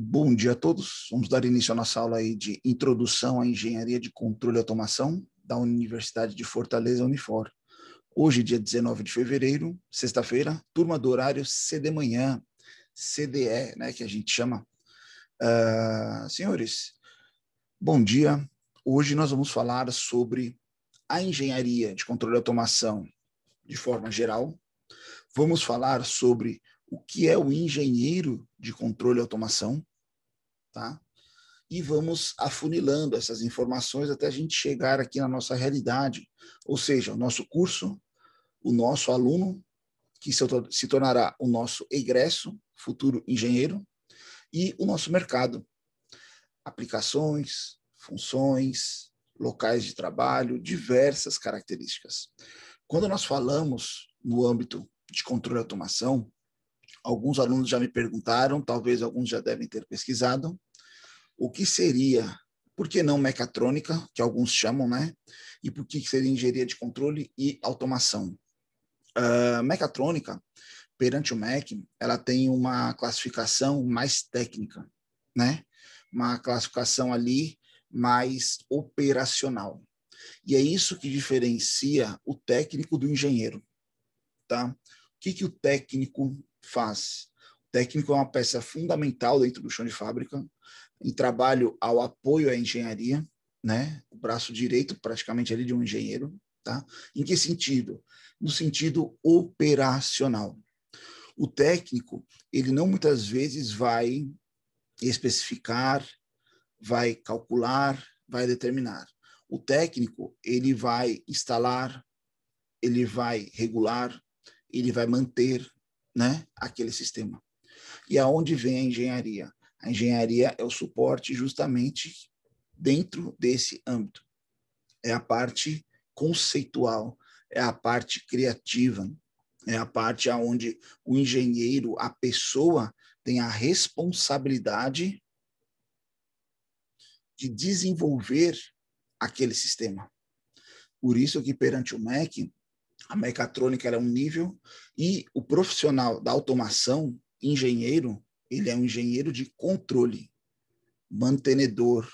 Bom dia a todos. Vamos dar início à nossa aula aí de Introdução à Engenharia de Controle e Automação da Universidade de Fortaleza, Unifor. Hoje, dia 19 de fevereiro, sexta-feira, turma do horário CD Manhã, CDE, né, que a gente chama. Uh, senhores, bom dia. Hoje nós vamos falar sobre a engenharia de controle e automação de forma geral. Vamos falar sobre o que é o engenheiro de controle e automação tá? E vamos afunilando essas informações até a gente chegar aqui na nossa realidade, ou seja, o nosso curso, o nosso aluno, que se tornará o nosso egresso, futuro engenheiro, e o nosso mercado. Aplicações, funções, locais de trabalho, diversas características. Quando nós falamos no âmbito de controle e automação, alguns alunos já me perguntaram, talvez alguns já devem ter pesquisado, o que seria, por que não mecatrônica, que alguns chamam, né? E por que seria engenharia de controle e automação? Uh, mecatrônica, perante o MEC, ela tem uma classificação mais técnica, né? Uma classificação ali mais operacional. E é isso que diferencia o técnico do engenheiro, tá? O que, que o técnico faz. O técnico é uma peça fundamental dentro do chão de fábrica, em trabalho ao apoio à engenharia, né? O braço direito praticamente ali de um engenheiro, tá? Em que sentido? No sentido operacional. O técnico, ele não muitas vezes vai especificar, vai calcular, vai determinar. O técnico, ele vai instalar, ele vai regular, ele vai manter, né, aquele sistema. E aonde vem a engenharia? A engenharia é o suporte justamente dentro desse âmbito. É a parte conceitual, é a parte criativa, é a parte aonde o engenheiro, a pessoa tem a responsabilidade de desenvolver aquele sistema. Por isso que perante o MEC, a mecatrônica era é um nível, e o profissional da automação, engenheiro, ele é um engenheiro de controle, mantenedor,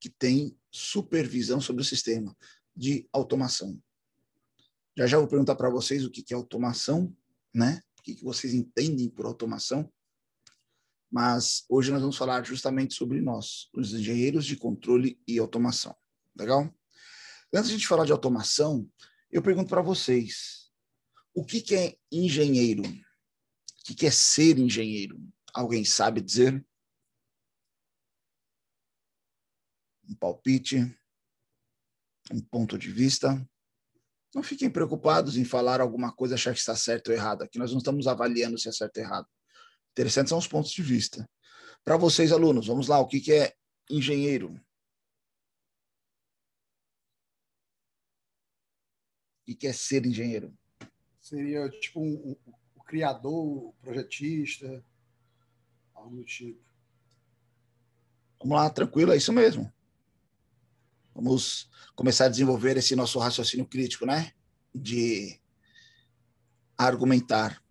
que tem supervisão sobre o sistema de automação. Já já vou perguntar para vocês o que, é automação, né? O que, que vocês entendem por automação. Mas hoje nós vamos falar justamente sobre nós, os engenheiros de controle e automação. Legal? Antes de a gente falar de automação, eu pergunto para vocês: o que, que é engenheiro? O que, que é ser engenheiro? Alguém sabe dizer? Um palpite? Um ponto de vista? Não fiquem preocupados em falar alguma coisa, achar que está certo ou errado. Aqui nós não estamos avaliando se é certo ou errado. Interessantes são os pontos de vista. Para vocês, alunos, vamos lá, o que, que é engenheiro? que quer ser engenheiro? Seria tipo um, um, um criador, projetista, algo do tipo. Vamos lá, tranquilo, é isso mesmo. Vamos começar a desenvolver esse nosso raciocínio crítico, né? De argumentar.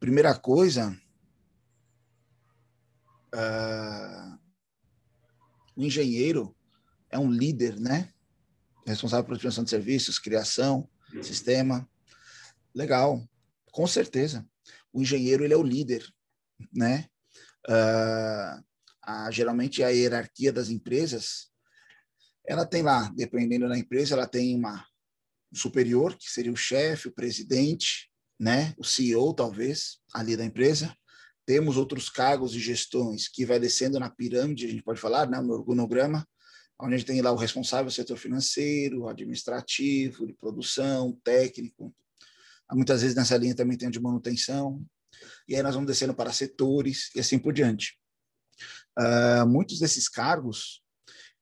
Primeira coisa, uh, o engenheiro é um líder, né? Responsável pela produção de serviços, criação, sistema. Legal, com certeza. O engenheiro ele é o líder, né? Uh, a, geralmente a hierarquia das empresas, ela tem lá, dependendo da empresa, ela tem uma um superior que seria o chefe, o presidente, né? O CEO talvez ali da empresa. Temos outros cargos e gestões que vai descendo na pirâmide, a gente pode falar, né? No organograma onde a gente tem lá o responsável do setor financeiro, administrativo, de produção, técnico. Muitas vezes nessa linha também tem o de manutenção. E aí nós vamos descendo para setores e assim por diante. Uh, muitos desses cargos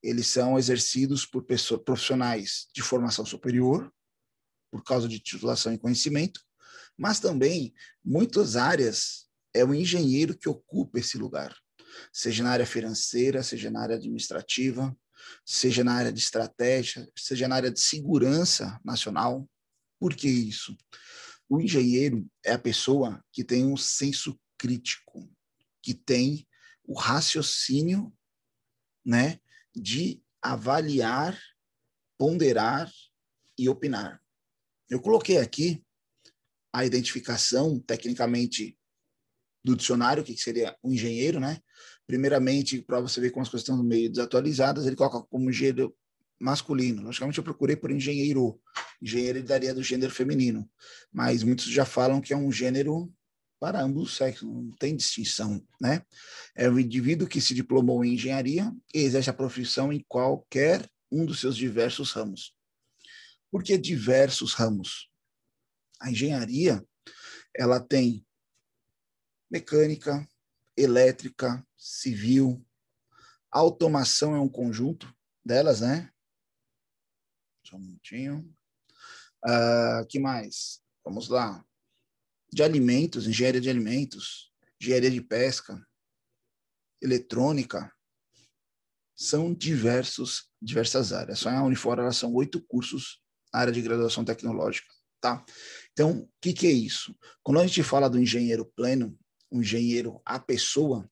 eles são exercidos por pessoas, profissionais de formação superior, por causa de titulação e conhecimento, mas também muitas áreas é o engenheiro que ocupa esse lugar, seja na área financeira, seja na área administrativa, seja na área de estratégia, seja na área de segurança nacional. Por que isso? O engenheiro é a pessoa que tem um senso crítico, que tem o raciocínio, né, de avaliar, ponderar e opinar. Eu coloquei aqui a identificação, tecnicamente, do dicionário, o que seria o engenheiro, né? primeiramente, para você ver como as coisas estão meio desatualizadas, ele coloca como gênero masculino. Logicamente, eu procurei por engenheiro. Engenheiro ele daria do gênero feminino. Mas muitos já falam que é um gênero para ambos os sexos, não tem distinção, né? É o indivíduo que se diplomou em engenharia e exerce a profissão em qualquer um dos seus diversos ramos. Por que diversos ramos? A engenharia, ela tem mecânica, elétrica, civil, automação é um conjunto delas, né? Só um minutinho. Uh, que mais? Vamos lá. De alimentos, engenharia de alimentos, engenharia de pesca, eletrônica, são diversos, diversas áreas. Só na elas são oito cursos na área de graduação tecnológica, tá? Então, o que, que é isso? Quando a gente fala do engenheiro pleno, o engenheiro a pessoa,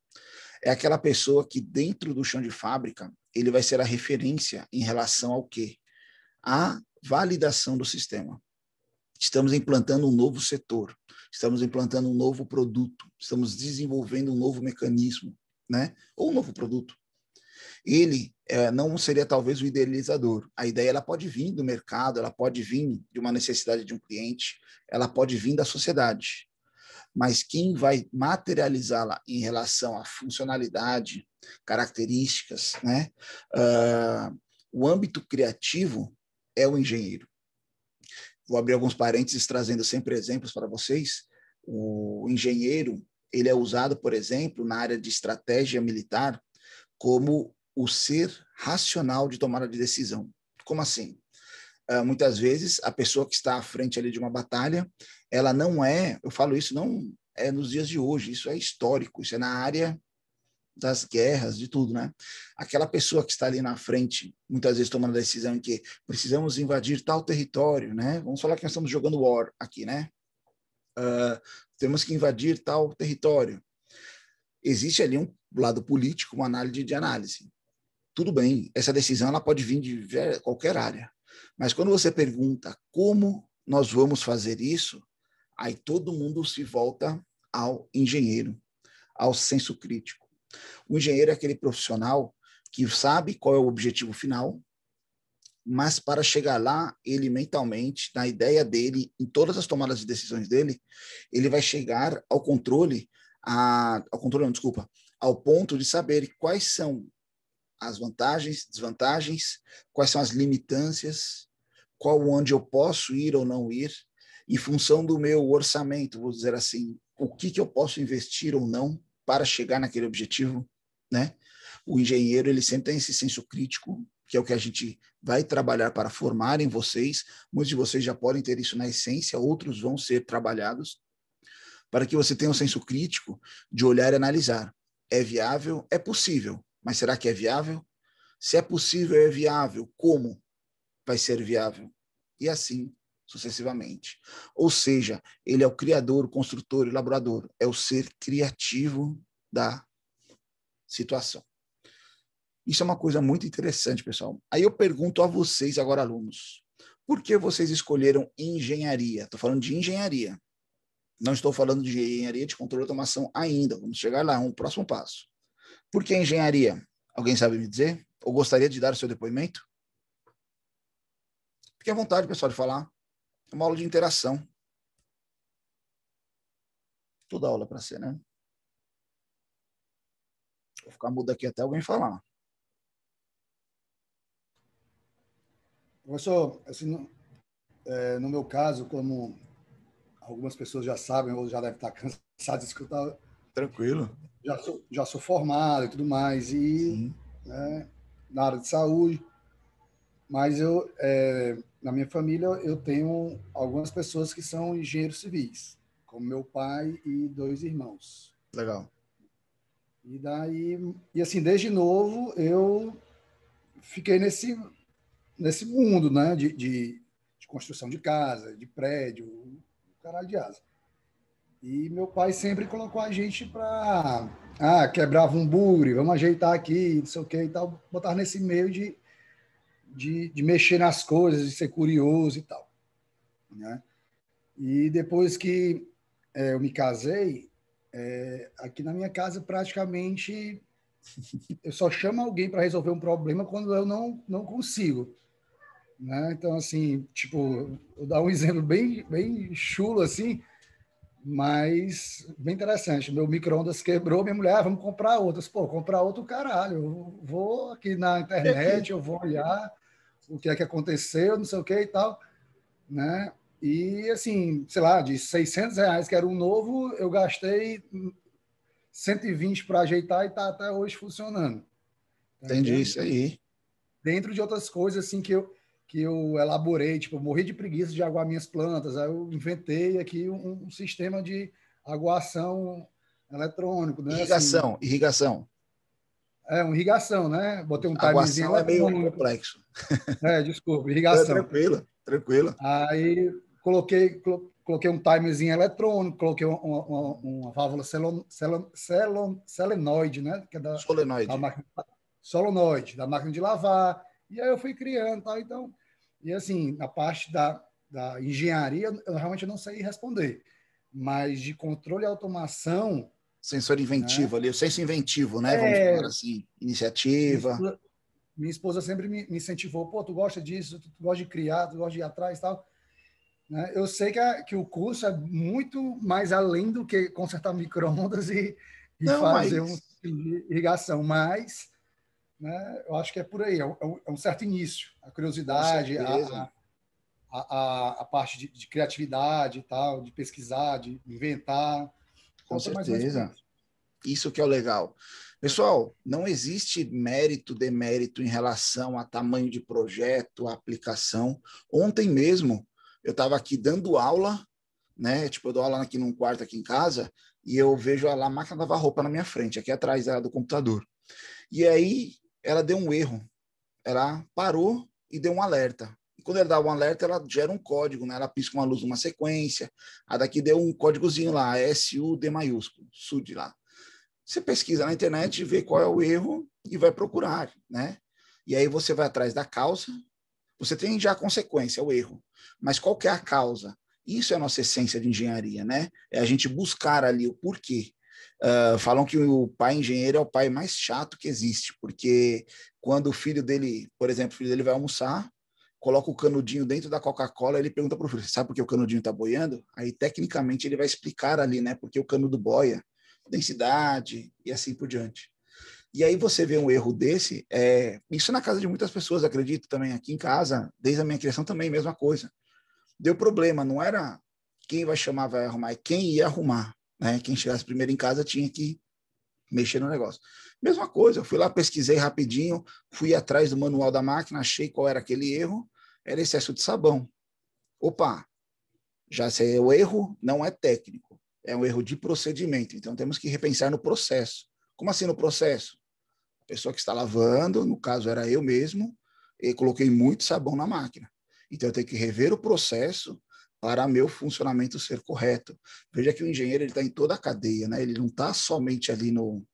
é aquela pessoa que dentro do chão de fábrica ele vai ser a referência em relação ao quê? A validação do sistema. Estamos implantando um novo setor, estamos implantando um novo produto, estamos desenvolvendo um novo mecanismo, né? Ou um novo produto. Ele é, não seria talvez o idealizador. A ideia ela pode vir do mercado, ela pode vir de uma necessidade de um cliente, ela pode vir da sociedade mas quem vai materializá-la em relação à funcionalidade, características, né? Uh, o âmbito criativo é o engenheiro. Vou abrir alguns parênteses trazendo sempre exemplos para vocês. O engenheiro, ele é usado, por exemplo, na área de estratégia militar como o ser racional de tomada de decisão. Como assim? Uh, muitas vezes a pessoa que está à frente ali de uma batalha, ela não é, eu falo isso não é nos dias de hoje, isso é histórico, isso é na área das guerras, de tudo, né? Aquela pessoa que está ali na frente, muitas vezes tomando a decisão em que precisamos invadir tal território, né? Vamos falar que nós estamos jogando war aqui, né? Uh, temos que invadir tal território. Existe ali um lado político, uma análise de análise. Tudo bem, essa decisão ela pode vir de qualquer área. Mas quando você pergunta como nós vamos fazer isso, Aí todo mundo se volta ao engenheiro, ao senso crítico. O engenheiro é aquele profissional que sabe qual é o objetivo final, mas para chegar lá, ele mentalmente, na ideia dele, em todas as tomadas de decisões dele, ele vai chegar ao controle, a, ao controle, não, desculpa, ao ponto de saber quais são as vantagens, desvantagens, quais são as limitâncias, qual onde eu posso ir ou não ir, em função do meu orçamento, vou dizer assim, o que, que eu posso investir ou não para chegar naquele objetivo, né? O engenheiro, ele sempre tem esse senso crítico, que é o que a gente vai trabalhar para formar em vocês. Muitos de vocês já podem ter isso na essência, outros vão ser trabalhados, para que você tenha um senso crítico de olhar e analisar. É viável? É possível. Mas será que é viável? Se é possível, é viável. Como vai ser viável? E assim sucessivamente. Ou seja, ele é o criador, o construtor, o labrador, é o ser criativo da situação. Isso é uma coisa muito interessante, pessoal. Aí eu pergunto a vocês agora, alunos, por que vocês escolheram engenharia? Estou falando de engenharia. Não estou falando de engenharia de controle de automação ainda. Vamos chegar lá, um próximo passo. Por que engenharia? Alguém sabe me dizer? Ou gostaria de dar o seu depoimento? Fique à vontade, pessoal, de falar. É uma aula de interação. Toda aula para ser, né? Vou ficar mudo aqui até alguém falar. Professor, assim, no, é, no meu caso, como algumas pessoas já sabem ou já devem estar cansadas de escutar. Tranquilo. Já sou, já sou formado e tudo mais, e né, na área de saúde. Mas eu, é, na minha família eu tenho algumas pessoas que são engenheiros civis, como meu pai e dois irmãos. Legal. E daí, e assim, desde novo eu fiquei nesse nesse mundo, né, de, de, de construção de casa, de prédio, caralho de asa. E meu pai sempre colocou a gente para ah, quebrava um bugre, vamos ajeitar aqui, não sei o que e tal, botar nesse meio de de, de mexer nas coisas, de ser curioso e tal. Né? E depois que é, eu me casei, é, aqui na minha casa praticamente eu só chamo alguém para resolver um problema quando eu não, não consigo. Né? Então, assim, tipo, vou dar um exemplo bem, bem chulo, assim, mas, bem interessante. Meu micro-ondas quebrou, minha mulher, ah, vamos comprar outras. Pô, comprar outro, caralho. Eu vou aqui na internet, eu vou olhar o que é que aconteceu, não sei o que e tal. Né? E, assim, sei lá, de 600 reais, que era um novo, eu gastei 120 para ajeitar e está até hoje funcionando. Entendi, Entendi, isso aí. Dentro de outras coisas, assim, que eu, que eu elaborei, tipo, morri de preguiça de aguar minhas plantas, aí eu inventei aqui um, um sistema de aguação eletrônico, né? Irrigação, assim, irrigação. É, um irrigação, né? Botei um é timezinho é meio complexo. É, desculpa, irrigação. É, tranquila, tranquila. Aí coloquei, coloquei um timerzinho eletrônico, coloquei uma, uma, uma válvula selon, selon, selon, selenoide, né? Que é da, solenoide. Da máquina, solenoide, da máquina de lavar. E aí eu fui criando, tá? Então, e assim, a parte da, da engenharia, eu realmente não sei responder, mas de controle e automação. Sensor inventivo né? ali, o senso inventivo, né? É, Vamos falar assim, iniciativa. Minha esposa, minha esposa sempre me, me incentivou, pô, tu gosta disso, tu, tu gosta de criar, tu gosta de ir atrás e tal. Né? Eu sei que, a, que o curso é muito mais além do que consertar microondas e, e não, fazer mas... uma irrigação, mas né? Eu acho que é por aí, é um, é um é certo início, a curiosidade, a, a, a, a, parte de, de, criatividade e tal, de pesquisar, de inventar. Com então, certeza. Isso que é o legal. Pessoal, não existe mérito, demérito em relação a tamanho de projeto, a aplicação. Ontem mesmo, eu estava aqui dando aula, né? Tipo, eu dou aula aqui num quarto aqui em casa e eu vejo lá a máquina lavar roupa na minha frente, aqui atrás do computador. E aí ela deu um erro. Ela parou e deu um alerta. E quando ela dá um alerta, ela gera um código, né? Ela pisca uma luz numa sequência. A daqui deu um códigozinho lá, SUD maiúsculo, SUD lá. Você pesquisa na internet, vê qual é o erro e vai procurar, né? E aí você vai atrás da causa. Você tem já a consequência, o erro. Mas qual que é a causa? Isso é a nossa essência de engenharia, né? É a gente buscar ali o porquê. Uh, falam que o pai engenheiro é o pai mais chato que existe, porque quando o filho dele, por exemplo, o filho dele vai almoçar, coloca o canudinho dentro da Coca-Cola, ele pergunta para o filho, sabe por que o canudinho está boiando? Aí, tecnicamente, ele vai explicar ali, né? Porque o canudo boia, densidade e assim por diante. E aí você vê um erro desse, é, isso na casa de muitas pessoas, acredito também, aqui em casa, desde a minha criação também, mesma coisa. Deu problema, não era quem vai chamar vai arrumar, é quem ia arrumar. Né? Quem chegasse primeiro em casa tinha que mexer no negócio. Mesma coisa, eu fui lá, pesquisei rapidinho, fui atrás do manual da máquina, achei qual era aquele erro, era excesso de sabão. Opa, já sei, o erro não é técnico, é um erro de procedimento, então temos que repensar no processo. Como assim no processo? A pessoa que está lavando, no caso era eu mesmo, e coloquei muito sabão na máquina. Então eu tenho que rever o processo para meu funcionamento ser correto. Veja que o engenheiro está em toda a cadeia, né? ele não está somente ali no,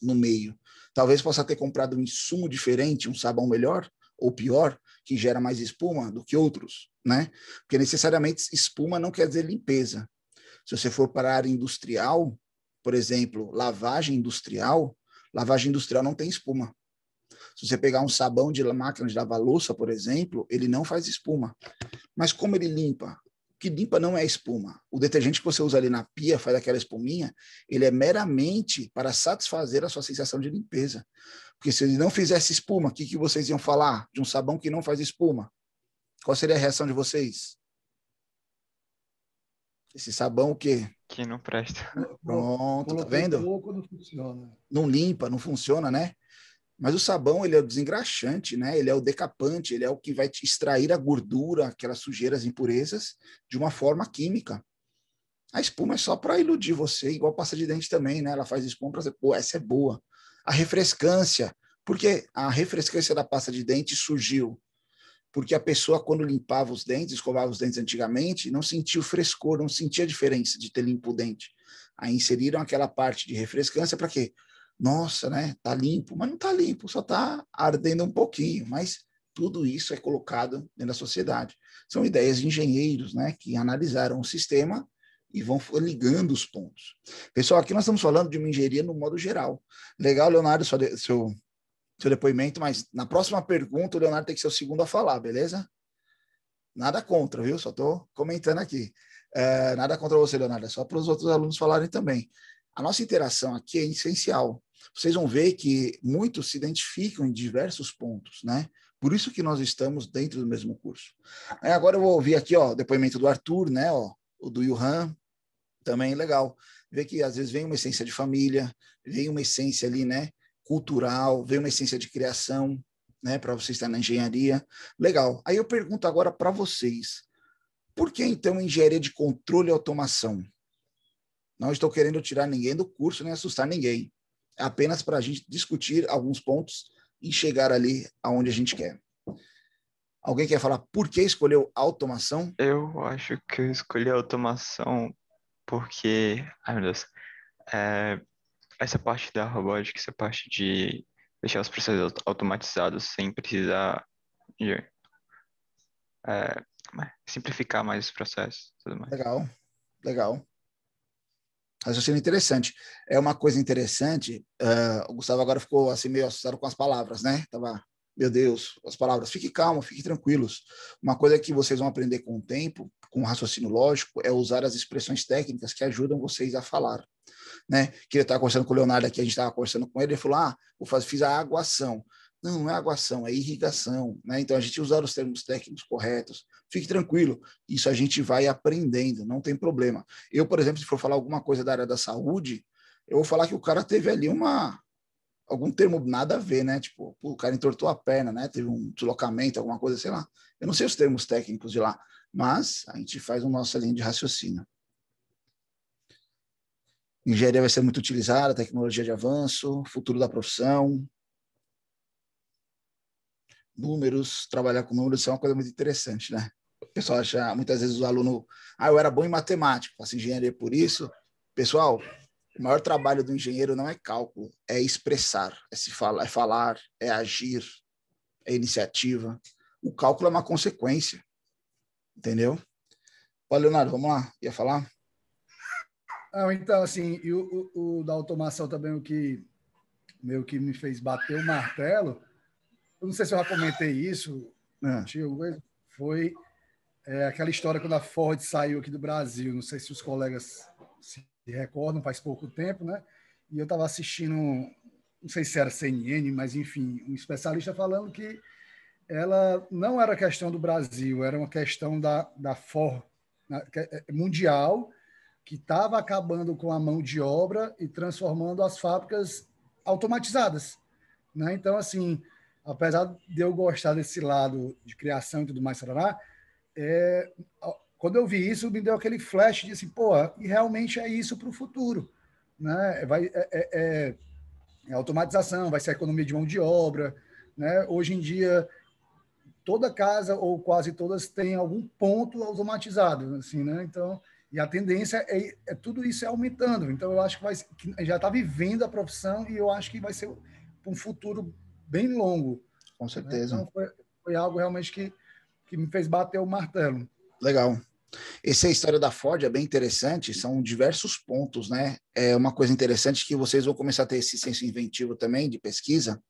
no meio. Talvez possa ter comprado um insumo diferente, um sabão melhor ou pior, que gera mais espuma do que outros, né? Porque necessariamente espuma não quer dizer limpeza. Se você for para a área industrial, por exemplo, lavagem industrial, lavagem industrial não tem espuma. Se você pegar um sabão de máquina de lavar louça, por exemplo, ele não faz espuma. Mas como ele limpa? que limpa não é espuma. O detergente que você usa ali na pia, faz aquela espuminha, ele é meramente para satisfazer a sua sensação de limpeza. Porque se ele não fizesse espuma, o que, que vocês iam falar de um sabão que não faz espuma? Qual seria a reação de vocês? Esse sabão o quê? Que não presta. Pronto, tá vendo? não limpa, não funciona, né? Mas o sabão, ele é o desengraxante, né? Ele é o decapante, ele é o que vai extrair a gordura, aquelas sujeiras, impurezas, de uma forma química. A espuma é só para iludir você, igual pasta de dente também, né? Ela faz espuma para você, pô, essa é boa. A refrescância, porque a refrescância da pasta de dente surgiu porque a pessoa, quando limpava os dentes, escovava os dentes antigamente, não sentia o frescor, não sentia a diferença de ter limpo o dente. Aí inseriram aquela parte de refrescância para quê? nossa, né, tá limpo, mas não tá limpo, só tá ardendo um pouquinho, mas tudo isso é colocado na sociedade. São ideias de engenheiros, né, que analisaram o sistema e vão ligando os pontos. Pessoal, aqui nós estamos falando de uma engenharia no modo geral. Legal, Leonardo, seu, seu, seu depoimento, mas na próxima pergunta o Leonardo tem que ser o segundo a falar, beleza? Nada contra, viu? Só estou comentando aqui. É, nada contra você, Leonardo, é só para os outros alunos falarem também a nossa interação aqui é essencial. Vocês vão ver que muitos se identificam em diversos pontos, né? Por isso que nós estamos dentro do mesmo curso. Aí agora eu vou ouvir aqui, ó, depoimento do Arthur, né, ó, o do Yuhan, também legal. Ver que às vezes vem uma essência de família, vem uma essência ali, né, cultural, vem uma essência de criação, né, para você estar na engenharia. Legal. Aí eu pergunto agora para vocês, por que então engenharia de controle e automação? Não estou querendo tirar ninguém do curso, nem assustar ninguém. É apenas para a gente discutir alguns pontos e chegar ali aonde a gente quer. Alguém quer falar por que escolheu automação? Eu acho que eu escolhi automação porque, ai meu Deus, é, essa parte da robótica, essa parte de deixar os processos automatizados sem precisar de, é, simplificar mais os processos. Tudo mais. Legal, legal raciocínio interessante. É uma coisa interessante, uh, o Gustavo agora ficou assim meio assustado com as palavras, né? Tava, meu Deus, as palavras. Fique calmo, fique tranquilos. Uma coisa que vocês vão aprender com o tempo, com o raciocínio lógico, é usar as expressões técnicas que ajudam vocês a falar. Né? Que eu estava tá conversando com o Leonardo aqui, a gente estava conversando com ele, ele falou: ah, eu fiz a aguação. Não, não é aguação, é irrigação. Né? Então, a gente usar os termos técnicos corretos. Fique tranquilo, isso a gente vai aprendendo, não tem problema. Eu, por exemplo, se for falar alguma coisa da área da saúde, eu vou falar que o cara teve ali uma algum termo nada a ver, né? Tipo, o cara entortou a perna, né? Teve um deslocamento, alguma coisa, sei lá. Eu não sei os termos técnicos de lá, mas a gente faz o nosso linha de raciocínio. Engenharia vai ser muito utilizada, tecnologia de avanço, futuro da profissão, números, trabalhar com números, isso é uma coisa muito interessante, né? O pessoal acha, muitas vezes o aluno, ah, eu era bom em matemática, faço engenharia por isso. Pessoal, o maior trabalho do engenheiro não é cálculo, é expressar, é se falar, é falar, é agir, é iniciativa. O cálculo é uma consequência, entendeu? Olha, Leonardo, vamos lá, ia falar? então, assim, e o, o, o da automação também, o que meio que me fez bater o martelo, eu não sei se eu já comentei isso, é. tio, foi é, aquela história quando a Ford saiu aqui do Brasil. Não sei se os colegas se recordam, faz pouco tempo, né? E eu estava assistindo, não sei se era CNN, mas enfim, um especialista falando que ela não era questão do Brasil, era uma questão da, da Ford né, é, é mundial que estava acabando com a mão de obra e transformando as fábricas automatizadas. Né? Então, assim, apesar de eu gostar desse lado de criação e tudo mais, sarará, é, quando eu vi isso, me deu aquele flash de assim, pô, e realmente é isso para o futuro. Né? É, vai, é, é, é, é, automatização, vai ser a economia de mão de obra. Né? Hoje em dia, toda casa, ou quase todas, tem algum ponto automatizado. Assim, né? Então, e a tendência é, é tudo isso é aumentando. Então, eu acho que, vai, que já está vivendo a profissão e eu acho que vai ser um futuro bem longo. Com né? certeza. Então, foi, foi algo realmente que, que me fez bater o martelo. Legal. Essa história da Ford é bem interessante, são diversos pontos, né? É uma coisa interessante que vocês vão começar a ter esse senso inventivo também de pesquisa.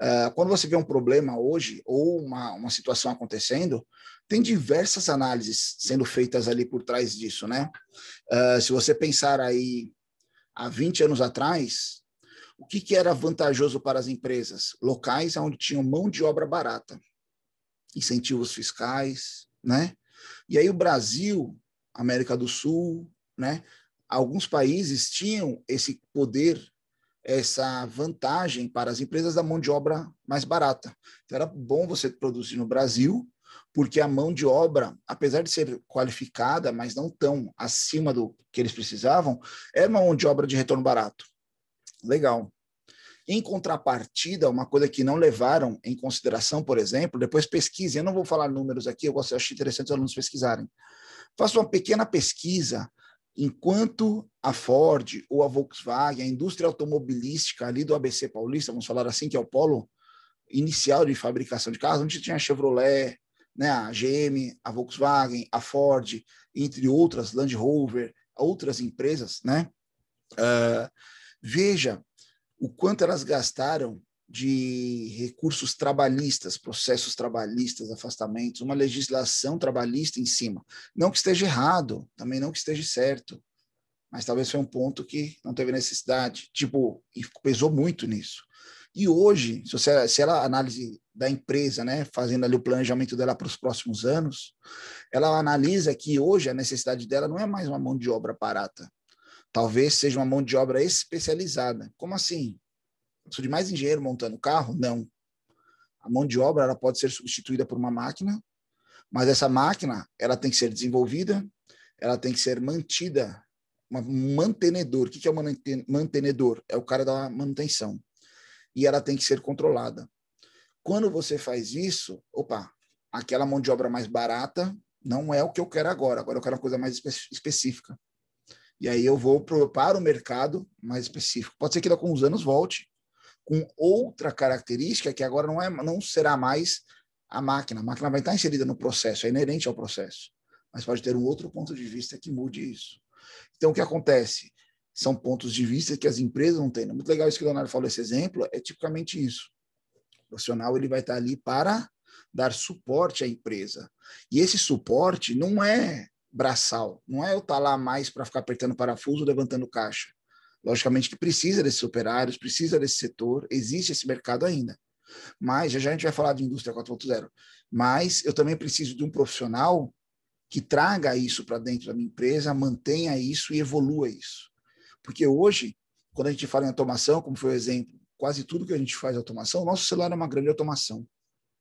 Uh, quando você vê um problema hoje ou uma, uma situação acontecendo, tem diversas análises sendo feitas ali por trás disso, né? Uh, se você pensar aí há 20 anos atrás, o que, que era vantajoso para as empresas? Locais onde tinham mão de obra barata, incentivos fiscais, né? E aí o Brasil, América do Sul, né? Alguns países tinham esse poder, essa vantagem para as empresas da mão de obra mais barata. Então era bom você produzir no Brasil, porque a mão de obra, apesar de ser qualificada, mas não tão acima do que eles precisavam, era uma mão de obra de retorno barato. Legal. Em contrapartida, uma coisa que não levaram em consideração, por exemplo, depois pesquise, eu não vou falar números aqui, eu gosto, eu acho interessante os alunos pesquisarem. Faça uma pequena pesquisa enquanto a Ford ou a Volkswagen, a indústria automobilística ali do ABC Paulista, vamos falar assim, que é o polo inicial de fabricação de carros, onde tinha a Chevrolet, né, a GM, a Volkswagen, a Ford, entre outras, Land Rover, outras empresas, né? Uh, Veja o quanto elas gastaram de recursos trabalhistas, processos trabalhistas, afastamentos, uma legislação trabalhista em cima. Não que esteja errado, também não que esteja certo, mas talvez foi um ponto que não teve necessidade. Tipo, e pesou muito nisso. E hoje, se, você, se ela análise da empresa, né, fazendo ali o planejamento dela para os próximos anos, ela analisa que hoje a necessidade dela não é mais uma mão de obra barata, Talvez seja uma mão de obra especializada. Como assim? Eu preciso de mais engenheiro montando carro? Não. A mão de obra ela pode ser substituída por uma máquina, mas essa máquina ela tem que ser desenvolvida, ela tem que ser mantida. Um mantenedor. O que é um mantenedor? É o cara da manutenção. E ela tem que ser controlada. Quando você faz isso, opa, aquela mão de obra mais barata não é o que eu quero agora. Agora eu quero uma coisa mais específica. E aí eu vou pro, para o mercado mais específico. Pode ser que daqui a uns anos volte com outra característica que agora não, é, não será mais a máquina. A máquina vai estar inserida no processo, é inerente ao processo. Mas pode ter um outro ponto de vista que mude isso. Então, o que acontece? São pontos de vista que as empresas não têm. Muito legal isso que o Leonardo falou, esse exemplo, é tipicamente isso. O profissional ele vai estar ali para dar suporte à empresa. E esse suporte não é braçal. Não é eu estar tá lá mais para ficar apertando parafuso, levantando caixa. Logicamente que precisa desses operários, precisa desse setor, existe esse mercado ainda. Mas já, já a gente vai falar de indústria 4.0. Mas eu também preciso de um profissional que traga isso para dentro da minha empresa, mantenha isso e evolua isso. Porque hoje, quando a gente fala em automação, como foi o exemplo, quase tudo que a gente faz automação, o nosso celular é uma grande automação,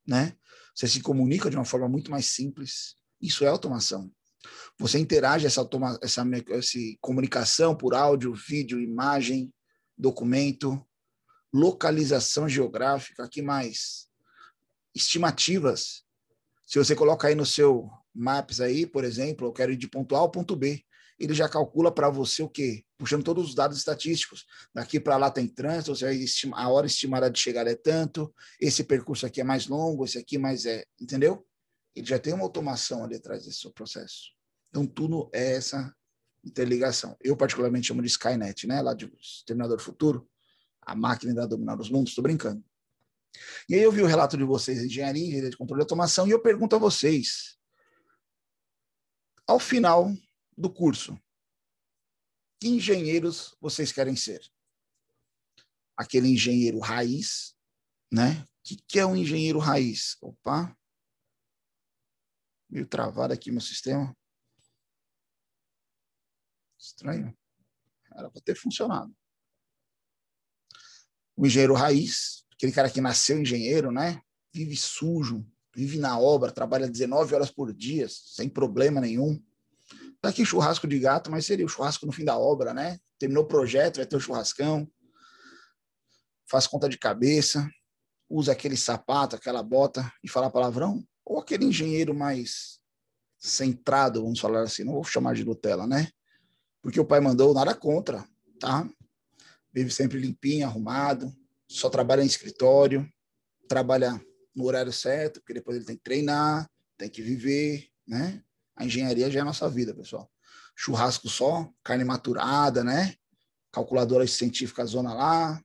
né? Você se comunica de uma forma muito mais simples. Isso é automação. Você interage essa, toma, essa, essa comunicação por áudio, vídeo, imagem, documento, localização geográfica, que mais? Estimativas. Se você coloca aí no seu Maps aí, por exemplo, eu quero ir de ponto A ao ponto B, ele já calcula para você o quê? Puxando todos os dados estatísticos. Daqui para lá tem trânsito, a hora estimada de chegar é tanto, esse percurso aqui é mais longo, esse aqui mais é, entendeu? Ele já tem uma automação ali atrás desse seu processo. Então, tudo é essa interligação. Eu, particularmente, chamo de Skynet, né? Lá de Terminador Futuro, a máquina irá dominar os mundos, estou brincando. E aí eu vi o relato de vocês, engenharia, engenharia de controle de automação, e eu pergunto a vocês, ao final do curso, que engenheiros vocês querem ser? Aquele engenheiro raiz, né? O que, que é um engenheiro raiz? Opa, meio travado aqui meu sistema. Estranho. Era para ter funcionado. O engenheiro raiz, aquele cara que nasceu engenheiro, né? Vive sujo, vive na obra, trabalha 19 horas por dia, sem problema nenhum. Tá aqui churrasco de gato, mas seria o churrasco no fim da obra, né? Terminou o projeto, vai ter o churrascão. Faz conta de cabeça, usa aquele sapato, aquela bota e fala palavrão, ou aquele engenheiro mais centrado, vamos falar assim, não vou chamar de Nutella, né? Porque o pai mandou nada contra, tá? Vive sempre limpinho, arrumado, só trabalha em escritório, trabalha no horário certo, porque depois ele tem que treinar, tem que viver, né? A engenharia já é a nossa vida, pessoal. Churrasco só, carne maturada, né? Calculadora científica zona lá,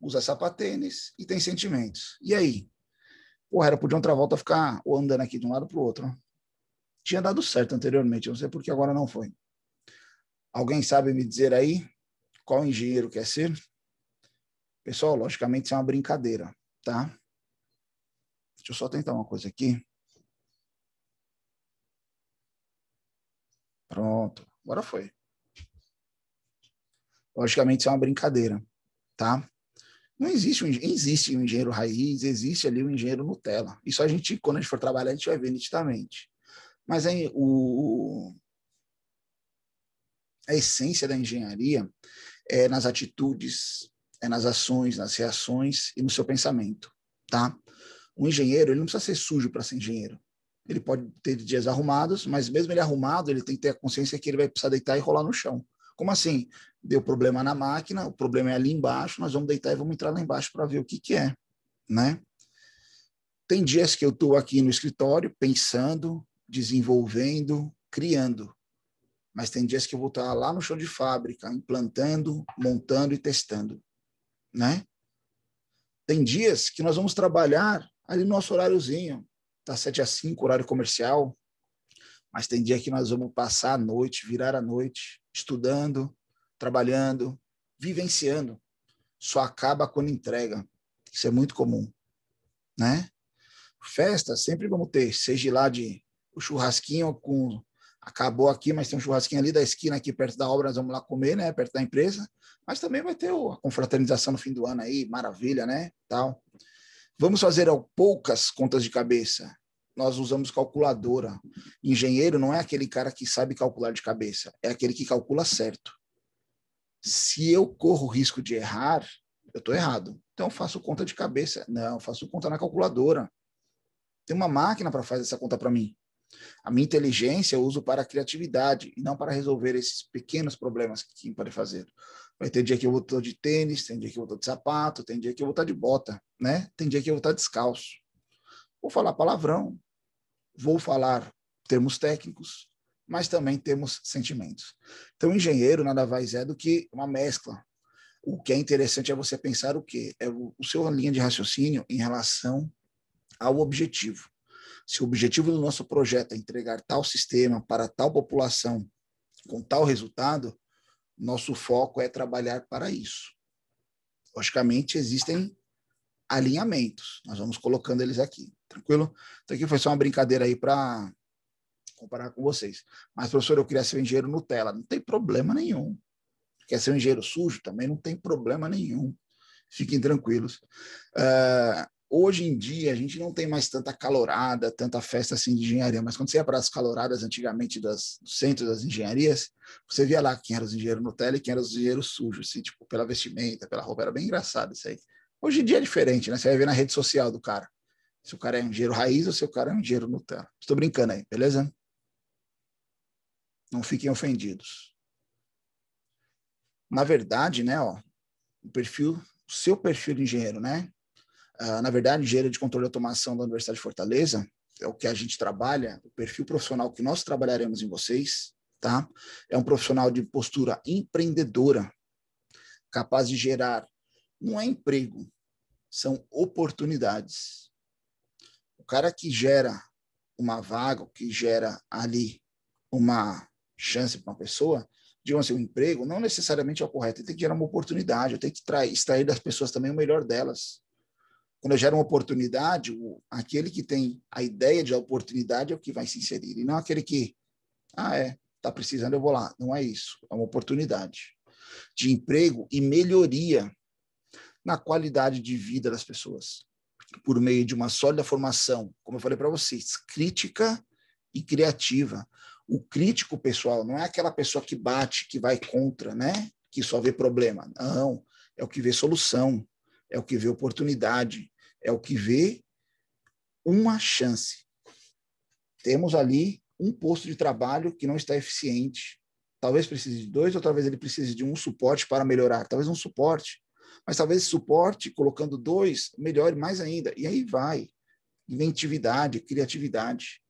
usa sapatênis e tem sentimentos. E aí? Porra, era podia outra volta ficar andando aqui de um lado pro outro. Tinha dado certo anteriormente, não sei por que agora não foi. Alguém sabe me dizer aí qual engenheiro quer ser? Pessoal, logicamente isso é uma brincadeira, tá? Deixa eu só tentar uma coisa aqui. Pronto, agora foi. Logicamente isso é uma brincadeira, tá? Não existe um, existe um engenheiro raiz, existe ali um engenheiro Nutella. Isso a gente, quando a gente for trabalhar, a gente vai ver nitidamente. Mas o, a essência da engenharia é nas atitudes, é nas ações, nas reações e no seu pensamento, tá? Um engenheiro, ele não precisa ser sujo para ser engenheiro. Ele pode ter dias arrumados, mas mesmo ele arrumado, ele tem que ter a consciência que ele vai precisar deitar e rolar no chão. Como assim? Deu problema na máquina, o problema é ali embaixo, nós vamos deitar e vamos entrar lá embaixo para ver o que, que é, né? Tem dias que eu estou aqui no escritório pensando, desenvolvendo, criando. Mas tem dias que eu vou estar lá no chão de fábrica, implantando, montando e testando, né? Tem dias que nós vamos trabalhar ali no nosso horáriozinho, das tá 7 às 5, horário comercial. Mas tem dia que nós vamos passar a noite, virar a noite, estudando, trabalhando, vivenciando. Só acaba quando entrega. Isso é muito comum, né? Festa sempre vamos ter, seja lá de o churrasquinho com acabou aqui, mas tem um churrasquinho ali da esquina aqui perto da obra, nós vamos lá comer, né, perto da empresa. Mas também vai ter a confraternização no fim do ano aí, maravilha, né? Tal. Vamos fazer poucas contas de cabeça nós usamos calculadora. Engenheiro não é aquele cara que sabe calcular de cabeça, é aquele que calcula certo. Se eu corro o risco de errar, eu estou errado. Então faço conta de cabeça. Não, faço conta na calculadora. Tem uma máquina para fazer essa conta para mim. A minha inteligência eu uso para a criatividade e não para resolver esses pequenos problemas que podem fazer. Vai ter dia que eu vou estar de tênis, tem dia que eu vou estar de sapato, tem dia que eu vou estar de bota, né? Tem dia que eu vou estar descalço. Vou falar palavrão, vou falar termos técnicos, mas também temos sentimentos. Então, engenheiro nada mais é do que uma mescla. O que é interessante é você pensar o quê? É o, o seu linha de raciocínio em relação ao objetivo. Se o objetivo do nosso projeto é entregar tal sistema para tal população com tal resultado, nosso foco é trabalhar para isso. Logicamente, existem alinhamentos, nós vamos colocando eles aqui. Tranquilo? Isso aqui foi só uma brincadeira aí para comparar com vocês. Mas, professor, eu queria ser um engenheiro Nutella. Não tem problema nenhum. Quer ser um engenheiro sujo? Também não tem problema nenhum. Fiquem tranquilos. Uh, hoje em dia, a gente não tem mais tanta calorada, tanta festa assim de engenharia. Mas quando você ia para as caloradas antigamente das, centros das engenharias, você via lá quem era os engenheiros Nutella e quem era os engenheiros sujos, assim, tipo, pela vestimenta, pela roupa. Era bem engraçado isso aí. Hoje em dia é diferente, né? Você vai ver na rede social do cara. Se o cara é um dinheiro raiz ou se o cara é um dinheiro Nutella. Estou brincando aí, beleza? Não fiquem ofendidos. Na verdade, né, ó, o perfil, o seu perfil de engenheiro, né? Uh, na verdade, engenheiro de controle de automação da Universidade de Fortaleza, é o que a gente trabalha, o perfil profissional que nós trabalharemos em vocês, tá? É um profissional de postura empreendedora, capaz de gerar, não é emprego, são oportunidades cara que gera uma vaga, que gera ali uma chance para uma pessoa, de assim, um emprego, não necessariamente é o correto. Ele tem que gerar uma oportunidade, eu tenho que extrair das pessoas também o melhor delas. Quando eu gero uma oportunidade, o, aquele que tem a ideia de oportunidade é o que vai se inserir, e não aquele que, ah, é, está precisando, eu vou lá. Não é isso, é uma oportunidade de emprego e melhoria na qualidade de vida das pessoas por meio de uma sólida formação, como eu falei para vocês, crítica e criativa. O crítico, pessoal, não é aquela pessoa que bate, que vai contra, né? Que só vê problema. Não, é o que vê solução, é o que vê oportunidade, é o que vê uma chance. Temos ali um posto de trabalho que não está eficiente. Talvez precise de dois, ou talvez ele precise de um suporte para melhorar. Talvez um suporte. Mas talvez suporte, colocando dois, melhore mais ainda. E aí vai. Inventividade, criatividade.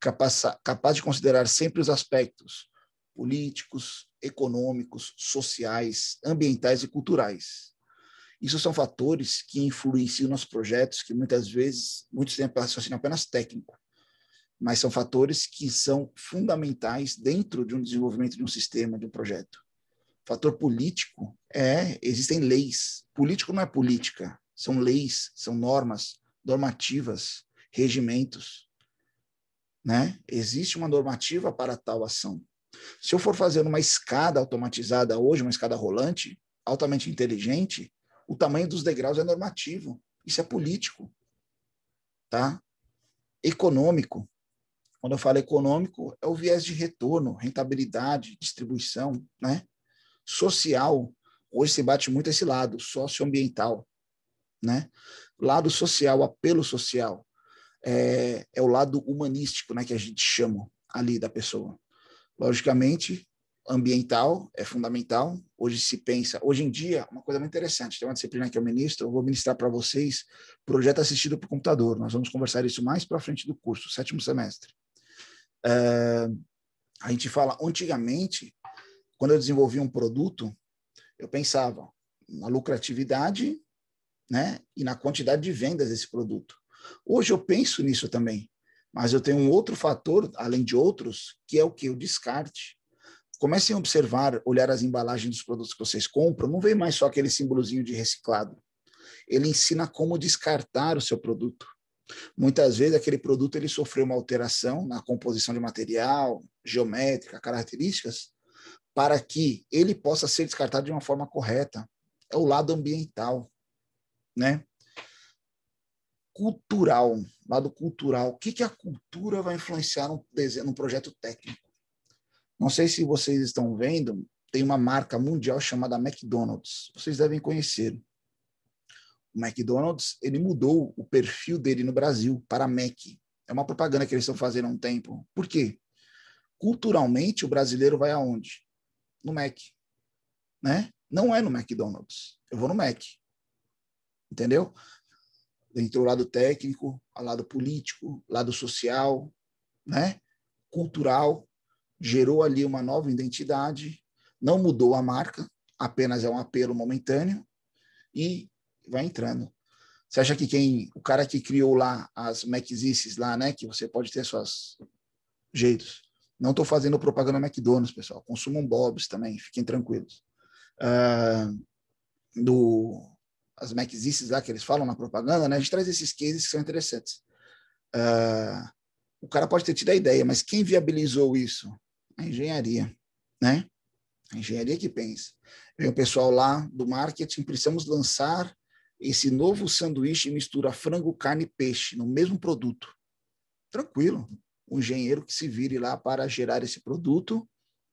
Capaz, capaz de considerar sempre os aspectos políticos, econômicos, sociais, ambientais e culturais. Isso são fatores que influenciam nos projetos, que muitas vezes, muitos têm assim apenas técnico, mas são fatores que são fundamentais dentro de um desenvolvimento de um sistema, de um projeto fator político é existem leis. Político não é política, são leis, são normas, normativas, regimentos, né? Existe uma normativa para tal ação. Se eu for fazer uma escada automatizada hoje, uma escada rolante, altamente inteligente, o tamanho dos degraus é normativo. Isso é político, tá? Econômico. Quando eu falo econômico, é o viés de retorno, rentabilidade, distribuição, né? social, hoje se bate muito esse lado, socioambiental, né? Lado social, apelo social, é, é o lado humanístico, né, que a gente chama ali da pessoa. Logicamente, ambiental é fundamental. Hoje se pensa, hoje em dia, uma coisa muito interessante, tem uma disciplina que eu ministro, eu vou ministrar para vocês projeto assistido por computador. Nós vamos conversar isso mais para frente do curso, sétimo semestre. É, a gente fala, antigamente, quando eu desenvolvi um produto, eu pensava na lucratividade né, e na quantidade de vendas desse produto. Hoje eu penso nisso também, mas eu tenho um outro fator, além de outros, que é o que? O descarte. Comecem a observar, olhar as embalagens dos produtos que vocês compram, não vem mais só aquele símbolozinho de reciclado. Ele ensina como descartar o seu produto. Muitas vezes aquele produto ele sofreu uma alteração na composição de material, geométrica, características, para que ele possa ser descartado de uma forma correta. É o lado ambiental, né? Cultural, lado cultural. O que, que a cultura vai influenciar num, desenho, num projeto técnico? Não sei se vocês estão vendo, tem uma marca mundial chamada McDonald's. Vocês devem conhecer. O McDonald's, ele mudou o perfil dele no Brasil para Mac. É uma propaganda que eles estão fazendo há um tempo. Por quê? Culturalmente, o brasileiro vai aonde? no Mac, né? Não é no McDonald's. Eu vou no Mac. Entendeu? Entrou o lado técnico, o lado político, lado social, né? Cultural, gerou ali uma nova identidade, não mudou a marca, apenas é um apelo momentâneo e vai entrando. Você acha que quem, o cara que criou lá as Maczices lá, né, que você pode ter seus jeitos, não estou fazendo propaganda McDonald's, pessoal. Consumam Bob's também, fiquem tranquilos. Uh, do, as McZices lá que eles falam na propaganda, né? A gente traz esses cases que são interessantes. Uh, o cara pode ter tido a ideia, mas quem viabilizou isso? A engenharia, né? A engenharia que pensa. Vem o pessoal lá do marketing, precisamos lançar esse novo sanduíche mistura frango, carne e peixe no mesmo produto. Tranquilo um engenheiro que se vire lá para gerar esse produto,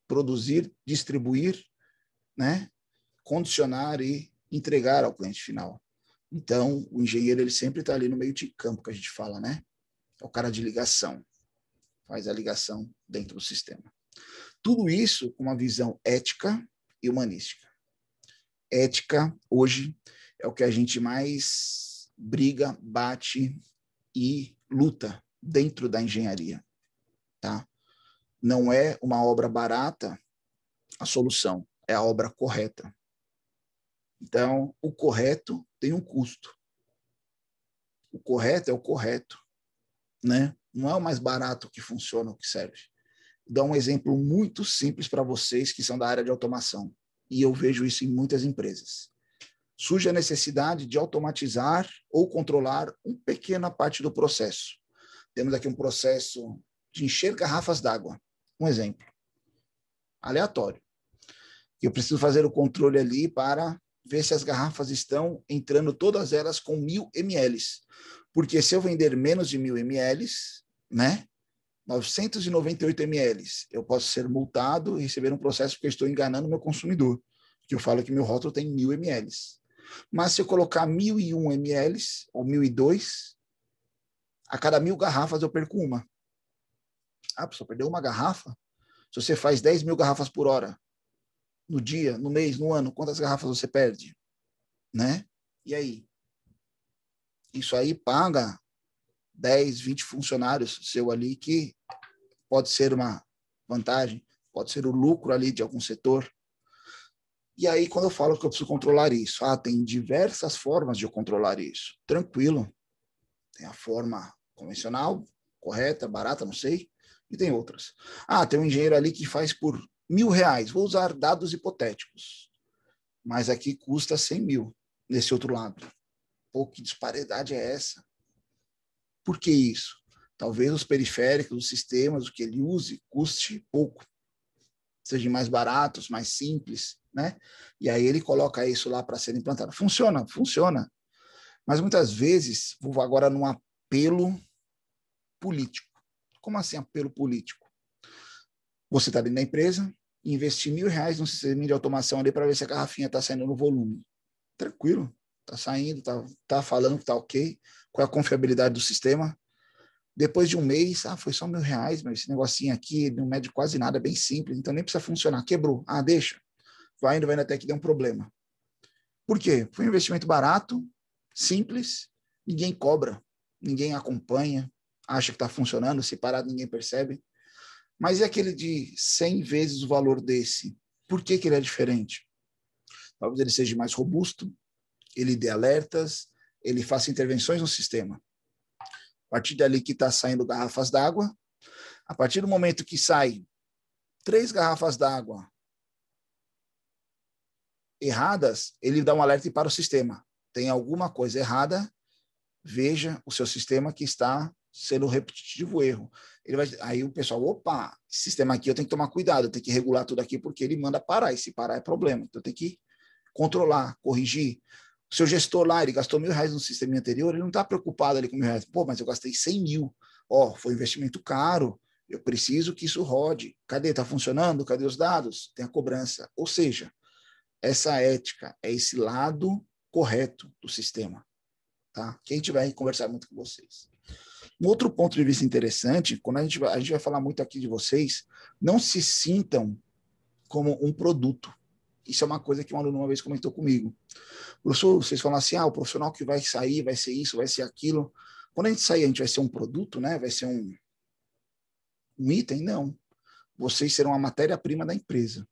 produzir, distribuir, né? condicionar e entregar ao cliente final. Então, o engenheiro ele sempre está ali no meio de campo que a gente fala, né? É o cara de ligação, faz a ligação dentro do sistema. Tudo isso com uma visão ética e humanística. Ética hoje é o que a gente mais briga, bate e luta dentro da engenharia. Tá? Não é uma obra barata a solução, é a obra correta. Então, o correto tem um custo. O correto é o correto, né? Não é o mais barato que funciona, o que serve. Dou um exemplo muito simples para vocês que são da área de automação, e eu vejo isso em muitas empresas. Surge a necessidade de automatizar ou controlar uma pequena parte do processo. Temos aqui um processo de encher garrafas d'água. Um exemplo. Aleatório. Eu preciso fazer o controle ali para ver se as garrafas estão entrando todas elas com mil ml. Porque se eu vender menos de mil ml, né? 998 ml, eu posso ser multado e receber um processo porque estou enganando meu consumidor. Que eu falo que meu rótulo tem mil ml. Mas se eu colocar 1.001 ml ou 1.002, a cada mil garrafas eu perco uma. Ah, pessoal, perdeu uma garrafa? Se você faz 10 mil garrafas por hora, no dia, no mês, no ano, quantas garrafas você perde? Né? E aí? Isso aí paga 10, 20 funcionários seu ali, que pode ser uma vantagem, pode ser o lucro ali de algum setor. E aí, quando eu falo que eu preciso controlar isso, ah, tem diversas formas de eu controlar isso. Tranquilo. Tem a forma convencional, correta, barata, não sei e tem outras. Ah, tem um engenheiro ali que faz por mil reais, vou usar dados hipotéticos, mas aqui custa 100 mil, nesse outro lado. Pô, que disparidade é essa? Por que isso? Talvez os periféricos, os sistemas, o que ele use, custe pouco. Sejam mais baratos, mais simples, né? E aí ele coloca isso lá para ser implantado. Funciona, funciona. Mas muitas vezes, vou agora num apelo político. Como assim apelo político? Você está dentro da empresa, investir mil reais no sistema de automação ali para ver se a garrafinha está saindo no volume. Tranquilo, está saindo, está tá falando que está ok. Qual é a confiabilidade do sistema? Depois de um mês, ah, foi só mil reais, mas esse negocinho aqui não mede quase nada, é bem simples, então nem precisa funcionar. Quebrou, ah, deixa. Vai indo, vai indo até que deu um problema. Por quê? Foi um investimento barato, simples, ninguém cobra, ninguém acompanha, acha que está funcionando, se parar ninguém percebe. Mas e aquele de 100 vezes o valor desse? Por que, que ele é diferente? Talvez ele seja mais robusto, ele dê alertas, ele faça intervenções no sistema. A partir dali que está saindo garrafas d'água, a partir do momento que sai três garrafas d'água erradas, ele dá um alerta para o sistema. Tem alguma coisa errada, veja o seu sistema que está sendo um repetitivo erro. Ele vai, aí o pessoal, opa, esse sistema aqui eu tenho que tomar cuidado, eu tenho que regular tudo aqui porque ele manda parar, e se parar é problema. Então eu tenho que controlar, corrigir. O seu gestor lá, ele gastou mil reais no sistema anterior, ele não está preocupado ali com mil reais. Pô, mas eu gastei cem mil. Ó, oh, foi um investimento caro, eu preciso que isso rode. Cadê? Está funcionando? Cadê os dados? Tem a cobrança. Ou seja, essa ética é esse lado correto do sistema. Tá? Quem tiver conversar muito com vocês. Um outro ponto de vista interessante, quando a gente, a gente vai falar muito aqui de vocês, não se sintam como um produto. Isso é uma coisa que um aluno uma vez comentou comigo. Professor, vocês falam assim, ah, o profissional que vai sair vai ser isso, vai ser aquilo. Quando a gente sair, a gente vai ser um produto, né? Vai ser um, um item? Não. Vocês serão a matéria-prima da empresa.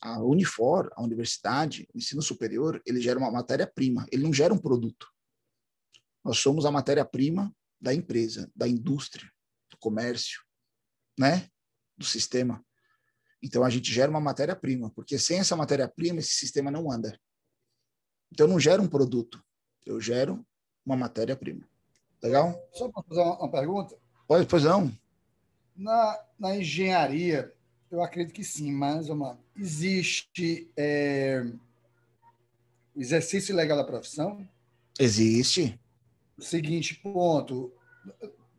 A Unifor, a universidade, o ensino superior, ele gera uma matéria-prima, ele não gera um produto. Nós somos a matéria-prima da empresa, da indústria, do comércio, né? do sistema. Então a gente gera uma matéria-prima, porque sem essa matéria-prima esse sistema não anda. Então eu não gero um produto, eu gero uma matéria-prima. Legal? Só para fazer uma, pergunta? Pode, pois não. Na, na, engenharia, eu acredito que sim, mas vamos lá. Existe é, o exercício legal da profissão? Existe seguinte ponto,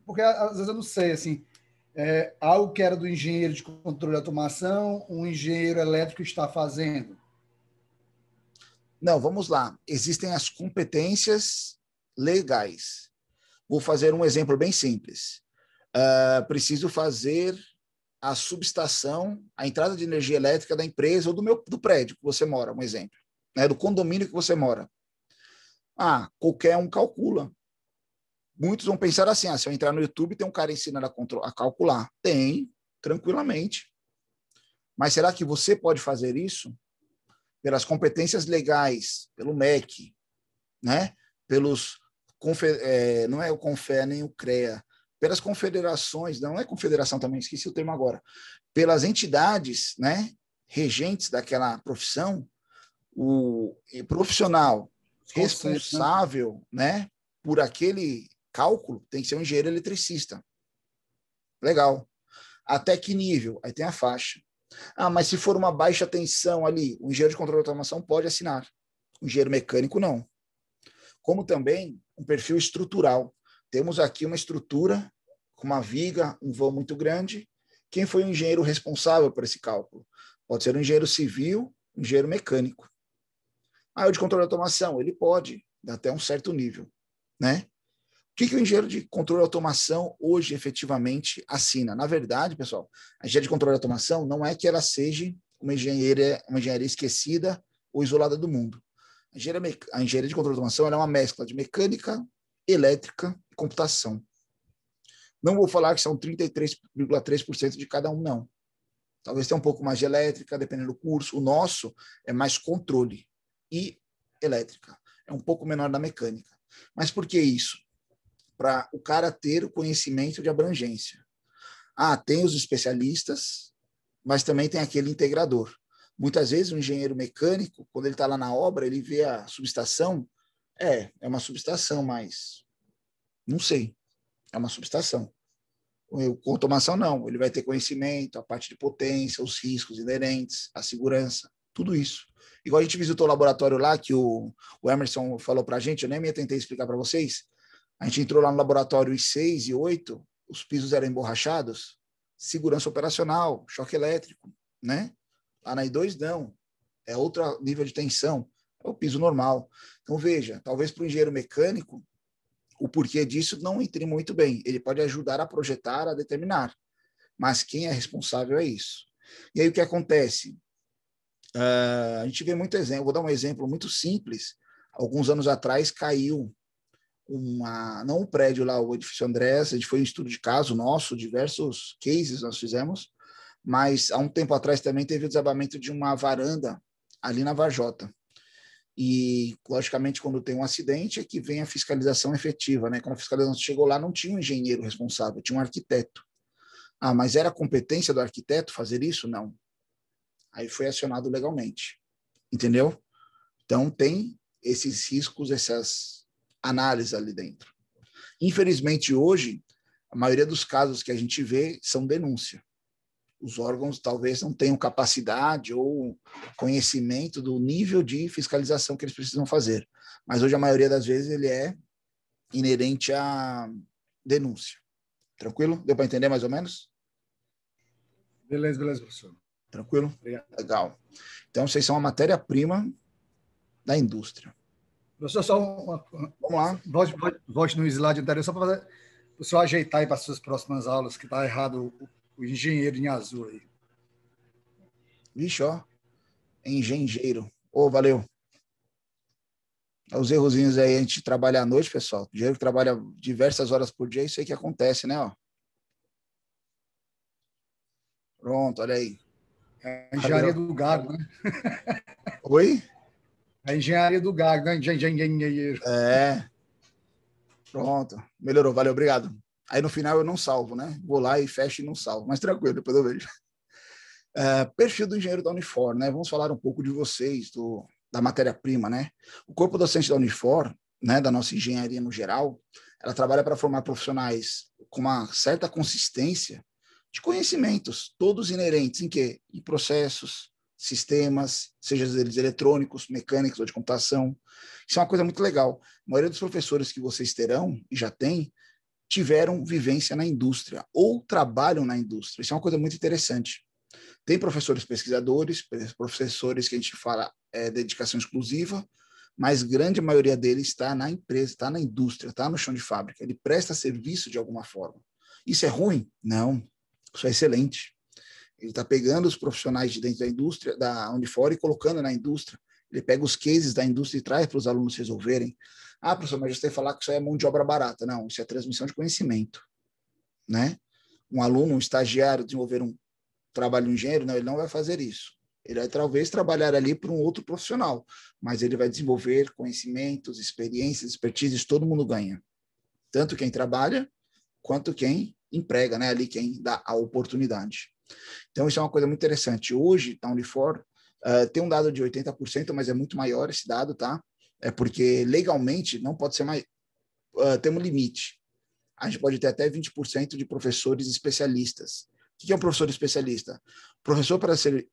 porque às vezes eu não sei, assim, é, algo que era do engenheiro de controle de automação, um engenheiro elétrico está fazendo. Não, vamos lá. Existem as competências legais. Vou fazer um exemplo bem simples. Uh, preciso fazer a subestação, a entrada de energia elétrica da empresa ou do meu do prédio que você mora, um exemplo, né, do condomínio que você mora. Ah, qualquer um calcula muitos vão pensar assim: ah, se eu entrar no YouTube, tem um cara ensinando a, a calcular. Tem, tranquilamente. Mas será que você pode fazer isso? Pelas competências legais, pelo MEC, né? pelos. É, não é o Confe nem o CREA, pelas confederações, não é confederação também, esqueci o termo agora, pelas entidades né, regentes daquela profissão, o profissional né? responsável né, por aquele cálculo, tem que ser um engenheiro eletricista. Legal. Até que nível? Aí tem a faixa. Ah, mas se for uma baixa tensão ali, o engenheiro de controle de automação pode assinar. O engenheiro mecânico não. Como também um perfil estrutural. Temos aqui uma estrutura com uma viga, um vão muito grande. Quem foi o engenheiro responsável por esse cálculo? Pode ser um engenheiro civil, um engenheiro mecânico. Ah, o de controle de automação, ele pode, até um certo nível, né? que, que o engenheiro de controle de automação hoje efetivamente assina? Na verdade, pessoal, a engenharia de controle de automação não é que ela seja uma engenharia, uma engenharia esquecida ou isolada do mundo. A engenharia, a engenharia de controle de automação é uma mescla de mecânica, elétrica e computação. Não vou falar que são 33,3% de cada um, não. Talvez tenha um pouco mais de elétrica, dependendo do curso. O nosso é mais controle e elétrica. É um pouco menor da mecânica. Mas por que isso? para o cara ter o conhecimento de abrangência. Ah, tem os especialistas, mas também tem aquele integrador. Muitas vezes o um engenheiro mecânico, quando ele está lá na obra, ele vê a subestação, é, é uma subestação, mas não sei, é uma subestação. Com automação, não. Ele vai ter conhecimento, a parte de potência, os riscos inerentes, a segurança, tudo isso. Igual a gente visitou o laboratório lá, que o, o Emerson falou para a gente, eu nem me tentei explicar para vocês, a gente entrou lá no laboratório e 6 e 8, os pisos eram emborrachados, segurança operacional, choque elétrico, né? Lá na I2 não, é outro nível de tensão, é o piso normal. Então veja, talvez para o engenheiro mecânico, o porquê disso não entre muito bem. Ele pode ajudar a projetar, a determinar, mas quem é responsável é isso. E aí o que acontece? Uh, a gente vê muito exemplo, vou dar um exemplo muito simples. Alguns anos atrás caiu uma não um prédio lá, o edifício Andrés, foi um estudo de caso nosso, diversos cases nós fizemos, mas há um tempo atrás também teve o desabamento de uma varanda ali na Varjota. E, logicamente, quando tem um acidente, é que vem a fiscalização efetiva. Né? Quando a fiscalização chegou lá, não tinha um engenheiro responsável, tinha um arquiteto. Ah, mas era competência do arquiteto fazer isso? Não. Aí foi acionado legalmente. Entendeu? Então, tem esses riscos, essas análise ali dentro. Infelizmente, hoje, a maioria dos casos que a gente vê são denúncia. Os órgãos talvez não tenham capacidade ou conhecimento do nível de fiscalização que eles precisam fazer. Mas hoje, a maioria das vezes, ele é inerente à denúncia. Tranquilo? Deu para entender mais ou menos? Beleza, beleza, professor. Tranquilo? Obrigado. Legal. Então, vocês são a matéria-prima da indústria. Professor, só uma, Vamos lá. Volte, volte no slide anterior, só para fazer. O senhor ajeitar aí para as suas próximas aulas, que está errado o, o, engenheiro em azul aí. Vixe, ó. Engenheiro. Ô, oh, valeu. Os errozinhos aí, a gente trabalha à noite, pessoal. O dinheiro que trabalha diversas horas por dia, é isso aí que acontece, né? Ó. Pronto, olha aí. É a engenharia do gado, né? Oi? A engenharia do Gago, né? Engenheiro. É. Pronto. Melhorou, valeu, obrigado. Aí no final eu não salvo, né? Vou lá e fecho e não salvo. Mas tranquilo, depois eu vejo. É, perfil do engenheiro da Unifor, né? Vamos falar um pouco de vocês, do, da matéria-prima, né? O corpo docente da Unifor, né, da nossa engenharia no geral, ela trabalha para formar profissionais com uma certa consistência de conhecimentos, todos inerentes em quê? Em processos, sistemas, seja eles eletrônicos, mecânicos ou de computação. Isso é uma coisa muito legal. A maioria dos professores que vocês terão e já tem tiveram vivência na indústria ou trabalham na indústria. Isso é uma coisa muito interessante. Tem professores pesquisadores, professores que a gente fala é, dedicação exclusiva, mas grande maioria deles está na empresa, está na indústria, está no chão de fábrica. Ele presta serviço de alguma forma. Isso é ruim? Não. Isso é excelente. Ele está pegando os profissionais de dentro da indústria, da onde fora, e colocando na indústria. Ele pega os cases da indústria e traz para os alunos resolverem. Ah, professor, mas você falar que isso é mão de obra barata. Não, isso é transmissão de conhecimento. Né? Um aluno, um estagiário, desenvolver um trabalho de um engenheiro, não, ele não vai fazer isso. Ele vai talvez trabalhar ali para um outro profissional, mas ele vai desenvolver conhecimentos, experiências, expertises, todo mundo ganha. Tanto quem trabalha, quanto quem emprega, né? ali quem dá a oportunidade. Então, isso é uma coisa muito interessante. Hoje, a tá Unifor uh, eh, tem um dado de 80%, mas é muito maior esse dado, tá? É porque legalmente não pode ser mais. Uh, eh, tem um limite. A gente pode ter até 20% de professores especialistas. O que é um professor especialista? Professor, para ser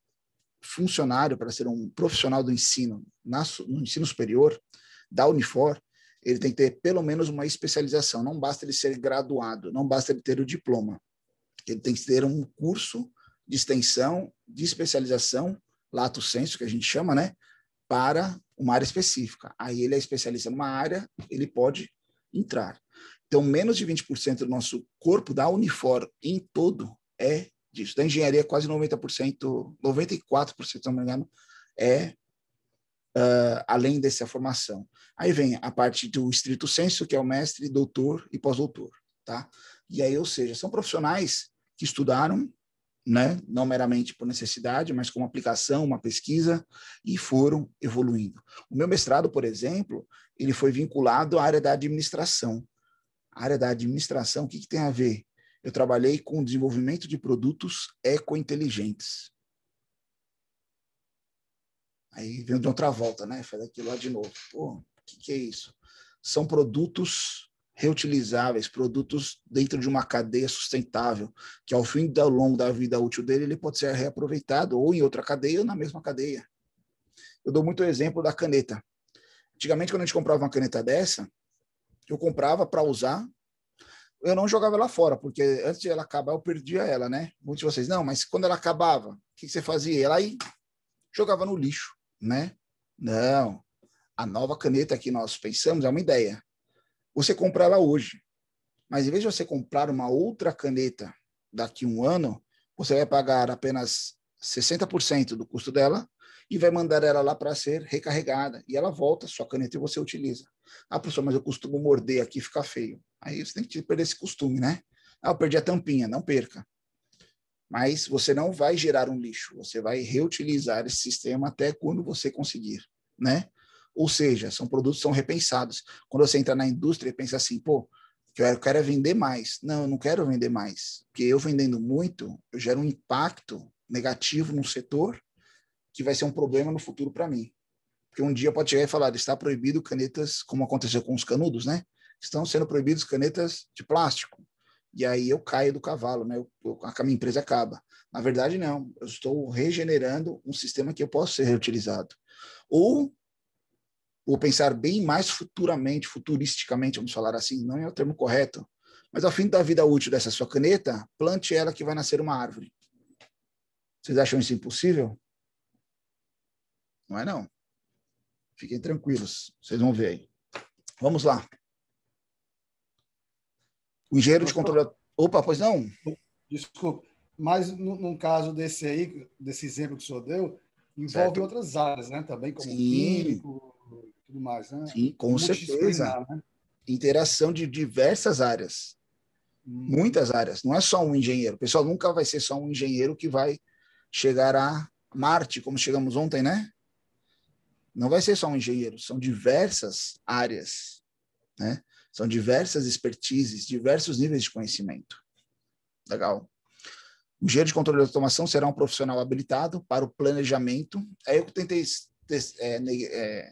funcionário, para ser um profissional do ensino, na, no ensino superior, da Unifor, ele tem que ter pelo menos uma especialização. Não basta ele ser graduado, não basta ele ter o diploma. Ele tem que ter um curso de extensão, de especialização, lato senso, que a gente chama, né? Para uma área específica. Aí ele é especialista numa área, ele pode entrar. Então, menos de 20% do nosso corpo da Unifor em todo é disso. Da engenharia, quase 90%, 94%, se não me engano, é uh, além dessa formação. Aí vem a parte do estrito senso, que é o mestre, doutor e pós-doutor, tá? E aí, ou seja, são profissionais que estudaram, né? não meramente por necessidade, mas com aplicação, uma pesquisa, e foram evoluindo. O meu mestrado, por exemplo, ele foi vinculado à área da administração. A área da administração, o que, que tem a ver? Eu trabalhei com o desenvolvimento de produtos ecointeligentes. Aí vem de outra volta, né? Faz aquilo lá de novo. Pô, o que, que é isso? São produtos reutilizáveis, produtos dentro de uma cadeia sustentável, que ao fim do longo da vida útil dele, ele pode ser reaproveitado ou em outra cadeia ou na mesma cadeia. Eu dou muito exemplo da caneta. Antigamente, quando a gente comprava uma caneta dessa, eu comprava para usar, eu não jogava ela fora, porque antes de ela acabar, eu perdia ela, né? Muitos de vocês, não, mas quando ela acabava, o que, você fazia? Ela aí jogava no lixo, né? Não. A nova caneta que nós pensamos é uma ideia você compra ela hoje. Mas em vez de você comprar uma outra caneta daqui a um ano, você vai pagar apenas 60% do custo dela e vai mandar ela lá para ser recarregada. E ela volta, sua caneta, e você utiliza. Ah, professor, mas eu costumo morder aqui fica feio. Aí você tem que perder esse costume, né? Ah, eu perdi a tampinha, não perca. Mas você não vai gerar um lixo, você vai reutilizar esse sistema até quando você conseguir, né? Ou seja, são produtos que são repensados. Quando você entra na indústria e pensa assim, pô, que eu quero é vender mais. Não, eu não quero vender mais. Porque eu vendendo muito, eu gero um impacto negativo no setor que vai ser um problema no futuro para mim. Porque um dia pode chegar e falar, está proibido canetas, como aconteceu com os canudos, né? Estão sendo proibidos canetas de plástico. E aí eu caio do cavalo, né? Eu, eu, a minha empresa acaba. Na verdade, não. Eu estou regenerando um sistema que eu posso ser reutilizado. Ou ou pensar bem mais futuramente, futuristicamente, vamos falar assim, não é o termo correto, mas ao fim da vida útil dessa sua caneta, plante ela que vai nascer uma árvore. Vocês acham isso impossível? Não é não. Fiquem tranquilos, vocês vão ver aí. Vamos lá. O engenheiro de controle. Opa, pois não? Desculpa, mas num caso desse aí, desse exemplo que o senhor deu, envolve certo. outras áreas, né? Também como Sim. químico, tudo mais, né? Sim, com certeza. Né? Interação de diversas áreas. Hum. Muitas áreas, não é só um engenheiro. O pessoal nunca vai ser só um engenheiro que vai chegar a Marte, como chegamos ontem, né? Não vai ser só um engenheiro, são diversas áreas, né? São diversas expertises, diversos níveis de conhecimento. Legal. O engenheiro de controle de automação será um profissional habilitado para o planejamento. Aí é, eu tentei é, é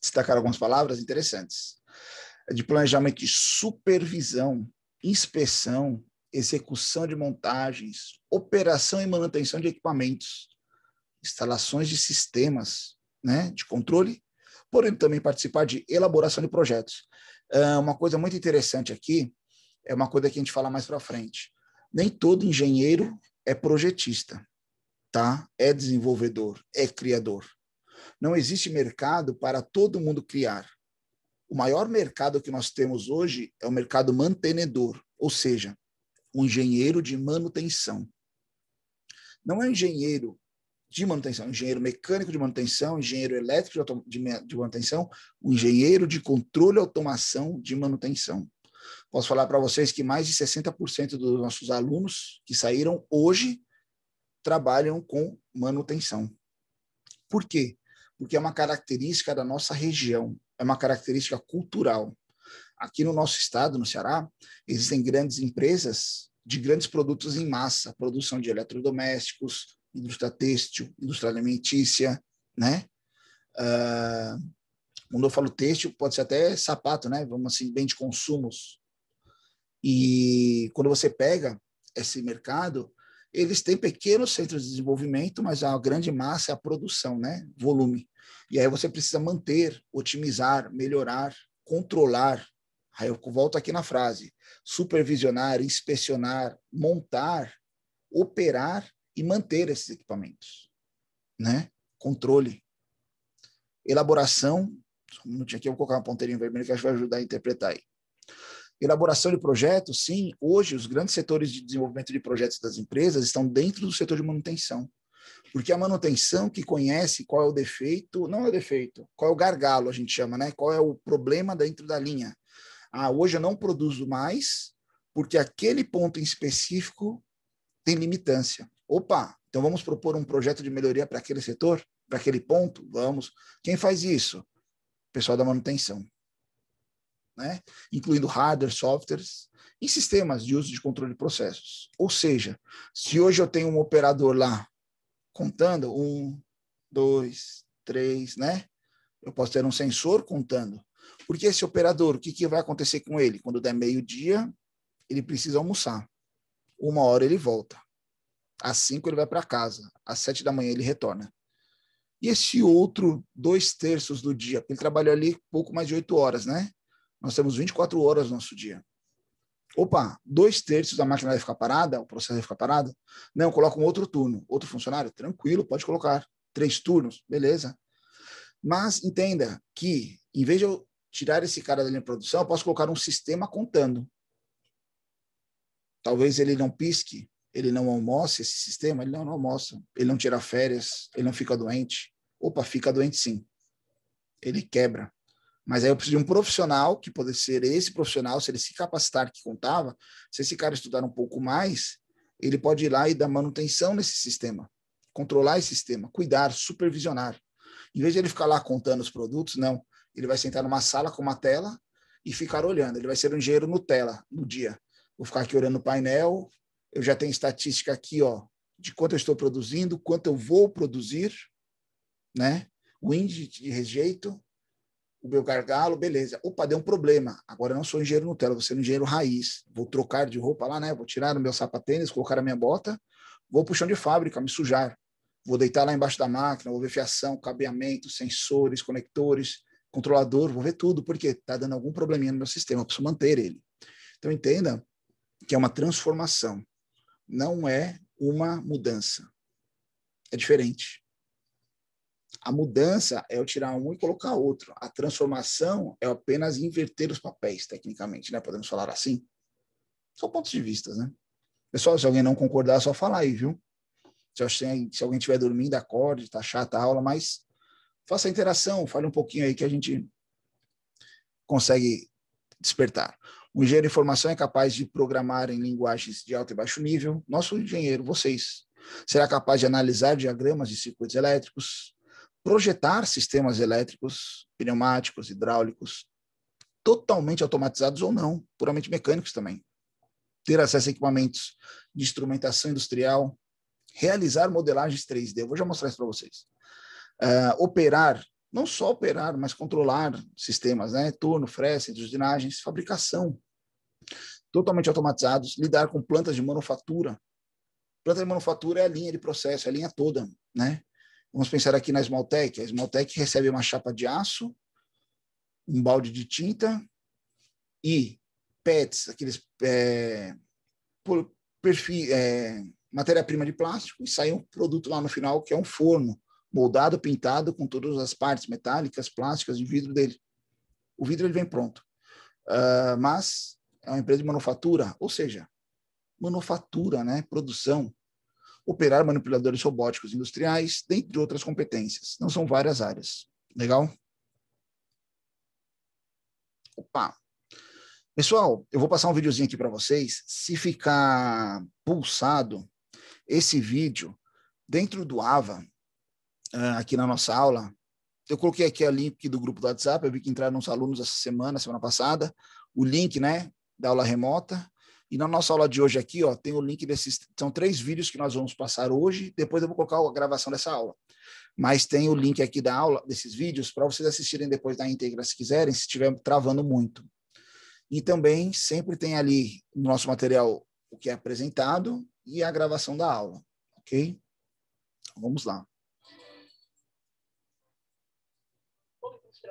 destacar algumas palavras interessantes, de planejamento de supervisão, inspeção, execução de montagens, operação e manutenção de equipamentos, instalações de sistemas né, de controle, porém também participar de elaboração de projetos. Ah, uma coisa muito interessante aqui é uma coisa que a gente fala mais para frente. Nem todo engenheiro é projetista, tá? É desenvolvedor, é criador. Não existe mercado para todo mundo criar. O maior mercado que nós temos hoje é o mercado mantenedor, ou seja, o um engenheiro de manutenção. Não é um engenheiro de manutenção, é engenheiro mecânico de manutenção, engenheiro elétrico de, manutenção, engenheiro de controle e automação de manutenção. Posso falar para vocês que mais de 60% dos nossos alunos que saíram hoje trabalham com manutenção. Por quê? porque é uma característica da nossa região, é uma característica cultural. Aqui no nosso estado, no Ceará, existem grandes empresas de grandes produtos em massa, produção de eletrodomésticos, indústria têxtil, indústria alimentícia, né? Uh, quando eu falo têxtil, pode ser até sapato, né? Vamos assim, bem de consumos. E quando você pega esse mercado, eles têm pequenos centros de desenvolvimento, mas a grande massa é a produção, né? Volume. E aí você precisa manter, otimizar, melhorar, controlar. Aí eu volto aqui na frase: supervisionar, inspecionar, montar, operar e manter esses equipamentos, né? Controle. Elaboração, só um minutinho aqui, eu vou colocar uma ponteirinha vermelha que acho que vai ajudar a interpretar aí. Elaboração de projetos, sim. Hoje, os grandes setores de desenvolvimento de projetos das empresas estão dentro do setor de manutenção. Porque é a manutenção que conhece qual é o defeito, não é o defeito, qual é o gargalo, a gente chama, né? Qual é o problema dentro da linha. Ah, hoje eu não produzo mais, porque aquele ponto em específico tem limitância. Opa, então vamos propor um projeto de melhoria para aquele setor, para aquele ponto? Vamos. Quem faz isso? O pessoal da manutenção né? incluindo hardware, softwares, e sistemas de uso de controle de processos. Ou seja, se hoje eu tenho um operador lá contando, um, dois, três, né? Eu posso ter um sensor contando. Porque esse operador, o que, que vai acontecer com ele? Quando der meio-dia, ele precisa almoçar. Uma hora ele volta. Às cinco ele vai para casa. Às sete da manhã ele retorna. E esse outro dois terços do dia, ele trabalhou ali pouco mais de oito horas, né? Nós temos 24 horas no nosso dia. Opa, dois terços da máquina vai ficar parada, o processo vai ficar parado? Não, coloca um outro turno. Outro funcionário? Tranquilo, pode colocar. Três turnos, beleza. Mas entenda que, em vez de eu tirar esse cara da linha de produção, eu posso colocar um sistema contando. Talvez ele não pisque, ele não almoce esse sistema, ele não, não almoça, ele não tira férias, ele não fica doente. Opa, fica doente sim. Ele quebra. Mas aí eu preciso de um profissional, que pode ser esse profissional, se ele se capacitar, que contava, se esse cara estudar um pouco mais, ele pode ir lá e dar manutenção nesse sistema, controlar esse sistema, cuidar, supervisionar. Em vez de ele ficar lá contando os produtos, não. Ele vai sentar numa sala com uma tela e ficar olhando. Ele vai ser um engenheiro Nutella no dia. Vou ficar aqui olhando o painel, eu já tenho estatística aqui, ó, de quanto eu estou produzindo, quanto eu vou produzir, né? O índice de rejeito, o meu gargalo, beleza. Opa, deu um problema. Agora eu não sou engenheiro Nutella, vou ser um engenheiro raiz. Vou trocar de roupa lá, né? Vou tirar o meu sapatênis, colocar a minha bota, vou puxar chão de fábrica, me sujar. Vou deitar lá embaixo da máquina, vou ver fiação, cabeamento, sensores, conectores, controlador, vou ver tudo, porque tá dando algum probleminha no meu sistema, eu preciso manter ele. Então entenda que é uma transformação, não é uma mudança. É diferente. A mudança é eu tirar um e colocar outro. A transformação é apenas inverter os papéis, tecnicamente, né? Podemos falar assim? São pontos de vista, né? Pessoal, é se alguém não concordar, é só falar aí, viu? Se, se alguém estiver dormindo, acorde, tá chata a aula, mas faça a interação, fale um pouquinho aí que a gente consegue despertar. O engenheiro de informação é capaz de programar em linguagens de alto e baixo nível. Nosso engenheiro, vocês, será capaz de analisar diagramas de circuitos elétricos, projetar sistemas elétricos, pneumáticos, hidráulicos, totalmente automatizados ou não, puramente mecânicos também. Ter acesso a equipamentos de instrumentação industrial, realizar modelagens 3D. Eu vou já mostrar isso para vocês. Uh, operar, não só operar, mas controlar sistemas, né? Turno, fresta, usinagens, fabricação. Totalmente automatizados, lidar com plantas de manufatura. Planta de manufatura é a linha de processo, é a linha toda, né? Vamos pensar aqui na Smalltech. A Smalltech recebe uma chapa de aço, um balde de tinta e PETs, aqueles é, é, matéria-prima de plástico, e sai um produto lá no final que é um forno moldado, pintado com todas as partes metálicas, plásticas, de vidro dele. O vidro ele vem pronto. Uh, mas é uma empresa de manufatura, ou seja, manufatura, né? Produção operar manipuladores robóticos industriais, dentre outras competências. Não são várias áreas. Legal? Opa! Pessoal, eu vou passar um videozinho aqui para vocês. Se ficar pulsado esse vídeo dentro do AVA, eh, aqui na nossa aula, eu coloquei aqui a link do grupo do WhatsApp, eu vi que entraram uns alunos essa semana, semana passada, o link, né, da aula remota. E na nossa aula de hoje aqui, ó, tem o link desses. São três vídeos que nós vamos passar hoje. Depois eu vou colocar a gravação dessa aula. Mas tem o link aqui da aula, desses vídeos, para vocês assistirem depois da íntegra, se quiserem, se estiver travando muito. E também sempre tem ali no nosso material o que é apresentado e a gravação da aula, ok? Então, vamos lá.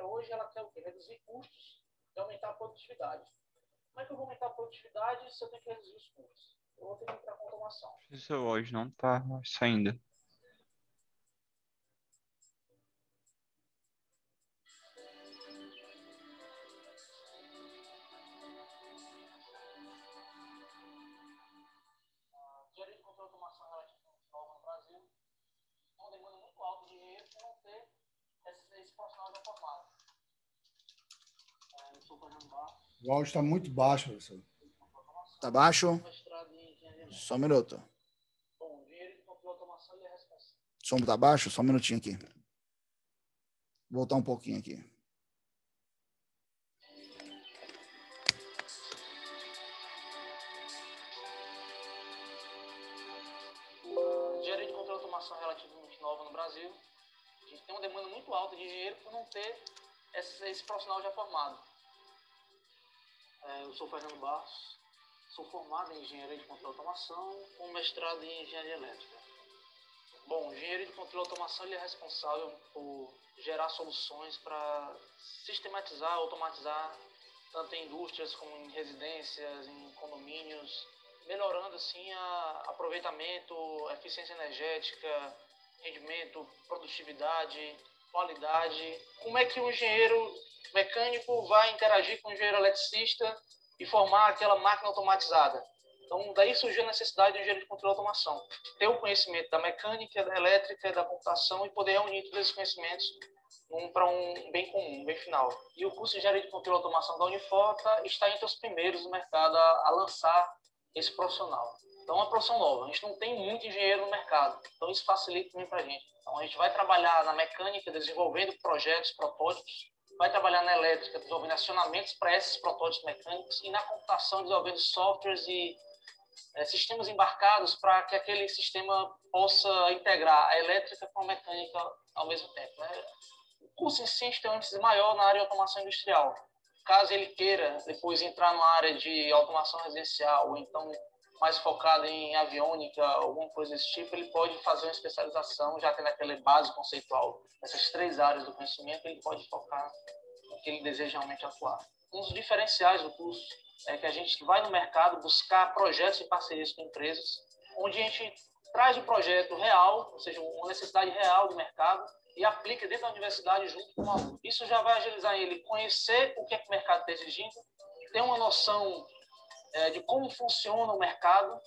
Hoje ela quer o quê? Reduzir custos e aumentar a produtividade. Como é que eu vou aumentar a produtividade se eu tenho que reduzir os custos? Eu vou ter que entrar com automação. Seu hoje não está saindo. esse profissional já formado. É, eu sou Fernando Barros. O áudio está muito baixo, professor. Está baixo? Só um minuto. O som está baixo? Só um minutinho aqui. Vou voltar um pouquinho aqui. Engenharia de controle de automação relativamente nova no Brasil. A gente tem uma demanda muito alta de engenheiro por não ter esse, esse profissional já formado. É, eu sou Fernando Barros, sou formado em Engenharia de Controle e Automação com mestrado em Engenharia Elétrica. Bom, Engenharia engenheiro de controle e automação ele é responsável por gerar soluções para sistematizar, automatizar tanto em indústrias como em residências, em condomínios, melhorando assim a aproveitamento, eficiência energética, rendimento, produtividade, qualidade. Como é que um engenheiro mecânico vai interagir com um engenheiro eletricista e formar aquela máquina automatizada? Então, daí surgiu a necessidade do engenheiro de controle de automação. Ter o conhecimento da mecânica, da elétrica, da computação e poder reunir todos esses conhecimentos um, para um bem comum, um bem final. E o curso de engenharia de controle de automação da Uniforta tá, está entre os primeiros no mercado a, a lançar esse profissional. Então, é uma profissão nova. A gente não tem muito engenheiro no mercado. Então, isso facilita também para a gente. Então, a gente vai trabalhar na mecânica, desenvolvendo projetos, protótipos, vai trabalhar na elétrica, desenvolvendo acionamentos para esses protótipos mecânicos e na computação, desenvolvendo softwares e é, sistemas embarcados para que aquele sistema possa integrar a elétrica com a mecânica ao mesmo tempo. Né? O curso em si tem um ênfase maior na área de automação industrial. Caso ele queira depois entrar na área de automação residencial ou então mais focado em aviônica, alguma coisa desse tipo, ele pode fazer uma especialização, já tendo aquela base conceitual essas três áreas do conhecimento, ele pode focar no que ele deseja realmente atuar. Um dos diferenciais do curso é que a gente vai no mercado buscar projetos e parcerias com empresas, onde a gente traz o projeto real, ou seja, uma necessidade real do mercado, e aplica dentro da universidade junto com o aluno. Isso já vai agilizar ele conhecer o que, é que o mercado está exigindo, ter uma noção é, de como funciona o mercado,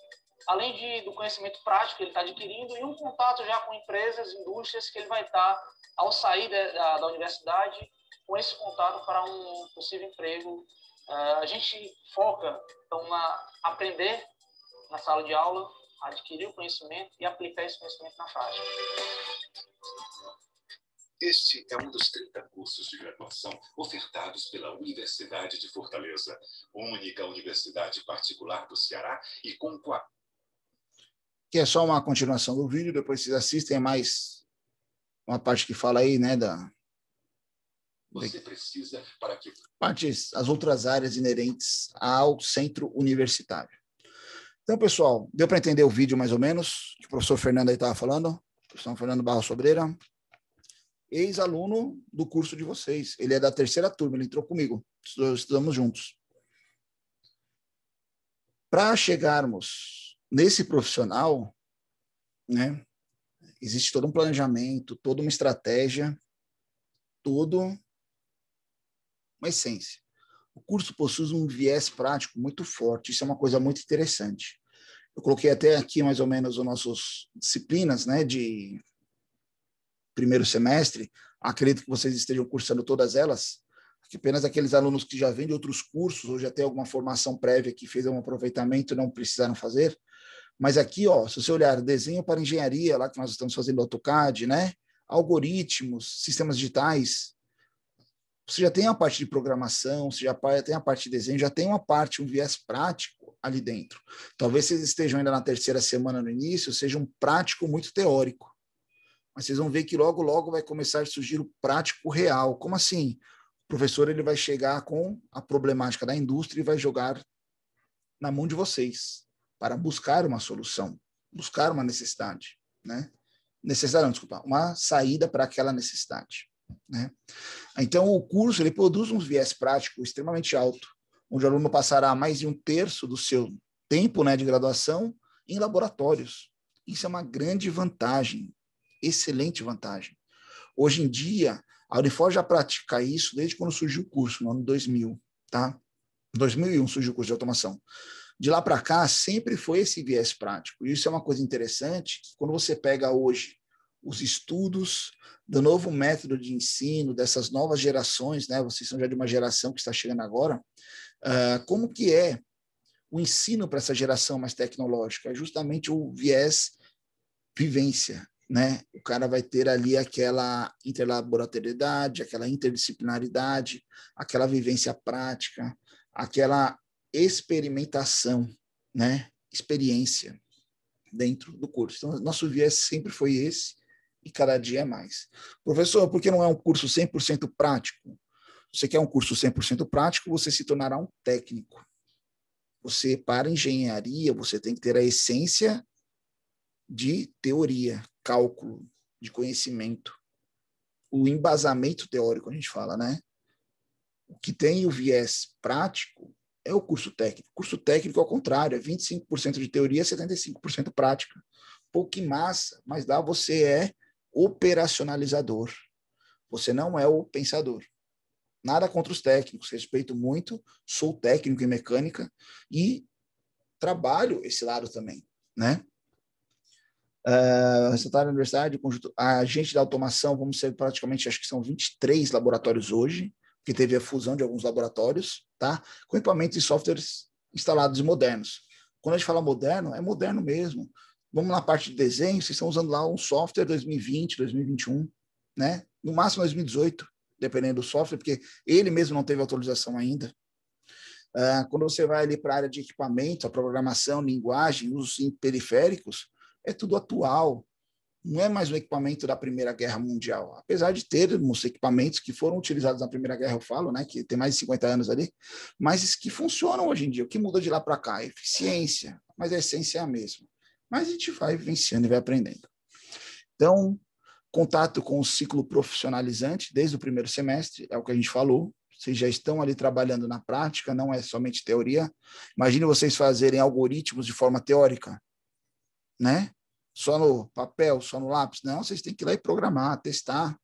além de, do conhecimento prático que ele está adquirindo e um contato já com empresas, indústrias que ele vai estar, tá, ao sair de, da, da, universidade, com esse contato para um possível emprego. É, a gente foca então, na aprender na sala de aula, adquirir o conhecimento e aplicar esse conhecimento na prática. Este é um dos 30 cursos de graduação ofertados pela Universidade de Fortaleza, única universidade particular do Ceará e com qual. Que é só uma continuação do vídeo, depois vocês assistem é mais uma parte que fala aí, né, da. Você precisa para que. Partes, as outras áreas inerentes ao centro universitário. Então, pessoal, deu para entender o vídeo mais ou menos que o professor Fernando aí estava falando? O professor Fernando Barros Sobreira ex-aluno do curso de vocês. Ele é da terceira turma, ele entrou comigo. Estudamos juntos. Para chegarmos nesse profissional, né, existe todo um planejamento, toda uma estratégia, todo uma essência. O curso possui um viés prático muito forte, isso é uma coisa muito interessante. Eu coloquei até aqui mais ou menos as nossas disciplinas, né, de primeiro semestre, acredito que vocês estejam cursando todas elas, que apenas aqueles alunos que já vêm de outros cursos ou já têm alguma formação prévia que fez um aproveitamento não precisaram fazer. Mas aqui, ó, se você olhar desenho para engenharia, lá que nós estamos fazendo AutoCAD, né? algoritmos, sistemas digitais, você já tem a parte de programação, você já tem a parte de desenho, já tem uma parte, um viés prático ali dentro. Talvez vocês estejam ainda na terceira semana no início, seja um prático muito teórico mas vocês vão ver que logo, logo vai começar a surgir o prático real. Como assim? O professor ele vai chegar com a problemática da indústria e vai jogar na mão de vocês para buscar uma solução, buscar uma necessidade, né? Necessidade, não, desculpa, uma saída para aquela necessidade, né? Então, o curso, ele produz um viés prático extremamente alto, onde o aluno passará mais de um terço do seu tempo né, de graduação em laboratórios. Isso é uma grande vantagem, excelente vantagem. Hoje em dia, a Unifor já pratica isso desde quando surgiu o curso, no ano 2000, tá? 2001 surgiu o curso de automação. De lá para cá, sempre foi esse viés prático. E isso é uma coisa interessante, quando você pega hoje os estudos do novo método de ensino, dessas novas gerações, né? Vocês são já de uma geração que está chegando agora. Uh, como que é o ensino para essa geração mais tecnológica? É justamente o viés vivência, né? O cara vai ter ali aquela interlaboratoriedade, aquela interdisciplinaridade, aquela vivência prática, aquela experimentação, né? Experiência dentro do curso. Então, nosso viés sempre foi esse e cada dia é mais. Professor, por que não é um curso 100% prático? Você quer um curso 100% prático, você se tornará um técnico. Você, para engenharia, você tem que ter a essência de teoria cálculo, de conhecimento, o embasamento teórico, a gente fala, né? O que tem o viés prático é o curso técnico. O curso técnico, ao contrário, é 25% de teoria, 75% prática. Pô, que massa! Mas lá você é operacionalizador. Você não é o pensador. Nada contra os técnicos, respeito muito, sou técnico em mecânica e trabalho esse lado também, né? Uh, ah, Restaurante da Universidade, conjunto, a gente da automação, vamos ser praticamente, acho que são 23 laboratórios hoje, que teve a fusão de alguns laboratórios, tá? com equipamentos e softwares instalados e modernos. Quando a gente fala moderno, é moderno mesmo. Vamos na parte de desenho, vocês estão usando lá um software 2020, 2021, né? no máximo 2018, dependendo do software, porque ele mesmo não teve atualização ainda. Uh, quando você vai ali para a área de equipamento, a programação, linguagem, usos periféricos, é tudo atual. Não é mais um equipamento da Primeira Guerra Mundial. Apesar de termos equipamentos que foram utilizados na Primeira Guerra, eu falo, né, que tem mais de 50 anos ali, mas que funcionam hoje em dia. O que muda de lá para cá? Eficiência, mas a essência é a mesma. Mas a gente vai vivenciando e vai aprendendo. Então, contato com o ciclo profissionalizante desde o primeiro semestre, é o que a gente falou. Vocês já estão ali trabalhando na prática, não é somente teoria. Imagine vocês fazerem algoritmos de forma teórica né? Só no papel, só no lápis. Não, vocês têm que ir lá e programar, testar.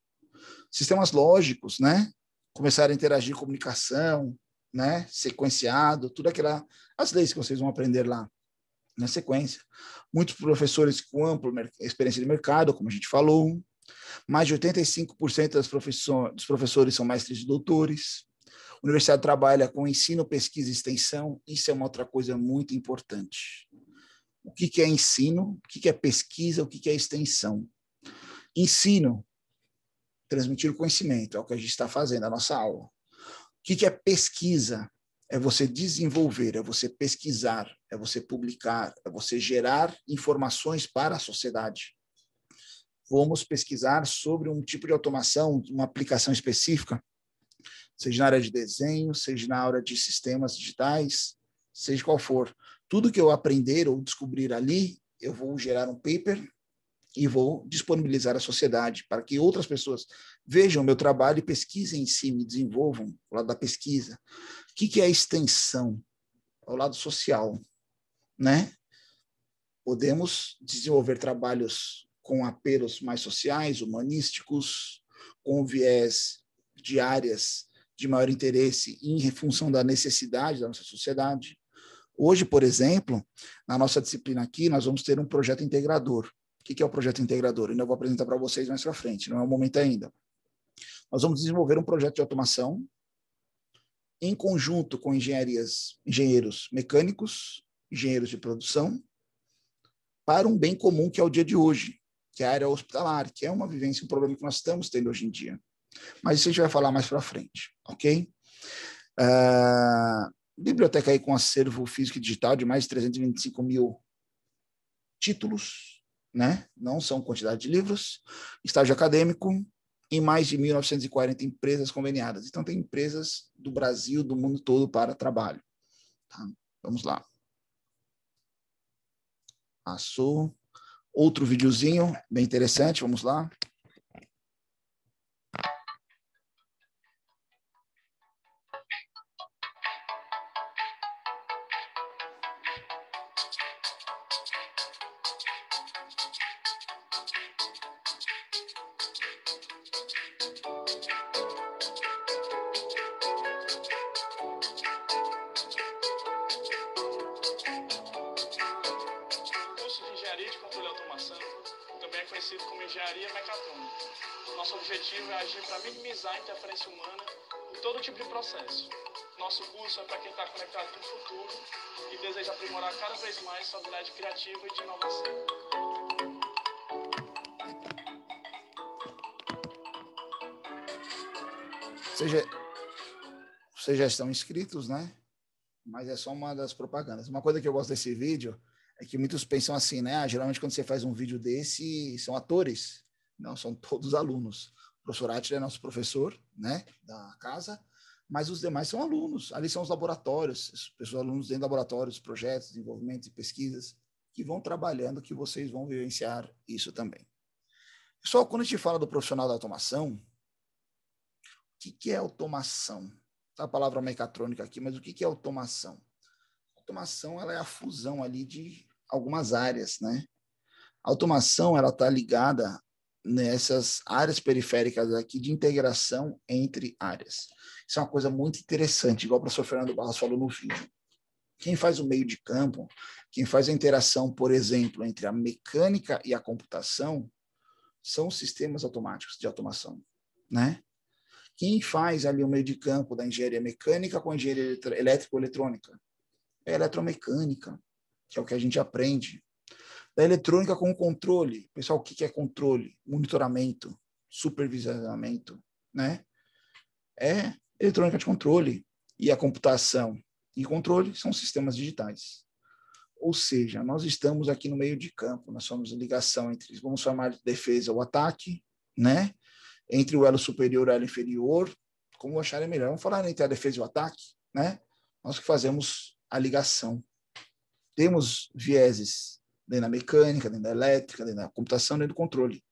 Sistemas lógicos, né? Começar a interagir comunicação, né? Sequenciado, tudo aquela as leis que vocês vão aprender lá na sequência. Muitos professores com ampla experiência de mercado, como a gente falou. Mais de 85% das professor, dos professores são mestres e doutores. A universidade trabalha com ensino, pesquisa e extensão. Isso é uma outra coisa muito importante o que, é ensino, o que, é pesquisa, o que, é extensão. Ensino, transmitir o conhecimento, é o que a gente está fazendo, a nossa aula. O que é pesquisa? É você desenvolver, é você pesquisar, é você publicar, é você gerar informações para a sociedade. Vamos pesquisar sobre um tipo de automação, uma aplicação específica, seja na área de desenho, seja na área de sistemas digitais, seja qual for. Tudo que eu aprender ou descobrir ali, eu vou gerar um paper e vou disponibilizar à sociedade para que outras pessoas vejam o meu trabalho e pesquisem em si, me desenvolvam o lado da pesquisa. O que, que é extensão? Ao lado social, né? Podemos desenvolver trabalhos com apelos mais sociais, humanísticos, com viés de áreas de maior interesse em função da necessidade da nossa sociedade. Hoje, por exemplo, na nossa disciplina aqui, nós vamos ter um projeto integrador. O que é o projeto integrador? Ainda vou apresentar para vocês mais para frente, não é o momento ainda. Nós vamos desenvolver um projeto de automação em conjunto com engenharias, engenheiros mecânicos, engenheiros de produção, para um bem comum que é o dia de hoje, que é a área hospitalar, que é uma vivência, um problema que nós estamos tendo hoje em dia. Mas isso a gente vai falar mais para frente, ok? Uh, biblioteca aí com acervo físico e digital de mais de 325 mil títulos, né? não são quantidade de livros, estágio acadêmico, em mais de 1.940 empresas conveniadas. Então, tem empresas do Brasil, do mundo todo para trabalho. Tá? Vamos lá. Passou. Outro videozinho bem interessante, vamos lá. estão inscritos, né? Mas é só uma das propagandas. Uma coisa que eu gosto desse vídeo é que muitos pensam assim, né? Ah, geralmente quando você faz um vídeo desse, são atores. Não, são todos alunos. O professor Atila é nosso professor, né? Da casa. Mas os demais são alunos. Ali são os laboratórios, os alunos dentro de laboratórios, projetos, desenvolvimento e pesquisas que vão trabalhando, que vocês vão vivenciar isso também. Pessoal, quando a gente fala do profissional da automação, o que é automação? a palavra mecatrônica aqui, mas o que, é automação? Automação ela é a fusão ali de algumas áreas, né? A automação ela está ligada nessas áreas periféricas aqui de integração entre áreas. Isso é uma coisa muito interessante, igual o professor Fernando Barros falou no vídeo. Quem faz o meio de campo, quem faz a interação, por exemplo, entre a mecânica e a computação, são os sistemas automáticos de automação, né? Quem faz ali o meio de campo da engenharia mecânica com engenharia elétrico-eletrônica? É a eletromecânica, que é o que a gente aprende. Da eletrônica com o controle. Pessoal, o que é controle? Monitoramento, supervisionamento, né? É eletrônica de controle. E a computação e controle são sistemas digitais. Ou seja, nós estamos aqui no meio de campo, nós somos a ligação entre, vamos chamar de defesa ou ataque, né? entre o elo superior e o elo inferior, como acharem melhor. Vamos falar entre a defesa e o ataque, né? Nós que fazemos a ligação. Temos vieses dentro da mecânica, dentro da elétrica, dentro da computação, dentro do controle.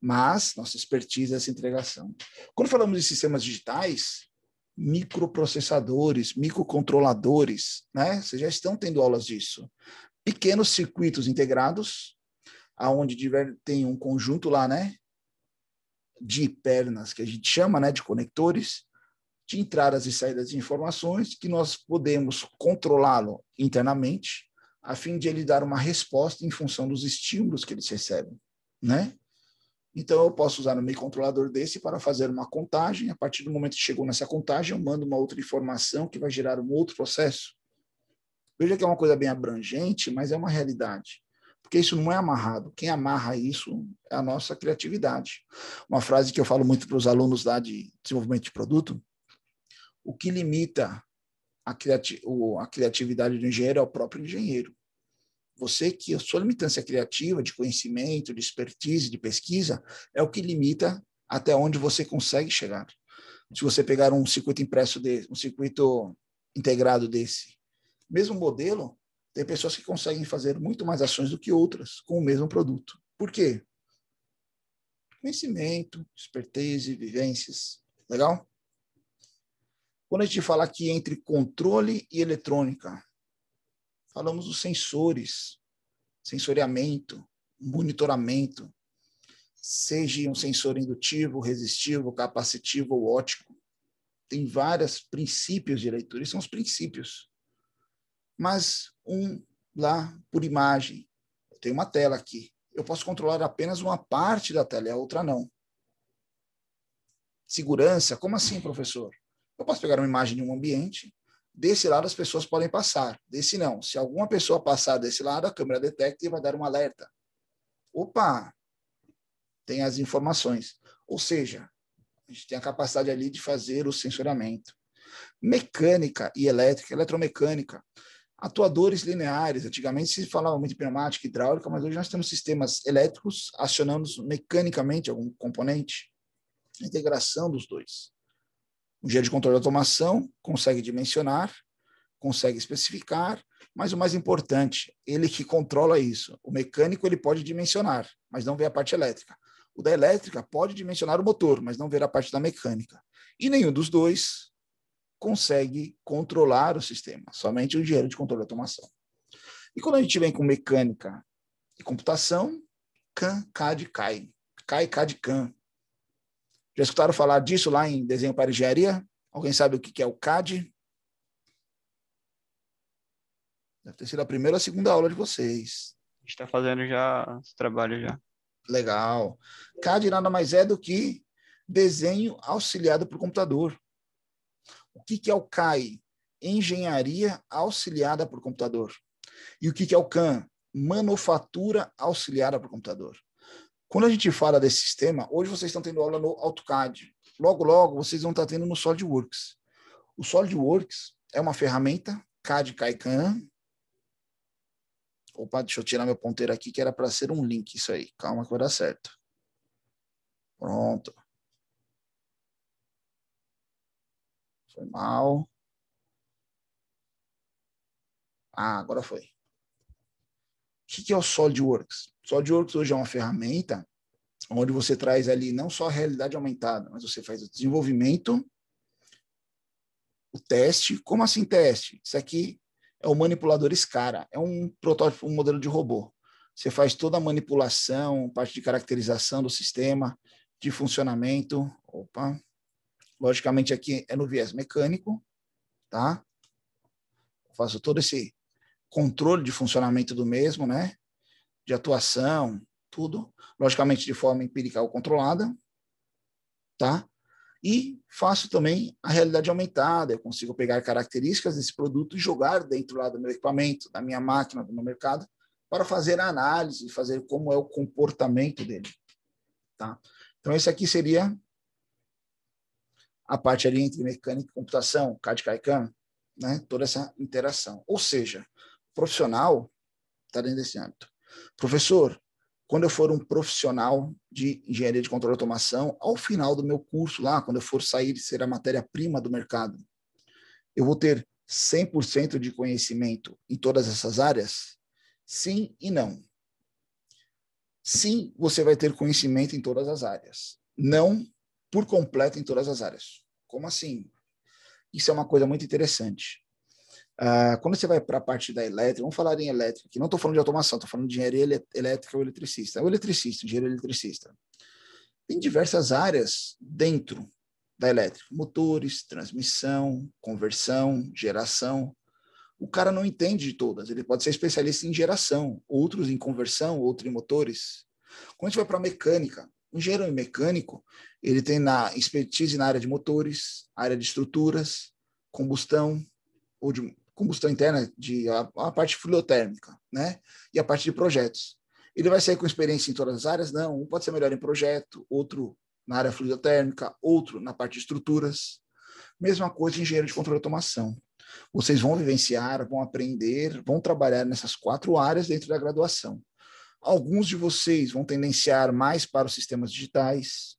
Mas nossa expertise é essa entregação. Quando falamos de sistemas digitais, microprocessadores, microcontroladores, né? Vocês já estão tendo aulas disso. Pequenos circuitos integrados, aonde tem um conjunto lá, né? de pernas, que a gente chama né, de conectores, de entradas e saídas de informações, que nós podemos controlá-lo internamente, a fim de ele dar uma resposta em função dos estímulos que eles recebem. Né? Então, eu posso usar um meio controlador desse para fazer uma contagem. A partir do momento que chegou nessa contagem, eu mando uma outra informação que vai gerar um outro processo. Veja que é uma coisa bem abrangente, mas é uma realidade porque isso não é amarrado. Quem amarra isso é a nossa criatividade. Uma frase que eu falo muito para os alunos lá de desenvolvimento de produto: o que limita a, criati a criatividade do engenheiro é o próprio engenheiro. Você que a sua limitância criativa, de conhecimento, de expertise, de pesquisa, é o que limita até onde você consegue chegar. Se você pegar um circuito impresso de um circuito integrado desse, mesmo modelo, tem pessoas que conseguem fazer muito mais ações do que outras com o mesmo produto. Por quê? Conhecimento, expertise, vivências. Legal? Quando a gente fala aqui entre controle e eletrônica, falamos dos sensores, sensoriamento, monitoramento, seja um sensor indutivo, resistivo, capacitivo ou ótico. Tem vários princípios de leitura, e são os princípios mas um lá por imagem. Eu tenho uma tela aqui. Eu posso controlar apenas uma parte da tela e a outra não. Segurança? Como assim, professor? Eu posso pegar uma imagem de um ambiente, desse lado as pessoas podem passar, desse não. Se alguma pessoa passar desse lado, a câmera detecta e vai dar um alerta. Opa! Tem as informações. Ou seja, a gente tem a capacidade ali de fazer o censuramento. Mecânica e elétrica, eletromecânica atuadores lineares. Antigamente se falava muito de pneumática hidráulica, mas hoje nós temos sistemas elétricos acionando mecanicamente algum componente. A integração dos dois. O dia de controle de automação consegue dimensionar, consegue especificar, mas o mais importante, ele que controla isso. O mecânico ele pode dimensionar, mas não vê a parte elétrica. O da elétrica pode dimensionar o motor, mas não ver a parte da mecânica. E nenhum dos dois consegue controlar o sistema, somente o engenheiro de controle de automação. E quando a gente vem com mecânica e computação, CAN, CAD, CAI. CAI, CAD, CAN. Já escutaram falar disso lá em desenho para engenharia? Alguém sabe o que é o CAD? Deve ter sido a primeira ou a segunda aula de vocês. A gente está fazendo já esse trabalho já. Legal. CAD nada mais é do que desenho auxiliado por computador. O que, que é o CAI? Engenharia auxiliada por computador. E o que, que é o CAN? Manufatura auxiliada por computador. Quando a gente fala desse sistema, hoje vocês estão tendo aula no AutoCAD. Logo, logo, vocês vão estar tendo no SolidWorks. O SolidWorks é uma ferramenta CAD CAN. Opa, deixa eu tirar meu ponteiro aqui, que era para ser um link isso aí. Calma que vai dar certo. Pronto. Foi mal. Ah, agora foi. O que é o SolidWorks? SolidWorks hoje é uma ferramenta onde você traz ali não só a realidade aumentada, mas você faz o desenvolvimento, o teste. Como assim teste? Isso aqui é o manipulador SCARA, é um protótipo, um modelo de robô. Você faz toda a manipulação, parte de caracterização do sistema, de funcionamento. Opa, Logicamente, aqui é no viés mecânico, tá? Eu faço todo esse controle de funcionamento do mesmo, né? De atuação, tudo. Logicamente, de forma empirical controlada, tá? E faço também a realidade aumentada. Eu consigo pegar características desse produto e jogar dentro lá do meu equipamento, da minha máquina, do meu mercado, para fazer a análise, fazer como é o comportamento dele, tá? Então, esse aqui seria a parte ali entre mecânica e computação, CAD CAICAM, né? toda essa interação. Ou seja, profissional está dentro desse âmbito. Professor, quando eu for um profissional de engenharia de controle e automação, ao final do meu curso lá, quando eu for sair e ser a matéria-prima do mercado, eu vou ter 100% de conhecimento em todas essas áreas? Sim e não. Sim, você vai ter conhecimento em todas as áreas. Não por completo em todas as áreas. Como assim? Isso é uma coisa muito interessante. Uh, quando você vai para a parte da elétrica, vamos falar em elétrica, que não estou falando de automação, estou falando de engenharia elétrica ou eletricista. O eletricista, engenheiro eletricista. Tem diversas áreas dentro da elétrica: motores, transmissão, conversão, geração. O cara não entende de todas, ele pode ser especialista em geração, outros em conversão, outros em motores. Quando a gente vai para a mecânica, o engenheiro mecânico, ele tem na expertise na área de motores, área de estruturas, combustão, ou de combustão interna, de a, a parte fluidotérmica, né? E a parte de projetos. Ele vai sair com experiência em todas as áreas? Não. Um pode ser melhor em projeto, outro na área fluidotérmica, outro na parte de estruturas. Mesma coisa em engenheiro de controle de automação. Vocês vão vivenciar, vão aprender, vão trabalhar nessas quatro áreas dentro da graduação. Alguns de vocês vão tendenciar mais para os sistemas digitais,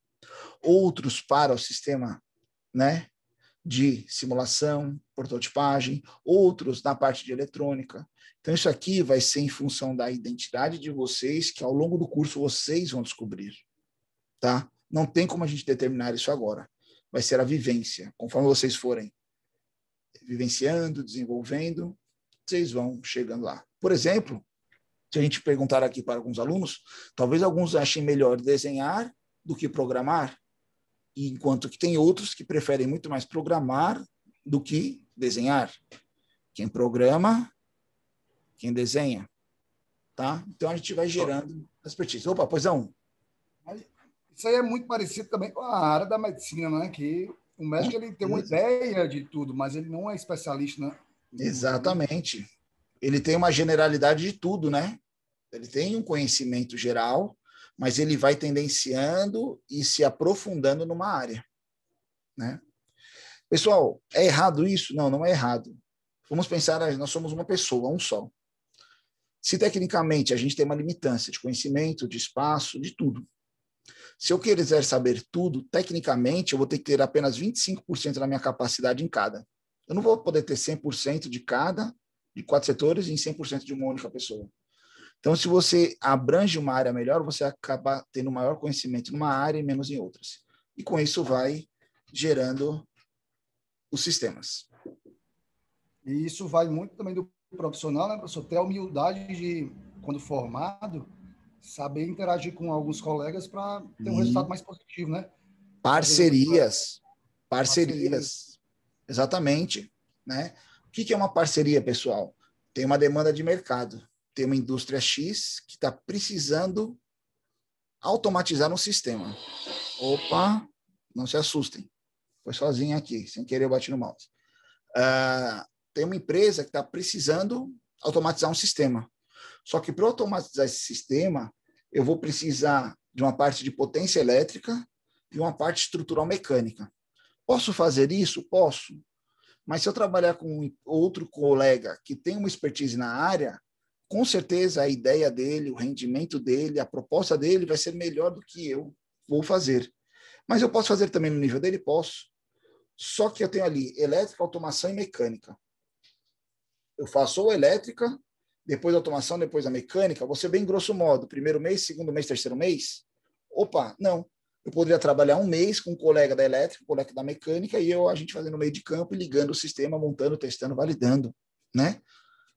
outros para o sistema né, de simulação, prototipagem, outros na parte de eletrônica. Então, isso aqui vai ser em função da identidade de vocês, que ao longo do curso vocês vão descobrir. Tá? Não tem como a gente determinar isso agora. Vai ser a vivência. Conforme vocês forem vivenciando, desenvolvendo, vocês vão chegando lá. Por exemplo, se a gente perguntar aqui para alguns alunos, talvez alguns achem melhor desenhar do que programar, enquanto que tem outros que preferem muito mais programar do que desenhar. Quem programa, quem desenha, tá? Então a gente vai gerando expertise. Opa, pois é um. Isso aí é muito parecido também com a área da medicina, né? Que o médico ele tem uma ideia de tudo, mas ele não é especialista, né? Exatamente. Ele tem uma generalidade de tudo, né? Ele tem um conhecimento geral, mas ele vai tendenciando e se aprofundando numa área, né? Pessoal, é errado isso? Não, não é errado. Vamos pensar, nós somos uma pessoa, um só. Se tecnicamente a gente tem uma limitância de conhecimento, de espaço, de tudo. Se eu quiser saber tudo, tecnicamente eu vou ter que ter apenas 25% da minha capacidade em cada. Eu não vou poder ter 100% de cada, de quatro setores, em 100% de uma única pessoa. Então, se você abrange uma área melhor, você acaba tendo maior conhecimento numa área e menos em outras. E com isso vai gerando os sistemas. E isso vai muito também do profissional, né, professor? Ter a humildade de, quando formado, saber interagir com alguns colegas para ter um e... resultado mais positivo, né? Parcerias. Parcerias. Exatamente. Né? O que é uma parceria, pessoal? Tem uma demanda de mercado tem uma indústria X que está precisando automatizar um sistema. Opa, não se assustem. Foi sozinho aqui, sem querer eu bati no mouse. Uh, tem uma empresa que está precisando automatizar um sistema. Só que para automatizar esse sistema, eu vou precisar de uma parte de potência elétrica e uma parte estrutural mecânica. Posso fazer isso? Posso. Mas se eu trabalhar com outro colega que tem uma expertise na área, com certeza a ideia dele, o rendimento dele, a proposta dele vai ser melhor do que eu vou fazer. Mas eu posso fazer também no nível dele? Posso. Só que eu tenho ali elétrica, automação e mecânica. Eu faço ou elétrica, depois a automação, depois a mecânica. Você bem grosso modo, primeiro mês, segundo mês, terceiro mês. Opa, não. Eu poderia trabalhar um mês com um colega da elétrica, um colega da mecânica e eu a gente fazendo meio de campo, ligando o sistema, montando, testando, validando, né?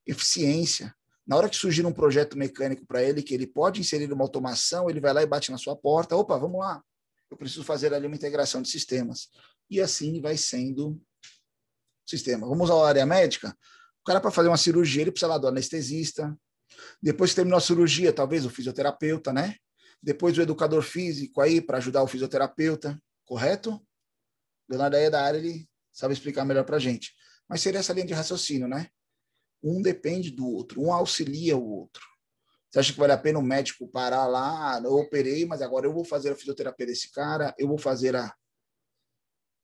Eficiência. Na hora que surgir um projeto mecânico para ele, que ele pode inserir uma automação, ele vai lá e bate na sua porta. Opa, vamos lá. Eu preciso fazer ali uma integração de sistemas. E assim vai sendo o sistema. Vamos à área médica? O cara, para fazer uma cirurgia, ele precisa lá do anestesista. Depois que terminou a cirurgia, talvez o fisioterapeuta, né? Depois o educador físico aí para ajudar o fisioterapeuta, correto? Leonardo aí é da área, ele sabe explicar melhor para gente. Mas seria essa linha de raciocínio, né? Um depende do outro, um auxilia o outro. Você acha que vale a pena o um médico parar lá? Ah, eu operei, mas agora eu vou fazer a fisioterapia desse cara, eu vou fazer a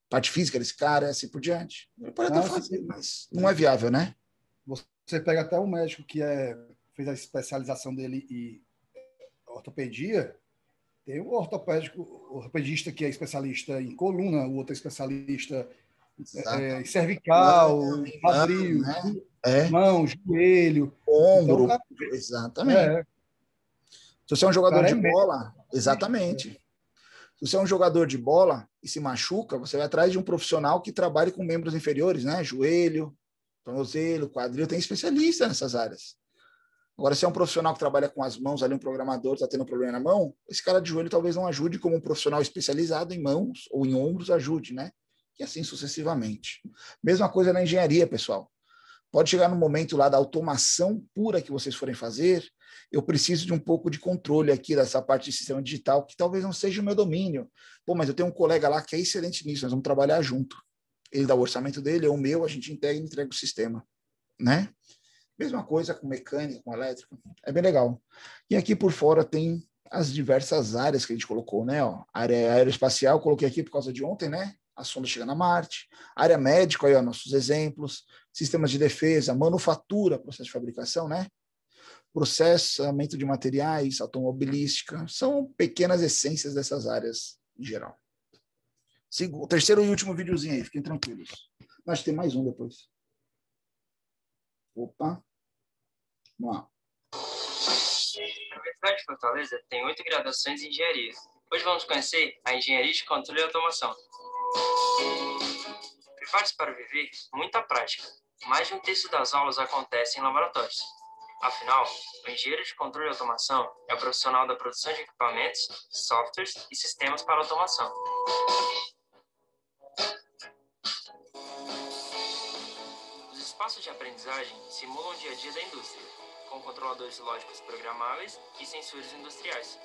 parte física desse cara, assim por diante. É, pode não, até fazer, mas não é viável, né? Você pega até um médico que é, fez a especialização dele em ortopedia, tem um ortopédico, ortopedista que é especialista em coluna, o outro é especialista é, cervical, quadril. Né? É. Mão, joelho. Então, Ombro. Então, cara... É exatamente. É. Se você é um jogador de é bola, exatamente. Se você é um jogador de bola e se machuca, você vai atrás de um profissional que trabalhe com membros inferiores, né? Joelho, tornozelo, quadril, tem especialista nessas áreas. Agora, se é um profissional que trabalha com as mãos, ali um programador está tendo um problema na mão, esse cara de joelho talvez não ajude como um profissional especializado em mãos ou em ombros ajude, né? E assim sucessivamente. Mesma coisa na engenharia, pessoal. Pode chegar no momento lá da automação pura que vocês forem fazer, eu preciso de um pouco de controle aqui dessa parte de sistema digital, que talvez não seja o meu domínio. Pô, mas eu tenho um colega lá que é excelente nisso, nós vamos trabalhar junto. Ele dá o orçamento dele, é o meu, a gente integra e entrega o sistema, né? Mesma coisa com mecânica, com elétrica, é bem legal. E aqui por fora tem as diversas áreas que a gente colocou, né? Ó, área aeroespacial, coloquei aqui por causa de ontem, né? A sonda chegando a Marte. Área médica, aí, ó, nossos exemplos sistemas de defesa, manufatura, processo de fabricação, né? processamento de materiais, automobilística, são pequenas essências dessas áreas em geral. Segundo, terceiro e último videozinho aí, fiquem tranquilos. Acho que tem mais um depois. Opa. Vamos lá. A Universidade de Fortaleza tem oito graduações em engenharia. Hoje vamos conhecer a engenharia de controle e automação. Prepare-se para viver, muita prática mais de um terço das aulas acontece em laboratórios. Afinal, o engenheiro de controle de automação é o profissional da produção de equipamentos, softwares e sistemas para automação. Os espaços de aprendizagem simulam o dia a dia da indústria, com controladores lógicos programáveis e sensores industriais.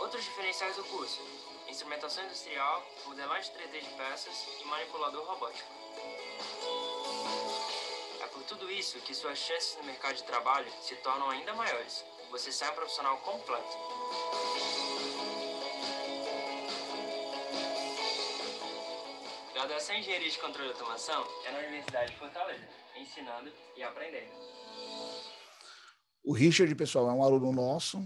Outros diferenciais do curso: instrumentação industrial, modelagem 3D de peças e manipulador robótico tudo isso, que suas chances no mercado de trabalho se tornam ainda maiores. Você sai um profissional completo. Graduação em Engenharia de Controle de Automação é na Universidade de Fortaleza, ensinando e aprendendo. O Richard, pessoal, é um aluno nosso.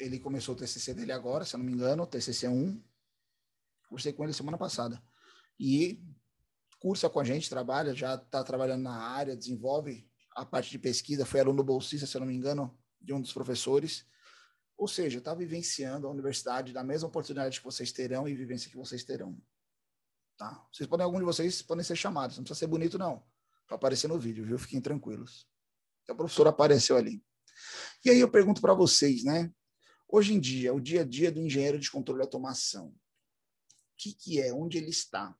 Ele começou o TCC dele agora, se eu não me engano, TCC 1. Conversei com ele semana passada. E cursa com a gente, trabalha, já está trabalhando na área, desenvolve a parte de pesquisa, foi aluno bolsista, se eu não me engano, de um dos professores. Ou seja, está vivenciando a universidade da mesma oportunidade que vocês terão e vivência que vocês terão. Tá? Vocês podem, algum de vocês podem ser chamados, não precisa ser bonito, não, para aparecer no vídeo, viu? Fiquem tranquilos. Então, a professora apareceu ali. E aí eu pergunto para vocês, né? Hoje em dia, o dia a dia do engenheiro de controle de automação, o que, que é? Onde ele está?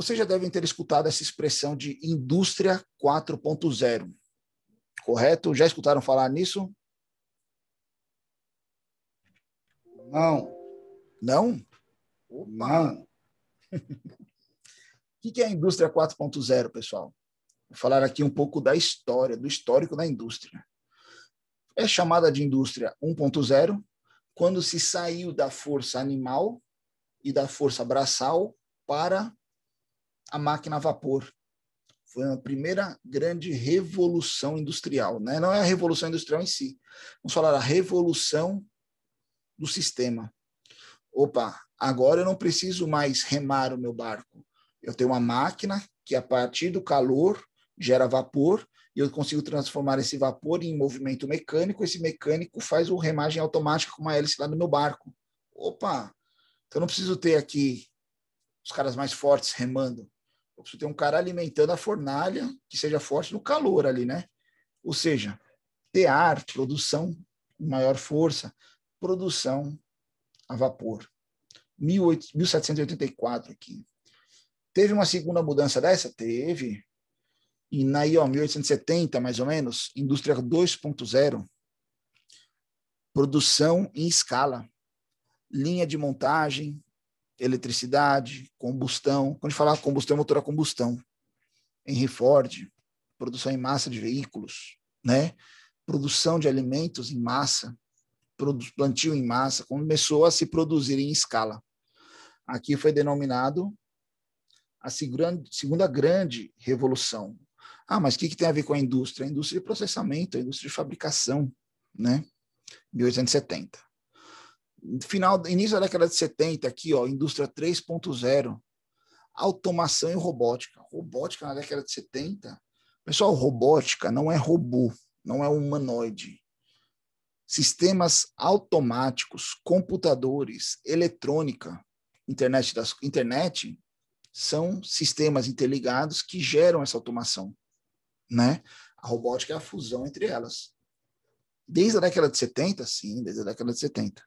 Vocês já devem ter escutado essa expressão de indústria 4.0. Correto? Já escutaram falar nisso? Não. Não? Opa. o que é a indústria 4.0, pessoal? Vou falar aqui um pouco da história, do histórico da indústria. É chamada de indústria 1.0 quando se saiu da força animal e da força braçal para a máquina a vapor. Foi a primeira grande revolução industrial. Né? Não é a revolução industrial em si. Vamos falar a revolução do sistema. Opa, agora eu não preciso mais remar o meu barco. Eu tenho uma máquina que, a partir do calor, gera vapor e eu consigo transformar esse vapor em movimento mecânico. Esse mecânico faz uma remagem automática com uma hélice lá no meu barco. Opa! Então eu não preciso ter aqui os caras mais fortes remando. Você tem um cara alimentando a fornalha que seja forte no calor ali, né? Ou seja, ter ar, produção maior força, produção a vapor. 1784 aqui. Teve uma segunda mudança dessa? Teve. E na IO 1870, mais ou menos, indústria 2.0, produção em escala, linha de montagem, eletricidade, combustão. Quando a gente fala combustão, é motor a combustão. Henry Ford, produção em massa de veículos, né? produção de alimentos em massa, plantio em massa, começou a se produzir em escala. Aqui foi denominado a segunda grande revolução. Ah, mas o que, que tem a ver com a indústria? A indústria de processamento, a indústria de fabricação, né? 1870 final, início da década de 70, aqui, ó, indústria 3.0, automação e robótica. Robótica na década de 70. Pessoal, robótica não é robô, não é humanoide. Sistemas automáticos, computadores, eletrônica, internet, das, internet são sistemas interligados que geram essa automação, né? A robótica é a fusão entre elas. Desde a década de 70, sim, desde a década de 70.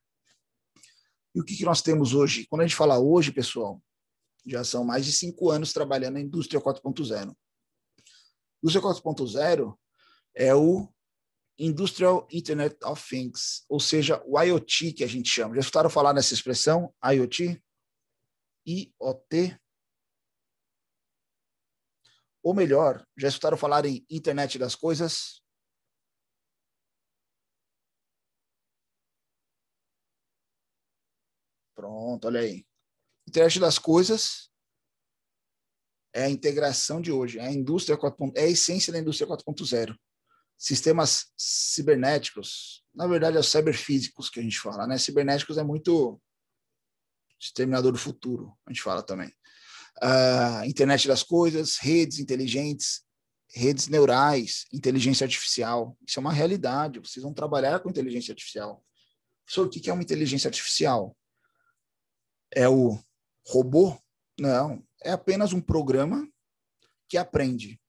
E o que, que nós temos hoje? Quando a gente fala hoje, pessoal, já são mais de cinco anos trabalhando na indústria 4.0. Indústria 4.0 é o Industrial Internet of Things, ou seja, o IoT que a gente chama. Já escutaram falar nessa expressão, IoT? IoT? Ou melhor, já escutaram falar em Internet das Coisas? Pronto, olha aí. Internet das coisas é a integração de hoje. É a indústria 4.0, é a essência da indústria 4.0. Sistemas cibernéticos, na verdade, é os cyberfísicos que a gente fala, né? Cibernéticos é muito exterminador do futuro, a gente fala também. Uh, internet das coisas, redes inteligentes, redes neurais, inteligência artificial. Isso é uma realidade. Vocês vão trabalhar com inteligência artificial. Professor, o que é uma inteligência artificial? é o robô? Não, é apenas um programa que aprende.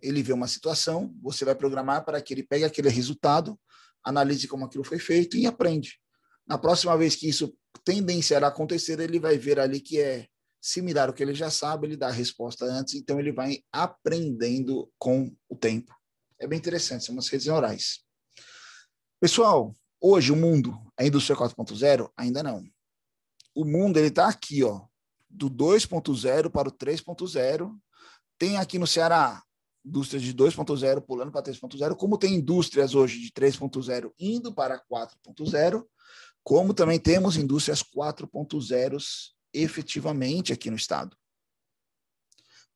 Ele vê uma situação, você vai programar para que ele pegue aquele resultado, analise como aquilo foi feito e aprende. Na próxima vez que isso tendência a acontecer, ele vai ver ali que é similar ao que ele já sabe, ele dá a resposta antes, então ele vai aprendendo com o tempo. É bem interessante, são umas redes neurais. Pessoal, hoje o mundo, a indústria 4.0, ainda não o mundo ele está aqui, ó, do 2.0 para o 3.0. Tem aqui no Ceará indústrias de 2.0 pulando para 3.0, como tem indústrias hoje de 3.0 indo para 4.0, como também temos indústrias 4.0 efetivamente aqui no estado.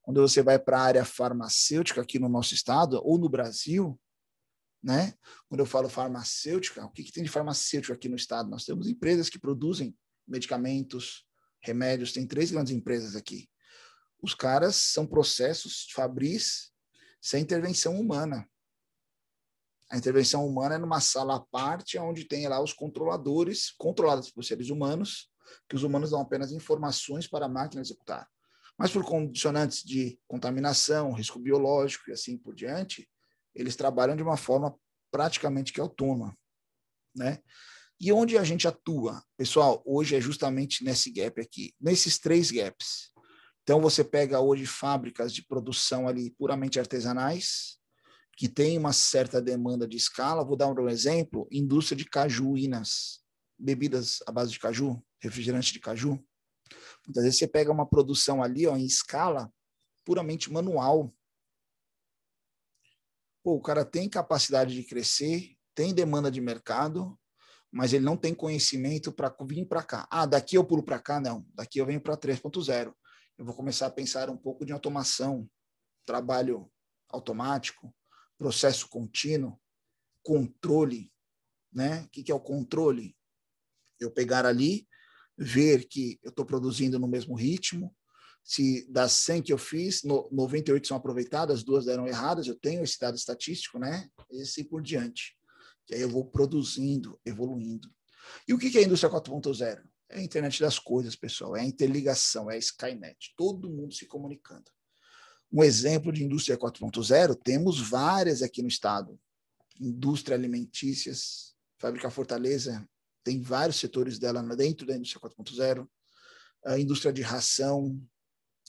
Quando você vai para a área farmacêutica aqui no nosso estado ou no Brasil, né? Quando eu falo farmacêutica, o que, que tem de farmacêutico aqui no estado? Nós temos empresas que produzem medicamentos, remédios, tem três grandes empresas aqui. Os caras são processos fabris sem intervenção humana. A intervenção humana é numa sala à parte, onde tem lá os controladores, controlados por seres humanos, que os humanos dão apenas informações para a máquina executar. Mas por condicionantes de contaminação, risco biológico e assim por diante, eles trabalham de uma forma praticamente que autônoma, né? E onde a gente atua, pessoal, hoje é justamente nesse gap aqui, nesses três gaps. Então, você pega hoje fábricas de produção ali puramente artesanais, que tem uma certa demanda de escala. Vou dar um exemplo: indústria de cajuínas, bebidas à base de caju, refrigerante de caju. Muitas vezes você pega uma produção ali ó, em escala puramente manual. Pô, o cara tem capacidade de crescer, tem demanda de mercado, mas ele não tem conhecimento para vir para cá. Ah, daqui eu pulo para cá? Não. Daqui eu venho para 3.0. Eu vou começar a pensar um pouco de automação, trabalho automático, processo contínuo, controle. Né? O que, é o controle? Eu pegar ali, ver que eu estou produzindo no mesmo ritmo, se das 100 que eu fiz, 98 são aproveitadas, duas deram erradas, eu tenho esse dado estatístico, né? assim por diante que aí eu vou produzindo, evoluindo. E o que é a indústria 4.0? É a internet das coisas, pessoal, é a interligação, é a Skynet, todo mundo se comunicando. Um exemplo de indústria 4.0, temos várias aqui no estado. Indústria alimentícias, Fábrica Fortaleza tem vários setores dela dentro da indústria 4.0, a indústria de ração,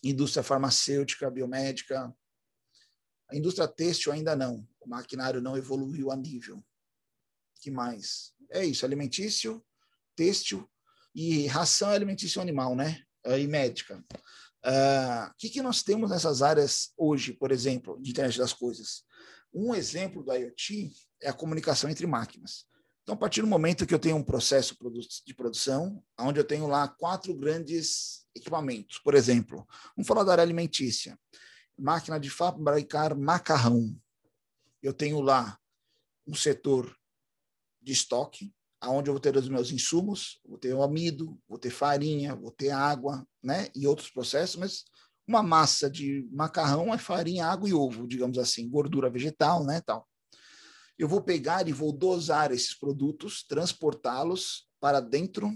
indústria farmacêutica, biomédica, a indústria têxtil ainda não, o maquinário não evoluiu a nível, que mais? É isso, alimentício, têxtil e ração alimentício animal, né? E médica. Ah, o uh, que, que nós temos nessas áreas hoje, por exemplo, de internet das coisas? Um exemplo do IoT é a comunicação entre máquinas. Então, a partir do momento que eu tenho um processo de produção, onde eu tenho lá quatro grandes equipamentos, por exemplo, vamos falar da área alimentícia, máquina de fabricar macarrão. Eu tenho lá um setor de estoque, aonde eu vou ter os meus insumos, vou ter o amido, vou ter farinha, vou ter água, né, e outros processos, mas uma massa de macarrão é farinha, água e ovo, digamos assim, gordura vegetal, né, tal. Eu vou pegar e vou dosar esses produtos, transportá-los para dentro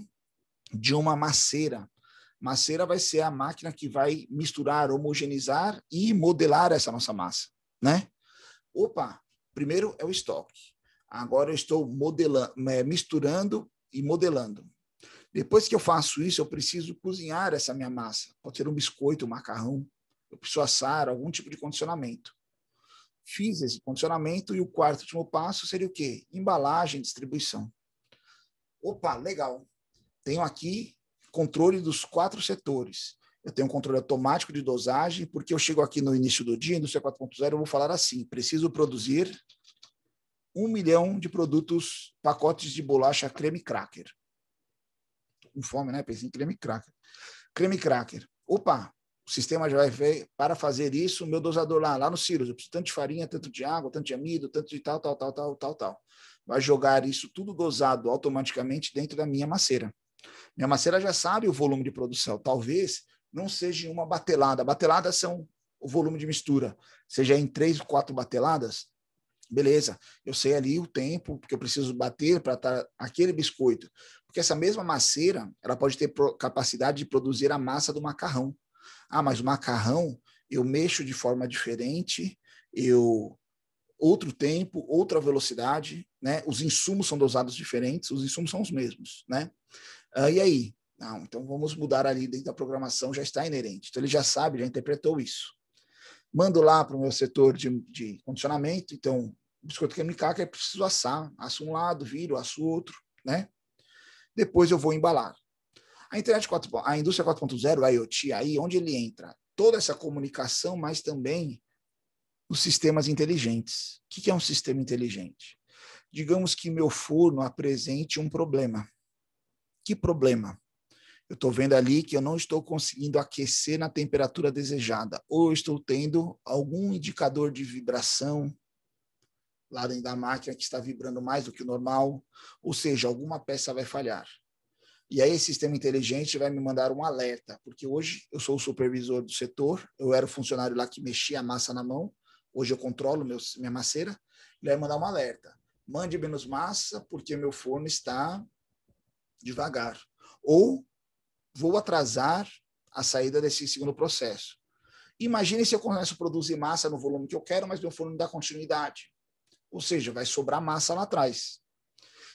de uma maceira. Maceira vai ser a máquina que vai misturar, homogeneizar e modelar essa nossa massa, né? Opa, primeiro é o estoque Agora eu estou modelando, eh, misturando e modelando. Depois que eu faço isso, eu preciso cozinhar essa minha massa. Pode ser um biscoito, um macarrão. Eu preciso assar algum tipo de condicionamento. Fiz esse condicionamento e o quarto último passo seria o quê? Embalagem, distribuição. Opa, legal. Tenho aqui controle dos quatro setores. Eu tenho um controle automático de dosagem, porque eu chego aqui no início do dia, no C4.0, eu vou falar assim: preciso produzir um milhão de produtos, pacotes de bolacha creme cracker. Com fome, né? Pensei em creme cracker. Creme cracker. Opa, o sistema já vai ver, para fazer isso, o meu dosador lá, lá no Cirrus, eu preciso tanto de farinha, tanto de água, tanto de amido, tanto de tal, tal, tal, tal, tal, tal. Vai jogar isso tudo dosado automaticamente dentro da minha maceira. Minha maceira já sabe o volume de produção. Talvez não seja uma batelada. bateladas são o volume de mistura. Seja em três, quatro bateladas, beleza, eu sei ali o tempo que eu preciso bater para estar tá aquele biscoito. Porque essa mesma maceira, ela pode ter capacidade de produzir a massa do macarrão. Ah, mas o macarrão eu mexo de forma diferente, eu outro tempo, outra velocidade, né? Os insumos são dosados diferentes, os insumos são os mesmos, né? Ah, e aí? Não, então vamos mudar ali dentro da programação, já está inerente. Então ele já sabe, já interpretou isso mando lá para o meu setor de, de, condicionamento, então biscoito que é, é preciso assar. Assa um lado, viro, asso outro, né? Depois eu vou embalar. A internet 4, a indústria 4.0, a IoT, aí onde ele entra? Toda essa comunicação, mas também os sistemas inteligentes. O que é um sistema inteligente? Digamos que meu forno apresente um problema. Que problema? Eu estou vendo ali que eu não estou conseguindo aquecer na temperatura desejada, ou estou tendo algum indicador de vibração, lá dentro da máquina que está vibrando mais do que o normal, ou seja, alguma peça vai falhar. E aí esse sistema inteligente vai me mandar um alerta, porque hoje eu sou o supervisor do setor, eu era o funcionário lá que mexia a massa na mão, hoje eu controlo meu, minha maceira, ele vai mandar um alerta. Mande menos massa porque meu forno está devagar. Ou vou atrasar a saída desse segundo processo. Imagine se eu começo a produzir massa no volume que eu quero, mas meu forno não dá continuidade. Ou seja, vai sobrar massa lá atrás.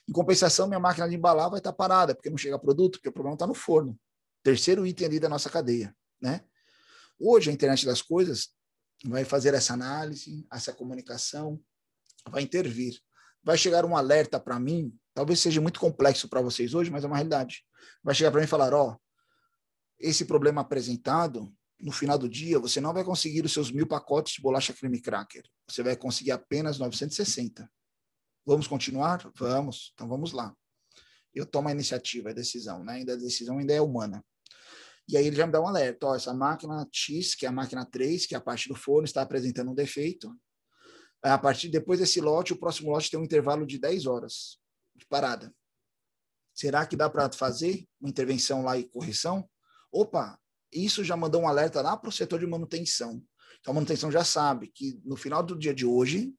Em compensação, minha máquina de embalar vai estar tá parada, porque não chega produto, porque o problema está no forno. Terceiro item ali da nossa cadeia, né? Hoje, a internet das coisas vai fazer essa análise, essa comunicação, vai intervir. Vai chegar um alerta para mim, talvez seja muito complexo para vocês hoje, mas é uma realidade. Vai chegar para mim e falar, ó, oh, esse problema apresentado no final do dia, você não vai conseguir os seus mil pacotes de bolacha creme cracker. Você vai conseguir apenas 960. Vamos continuar? Vamos. Então vamos lá. Eu tomo a iniciativa, a decisão, né? Ainda a decisão ainda é humana. E aí ele já me dá um alerta, ó, essa máquina X, que é a máquina 3, que é a parte do forno, está apresentando um defeito. A partir depois desse lote, o próximo lote tem um intervalo de 10 horas de parada. Será que dá para fazer uma intervenção lá e correção? Opa, isso já mandou um alerta lá para o setor de manutenção. Então, a manutenção já sabe que no final do dia de hoje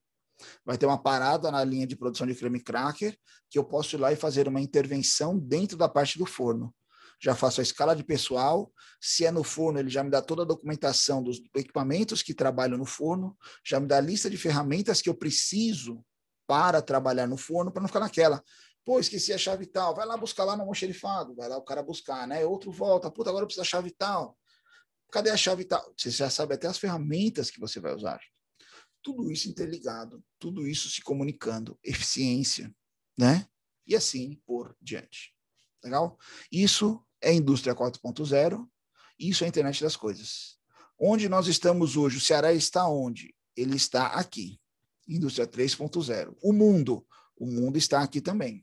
vai ter uma parada na linha de produção de creme cracker, que eu posso ir lá e fazer uma intervenção dentro da parte do forno. Já faço a escala de pessoal, se é no forno, ele já me dá toda a documentação dos equipamentos que trabalham no forno, já me dá a lista de ferramentas que eu preciso para trabalhar no forno, para não ficar naquela. Pô, esqueci a chave tal. Vai lá buscar lá no almoxerifado. Vai lá o cara buscar, né? Outro volta. Puta, agora eu preciso da chave tal. Cadê a chave tal? Você já sabe até as ferramentas que você vai usar. Tudo isso interligado, tudo isso se comunicando, eficiência, né? E assim por diante. Legal? Isso é indústria 4.0, isso é a internet das coisas. Onde nós estamos hoje, o Ceará está onde? Ele está aqui. Indústria 3.0. O mundo, o mundo está aqui também.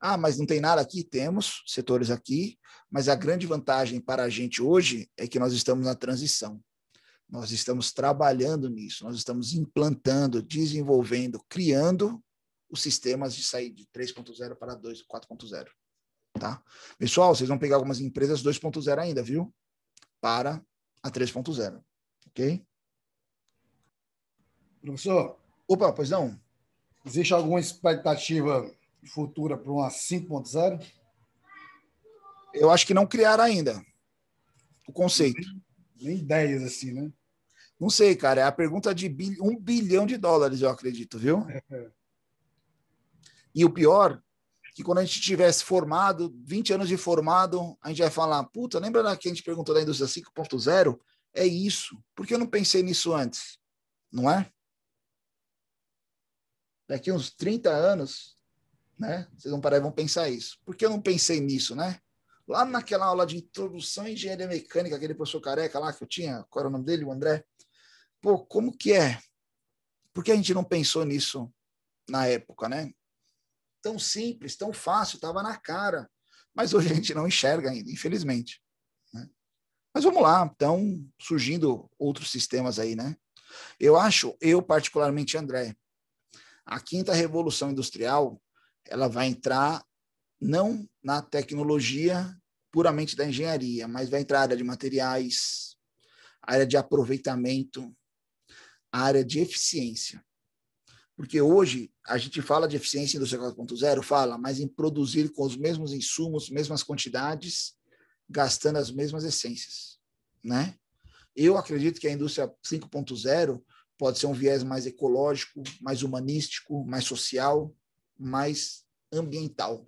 Ah, mas não tem nada aqui? Temos setores aqui, mas a grande vantagem para a gente hoje é que nós estamos na transição. Nós estamos trabalhando nisso, nós estamos implantando, desenvolvendo, criando os sistemas de sair de 3.0 para 2, 4.0. Tá? Pessoal, vocês vão pegar algumas empresas 2.0 ainda, viu? Para a 3.0. Ok? Professor. Opa, pois não. Existe alguma expectativa futura para uma 5.0? Eu acho que não criaram ainda o conceito. Nem, nem assim, né? Não sei, cara. É a pergunta de bil... um bilhão de dólares, eu acredito, viu? E o pior, que quando a gente tivesse formado, 20 anos de formado, a gente vai falar, puta, lembra da que a gente perguntou da indústria 5.0? É isso. Por que eu não pensei nisso antes? Não é? Daqui uns 30 anos, né? Vocês vão parar e vão pensar isso. Por que eu não pensei nisso, né? Lá naquela aula de introdução à engenharia mecânica, aquele professor careca lá que eu tinha, qual era o nome dele? O André. Pô, como que é? Por que a gente não pensou nisso na época, né? Tão simples, tão fácil, estava na cara. Mas hoje a gente não enxerga ainda, infelizmente. Né? Mas vamos lá, estão surgindo outros sistemas aí, né? Eu acho, eu particularmente, André, a quinta revolução industrial ela vai entrar não na tecnologia puramente da engenharia, mas vai entrar a área de materiais, área de aproveitamento, área de eficiência. Porque hoje a gente fala de eficiência industrial 4.0, fala, mas em produzir com os mesmos insumos, mesmas quantidades, gastando as mesmas essências, né? Eu acredito que a indústria 5.0 pode ser um viés mais ecológico, mais humanístico, mais social, mais ambiental.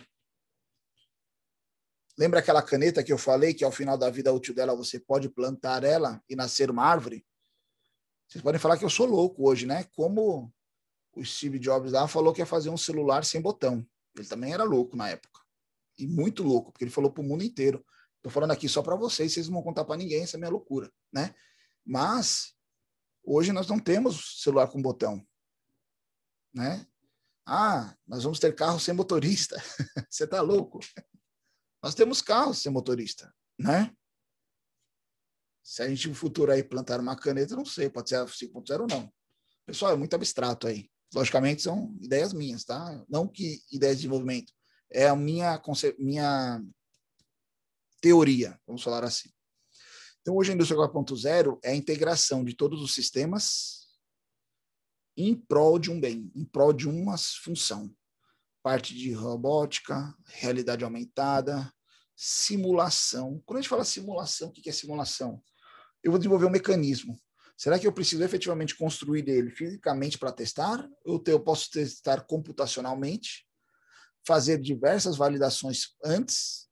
Lembra aquela caneta que eu falei que ao final da vida útil dela você pode plantar ela e nascer uma árvore? Vocês podem falar que eu sou louco hoje, né? Como o Steve Jobs lá falou que ia fazer um celular sem botão. Ele também era louco na época. E muito louco, porque ele falou para o mundo inteiro. Estou falando aqui só para vocês, vocês não vão contar para ninguém essa é minha loucura, né? Mas hoje nós não temos celular com botão, né? Ah, nós vamos ter carro sem motorista. Você está louco? Nós temos carro sem motorista, né? Se a gente no futuro aí plantar uma caneta, não sei, pode ser a 5.0 ou não. Pessoal, é muito abstrato aí. Logicamente são ideias minhas, tá? Não que ideias de desenvolvimento. É a minha, minha teoria, vamos falar assim. Então, hoje a indústria 4.0 é a integração de todos os sistemas em prol de um bem, em prol de uma função. Parte de robótica, realidade aumentada, simulação. Quando a gente fala simulação, o que é simulação? Eu vou desenvolver um mecanismo. Será que eu preciso efetivamente construir ele fisicamente para testar? Ou eu posso testar computacionalmente? Fazer diversas validações antes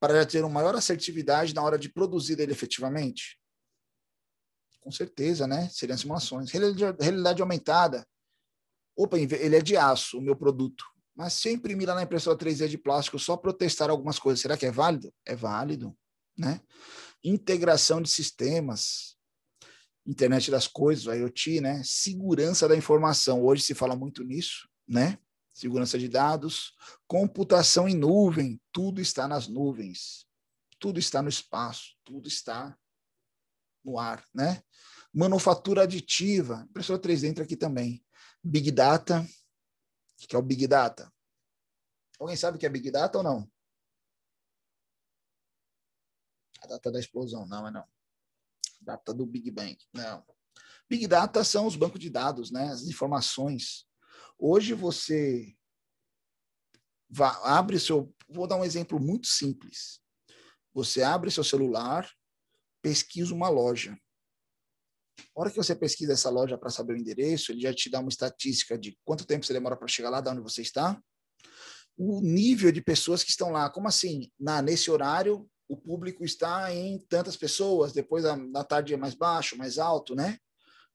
para ter uma maior assertividade na hora de produzir ele efetivamente? Com certeza, né? Seriam simulações. Realidade aumentada. Opa, ele é de aço, o meu produto. Mas se eu imprimir lá na impressora 3D de plástico só para testar algumas coisas, será que é válido? É válido, né? Integração de sistemas, internet das coisas, IoT, né? Segurança da informação. Hoje se fala muito nisso, né? Segurança de dados, computação em nuvem, tudo está nas nuvens. Tudo está no espaço, tudo está no ar, né? Manufatura aditiva, impressora 3D entra aqui também. Big Data, o que é o Big Data? Alguém sabe o que é Big Data ou não? A data da explosão, não, é não. data do Big Bang, não. Big Data são os bancos de dados, né? as informações. Hoje você abre seu. Vou dar um exemplo muito simples. Você abre seu celular, pesquisa uma loja. A hora que você pesquisa essa loja para saber o endereço, ele já te dá uma estatística de quanto tempo você demora para chegar lá, de onde você está, o nível de pessoas que estão lá. Como assim? Na, nesse horário, o público está em tantas pessoas, depois da, da tarde é mais baixo, mais alto, né?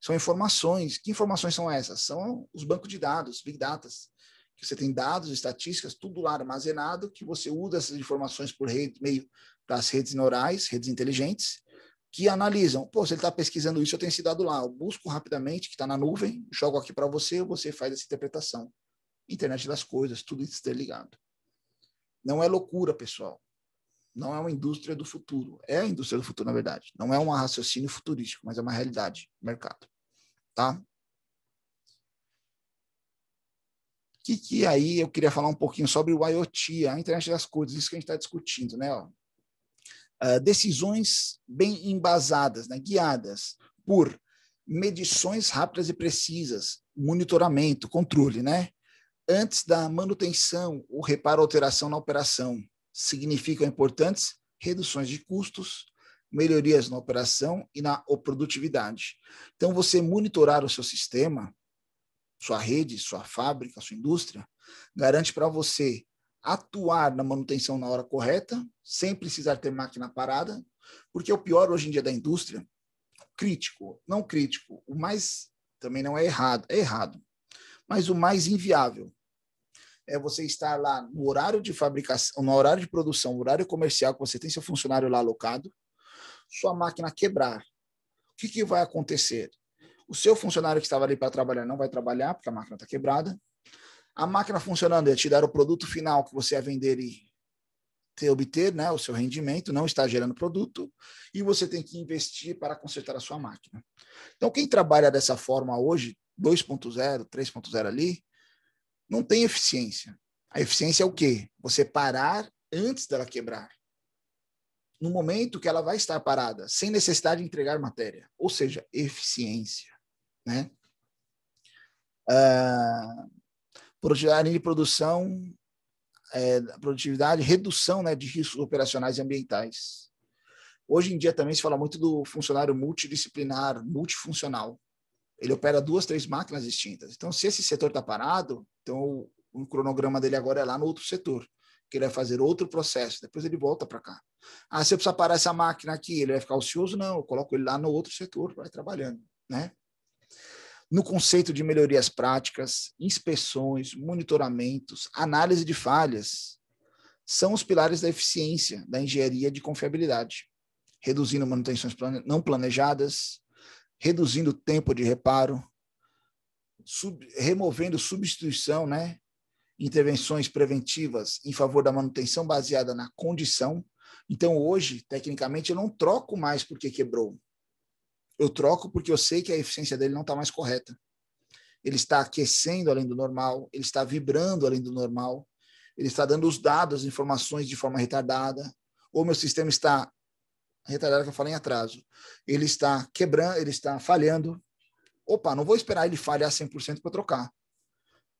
São informações. Que informações são essas? São os bancos de dados, Big Data. Que você tem dados, estatísticas, tudo lá armazenado, que você usa essas informações por rede, meio das redes neurais, redes inteligentes, que analisam. Pô, se ele está pesquisando isso, eu tenho esse dado lá. Eu busco rapidamente, que está na nuvem, jogo aqui para você, você faz essa interpretação. Internet das coisas, tudo isso interligado. Não é loucura, pessoal. Não é uma indústria do futuro. É a indústria do futuro, na verdade. Não é um raciocínio futurístico, mas é uma realidade, mercado. Tá? Que, que aí eu queria falar um pouquinho sobre o IoT, a internet das coisas, isso que a gente está discutindo, né? Ó, ah, decisões bem embasadas, né, guiadas por medições rápidas e precisas, monitoramento, controle, né? Antes da manutenção o reparo ou alteração na operação, significam importantes reduções de custos, melhorias na operação e na produtividade. Então, você monitorar o seu sistema, sua rede, sua fábrica, sua indústria, garante para você atuar na manutenção na hora correta, sem precisar ter máquina parada, porque é o pior hoje em dia da indústria, crítico, não crítico, o mais também não é errado, é errado, mas o mais inviável é você estar lá no horário de fabricação, no horário de produção, no horário comercial que você tem seu funcionário lá alocado, sua máquina quebrar. O que, que vai acontecer? O seu funcionário que estava ali para trabalhar não vai trabalhar porque a máquina está quebrada a máquina funcionando é te dar o produto final que você ia vender e ter, obter né, o seu rendimento, não está gerando produto, e você tem que investir para consertar a sua máquina. Então, quem trabalha dessa forma hoje, 2.0, 3.0 ali, não tem eficiência. A eficiência é o quê? Você parar antes dela quebrar. No momento que ela vai estar parada, sem necessidade de entregar matéria. Ou seja, eficiência. Né? Uh, produtividade de produção, é, produtividade, redução né, de riscos operacionais e ambientais. Hoje em dia também se fala muito do funcionário multidisciplinar, multifuncional. Ele opera duas, três máquinas distintas. Então, se esse setor está parado, então o cronograma dele agora é lá no outro setor, que ele vai fazer outro processo, depois ele volta para cá. Ah, se eu precisar parar essa máquina aqui, ele vai ficar ocioso? Não, eu coloco ele lá no outro setor, vai trabalhando, né? no conceito de melhorias práticas, inspeções, monitoramentos, análise de falhas, são os pilares da eficiência da engenharia de confiabilidade, reduzindo manutenções não planejadas, reduzindo o tempo de reparo, sub, removendo substituição, né? intervenções preventivas em favor da manutenção baseada na condição. Então, hoje, tecnicamente, eu não troco mais porque quebrou. Eu troco porque eu sei que a eficiência dele não está mais correta. Ele está aquecendo além do normal, ele está vibrando além do normal, ele está dando os dados, as informações de forma retardada, ou meu sistema está retardado que eu falei em atraso. Ele está quebrando, ele está falhando. Opa, não vou esperar ele falhar 100% para trocar.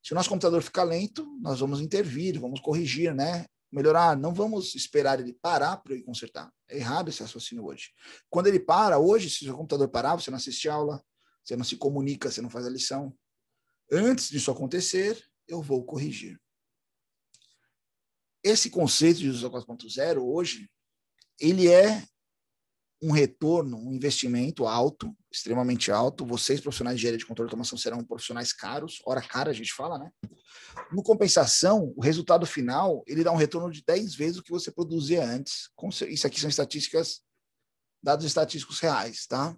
Se o nosso computador ficar lento, nós vamos intervir, vamos corrigir, né? melhorar, ah, não vamos esperar ele parar para eu consertar. É errado esse raciocínio hoje. Quando ele para, hoje, se o seu computador parar, você não assiste aula, você não se comunica, você não faz a lição. Antes disso acontecer, eu vou corrigir. Esse conceito de Visual 4.0 hoje, ele é um retorno, um investimento alto, extremamente alto. Vocês, profissionais de área de controle de automação, serão profissionais caros, hora cara, a gente fala, né? No compensação, o resultado final, ele dá um retorno de 10 vezes o que você produzia antes. Isso aqui são estatísticas, dados estatísticos reais, tá?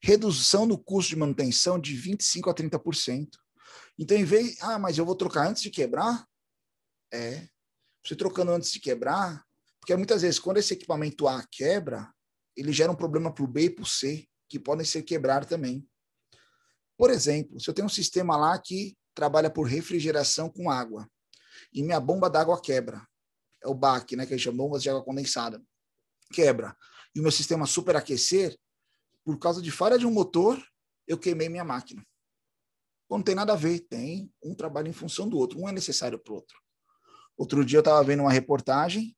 Redução no custo de manutenção de 25% a 30%. Então, em vez, ah, mas eu vou trocar antes de quebrar? É. Você trocando antes de quebrar, porque muitas vezes, quando esse equipamento A quebra, ele gera um problema para o B e para o C, que podem ser quebrados também. Por exemplo, se eu tenho um sistema lá que trabalha por refrigeração com água e minha bomba d'água quebra, é o BAC, né, que a gente chama bombas de água condensada, quebra, e o meu sistema superaquecer, por causa de falha de um motor, eu queimei minha máquina. Bom, não tem nada a ver, tem um trabalho em função do outro, um é necessário para o outro. Outro dia eu estava vendo uma reportagem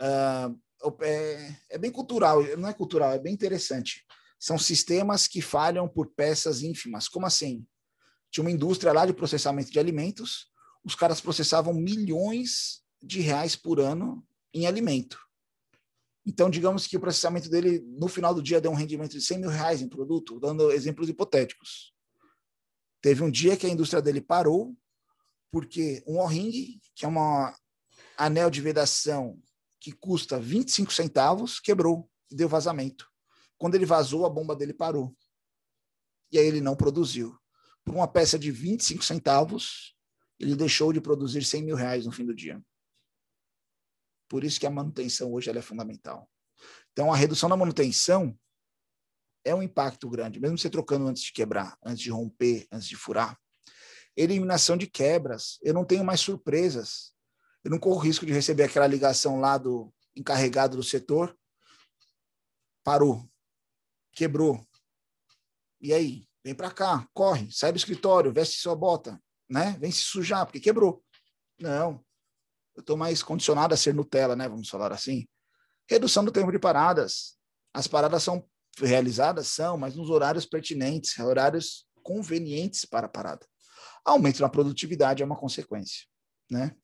uh, é, é bem cultural, não é cultural, é bem interessante. São sistemas que falham por peças ínfimas. Como assim? Tinha uma indústria lá de processamento de alimentos, os caras processavam milhões de reais por ano em alimento. Então, digamos que o processamento dele, no final do dia, deu um rendimento de 100 mil reais em produto, dando exemplos hipotéticos. Teve um dia que a indústria dele parou, porque um O-ring, que é um anel de vedação que custa 25 centavos, quebrou e deu vazamento. Quando ele vazou, a bomba dele parou. E aí ele não produziu. Por uma peça de 25 centavos, ele deixou de produzir 100 mil reais no fim do dia. Por isso que a manutenção hoje é fundamental. Então, a redução da manutenção é um impacto grande, mesmo você trocando antes de quebrar, antes de romper, antes de furar. Eliminação de quebras. Eu não tenho mais surpresas. Eu não corro risco de receber aquela ligação lá do encarregado do setor. Parou. Quebrou. E aí? Vem para cá, corre, sai do escritório, veste sua bota, né? Vem se sujar, porque quebrou. Não. Eu estou mais condicionado a ser Nutella, né? Vamos falar assim. Redução do tempo de paradas. As paradas são realizadas? São, mas nos horários pertinentes, horários convenientes para a parada. Aumento na produtividade é uma consequência, né?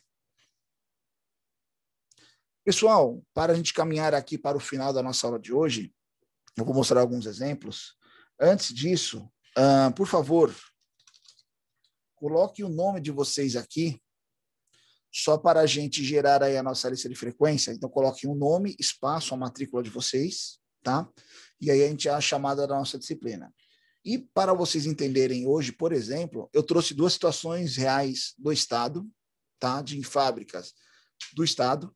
Pessoal, para a gente caminhar aqui para o final da nossa aula de hoje, eu vou mostrar alguns exemplos. Antes disso, uh, por favor, coloque o nome de vocês aqui, só para a gente gerar aí a nossa lista de frequência. Então, coloque um nome, espaço, a matrícula de vocês, tá? E aí a gente é a chamada da nossa disciplina. E para vocês entenderem hoje, por exemplo, eu trouxe duas situações reais do Estado, tá? De fábricas do Estado,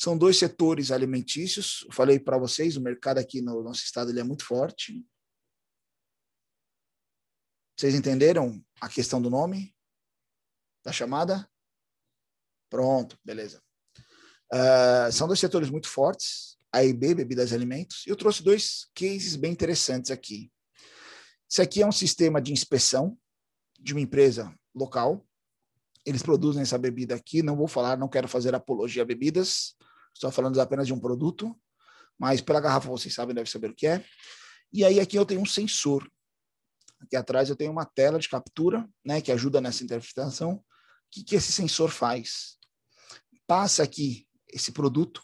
são dois setores alimentícios. Eu falei para vocês, o mercado aqui no nosso estado ele é muito forte. Vocês entenderam a questão do nome? Da chamada? Pronto, beleza. Uh, são dois setores muito fortes, A e B, bebidas e alimentos. E eu trouxe dois cases bem interessantes aqui. Isso aqui é um sistema de inspeção de uma empresa local. Eles produzem essa bebida aqui. Não vou falar, não quero fazer apologia a bebidas. Estou falando apenas de um produto, mas pela garrafa vocês sabem, devem saber o que é. E aí aqui eu tenho um sensor. Aqui atrás eu tenho uma tela de captura, né, que ajuda nessa interpretação. O que, que esse sensor faz? Passa aqui esse produto,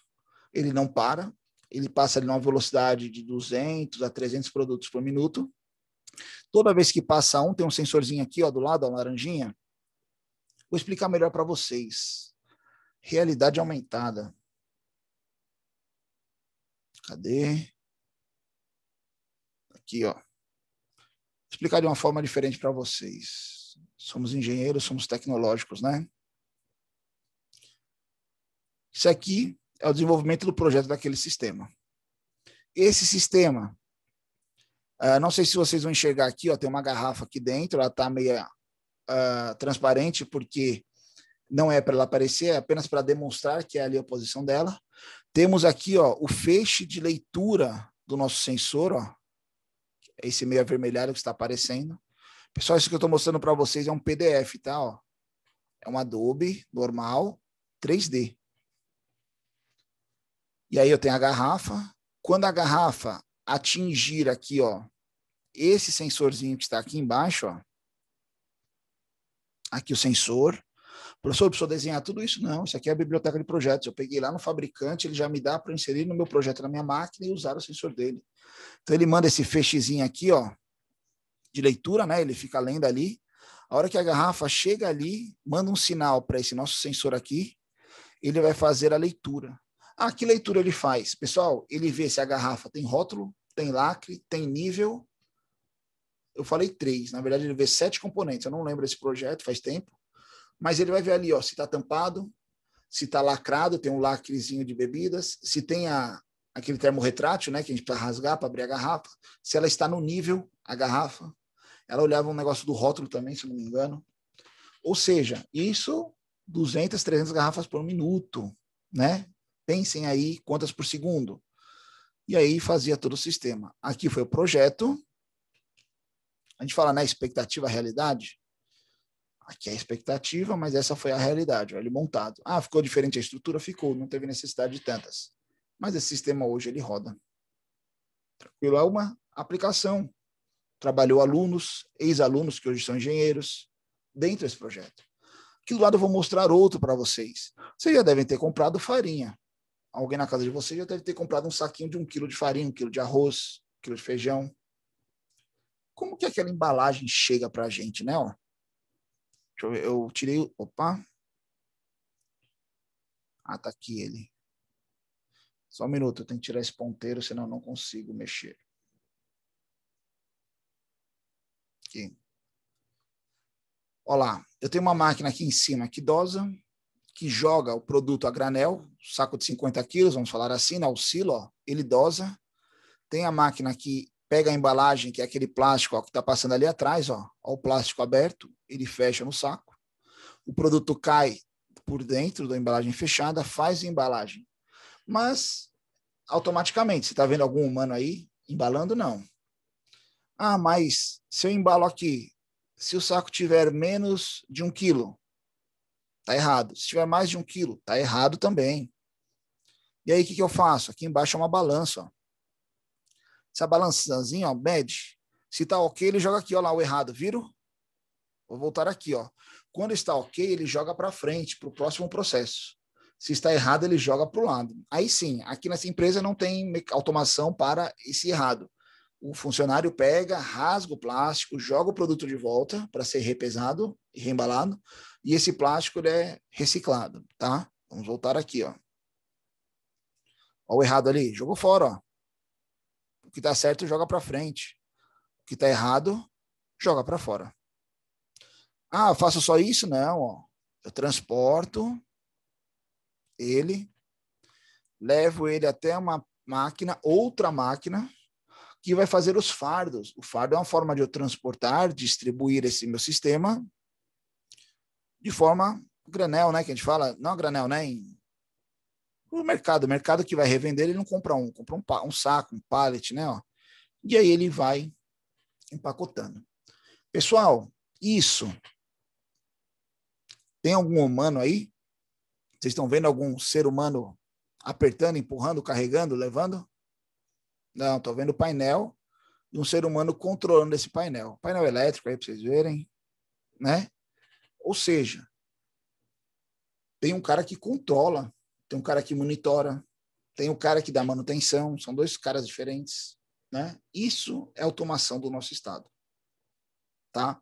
ele não para, ele passa ali numa velocidade de 200 a 300 produtos por minuto. Toda vez que passa um, tem um sensorzinho aqui ó, do lado, a laranjinha. Vou explicar melhor para vocês. Realidade aumentada. Cadê? Aqui, ó. Vou explicar de uma forma diferente para vocês. Somos engenheiros, somos tecnológicos, né? Isso aqui é o desenvolvimento do projeto daquele sistema. Esse sistema, uh, não sei se vocês vão enxergar aqui, ó, tem uma garrafa aqui dentro, ela está meio uh, ah, transparente, porque não é para ela aparecer, é apenas para demonstrar que é ali a posição dela. Temos aqui ó, o feixe de leitura do nosso sensor, ó, esse meio avermelhado que está aparecendo. Pessoal, isso que eu estou mostrando para vocês é um PDF, tá? Ó. É um Adobe normal 3D. E aí eu tenho a garrafa. Quando a garrafa atingir aqui, ó, esse sensorzinho que está aqui embaixo, ó, aqui o sensor, Professor, precisa desenhar tudo isso? Não, isso aqui é a biblioteca de projetos. Eu peguei lá no fabricante, ele já me dá para inserir no meu projeto, na minha máquina e usar o sensor dele. Então, ele manda esse feixezinho aqui, ó, de leitura, né? Ele fica lendo ali. A hora que a garrafa chega ali, manda um sinal para esse nosso sensor aqui, ele vai fazer a leitura. Ah, que leitura ele faz? Pessoal, ele vê se a garrafa tem rótulo, tem lacre, tem nível. Eu falei três, na verdade ele vê sete componentes. Eu não lembro desse projeto, faz tempo mas ele vai ver ali ó, se está tampado, se está lacrado, tem um lacrezinho de bebidas, se tem a, aquele termorretrátil, né, que a gente para rasgar para abrir a garrafa, se ela está no nível, a garrafa. Ela olhava um negócio do rótulo também, se não me engano. Ou seja, isso 200, 300 garrafas por minuto, né? Pensem aí quantas por segundo. E aí fazia todo o sistema. Aqui foi o projeto. A gente fala, né, expectativa, realidade. Aqui é a expectativa, mas essa foi a realidade, ele montado. Ah, ficou diferente a estrutura? Ficou, não teve necessidade de tantas. Mas esse sistema hoje ele roda. Tranquilo, é uma aplicação. Trabalhou alunos, ex-alunos que hoje são engenheiros, dentro desse projeto. Aqui do lado eu vou mostrar outro para vocês. Vocês já devem ter comprado farinha. Alguém na casa de vocês já deve ter comprado um saquinho de um quilo de farinha, um quilo de arroz, um quilo de feijão. Como que aquela embalagem chega para a gente, né? Ó? Deixa eu ver, eu tirei. Opa! Ah, tá aqui ele. Só um minuto, eu tenho que tirar esse ponteiro, senão eu não consigo mexer. Aqui. Olha lá, eu tenho uma máquina aqui em cima que dosa, que joga o produto a granel, saco de 50 quilos, vamos falar assim, na né, oscilo, ó, ele dosa. Tem a máquina que pega a embalagem, que é aquele plástico ó, que está passando ali atrás, ó, ó, o plástico aberto, ele fecha no saco. O produto cai por dentro da embalagem fechada, faz embalagem. Mas, automaticamente, você está vendo algum humano aí embalando? Não. Ah, mas se eu embalo aqui, se o saco tiver menos de um quilo, tá errado. Se tiver mais de um quilo, tá errado também. E aí, o que, que eu faço? Aqui embaixo é uma balança. Ó. Essa balançazinha, ó, mede. Se tá ok, ele joga aqui, ó lá, o errado. Viram? Vou voltar aqui, ó. Quando está ok, ele joga para frente, para o próximo processo. Se está errado, ele joga para o lado. Aí sim, aqui nessa empresa não tem automação para esse errado. O funcionário pega, rasga o plástico, joga o produto de volta para ser repesado e reembalado, e esse plástico ele é reciclado, tá? Vamos voltar aqui, ó. Olha o errado ali, jogou fora, ó. O que está certo joga para frente. O que está errado, joga para fora. Ah, faço só isso? Não. Ó. Eu transporto ele, levo ele até uma máquina, outra máquina, que vai fazer os fardos. O fardo é uma forma de eu transportar, distribuir esse meu sistema de forma granel, né? Que a gente fala, não granel, né? Em, o mercado, o mercado que vai revender, ele não compra um, compra um, um saco, um pallet, né? Ó. E aí ele vai empacotando. Pessoal, isso tem algum humano aí? Vocês estão vendo algum ser humano apertando, empurrando, carregando, levando? Não, estou vendo o painel e um ser humano controlando esse painel. Painel elétrico aí para vocês verem, né? Ou seja, tem um cara que controla, tem um cara que monitora, tem um cara que dá manutenção, são dois caras diferentes, né? Isso é automação do nosso estado. Tá?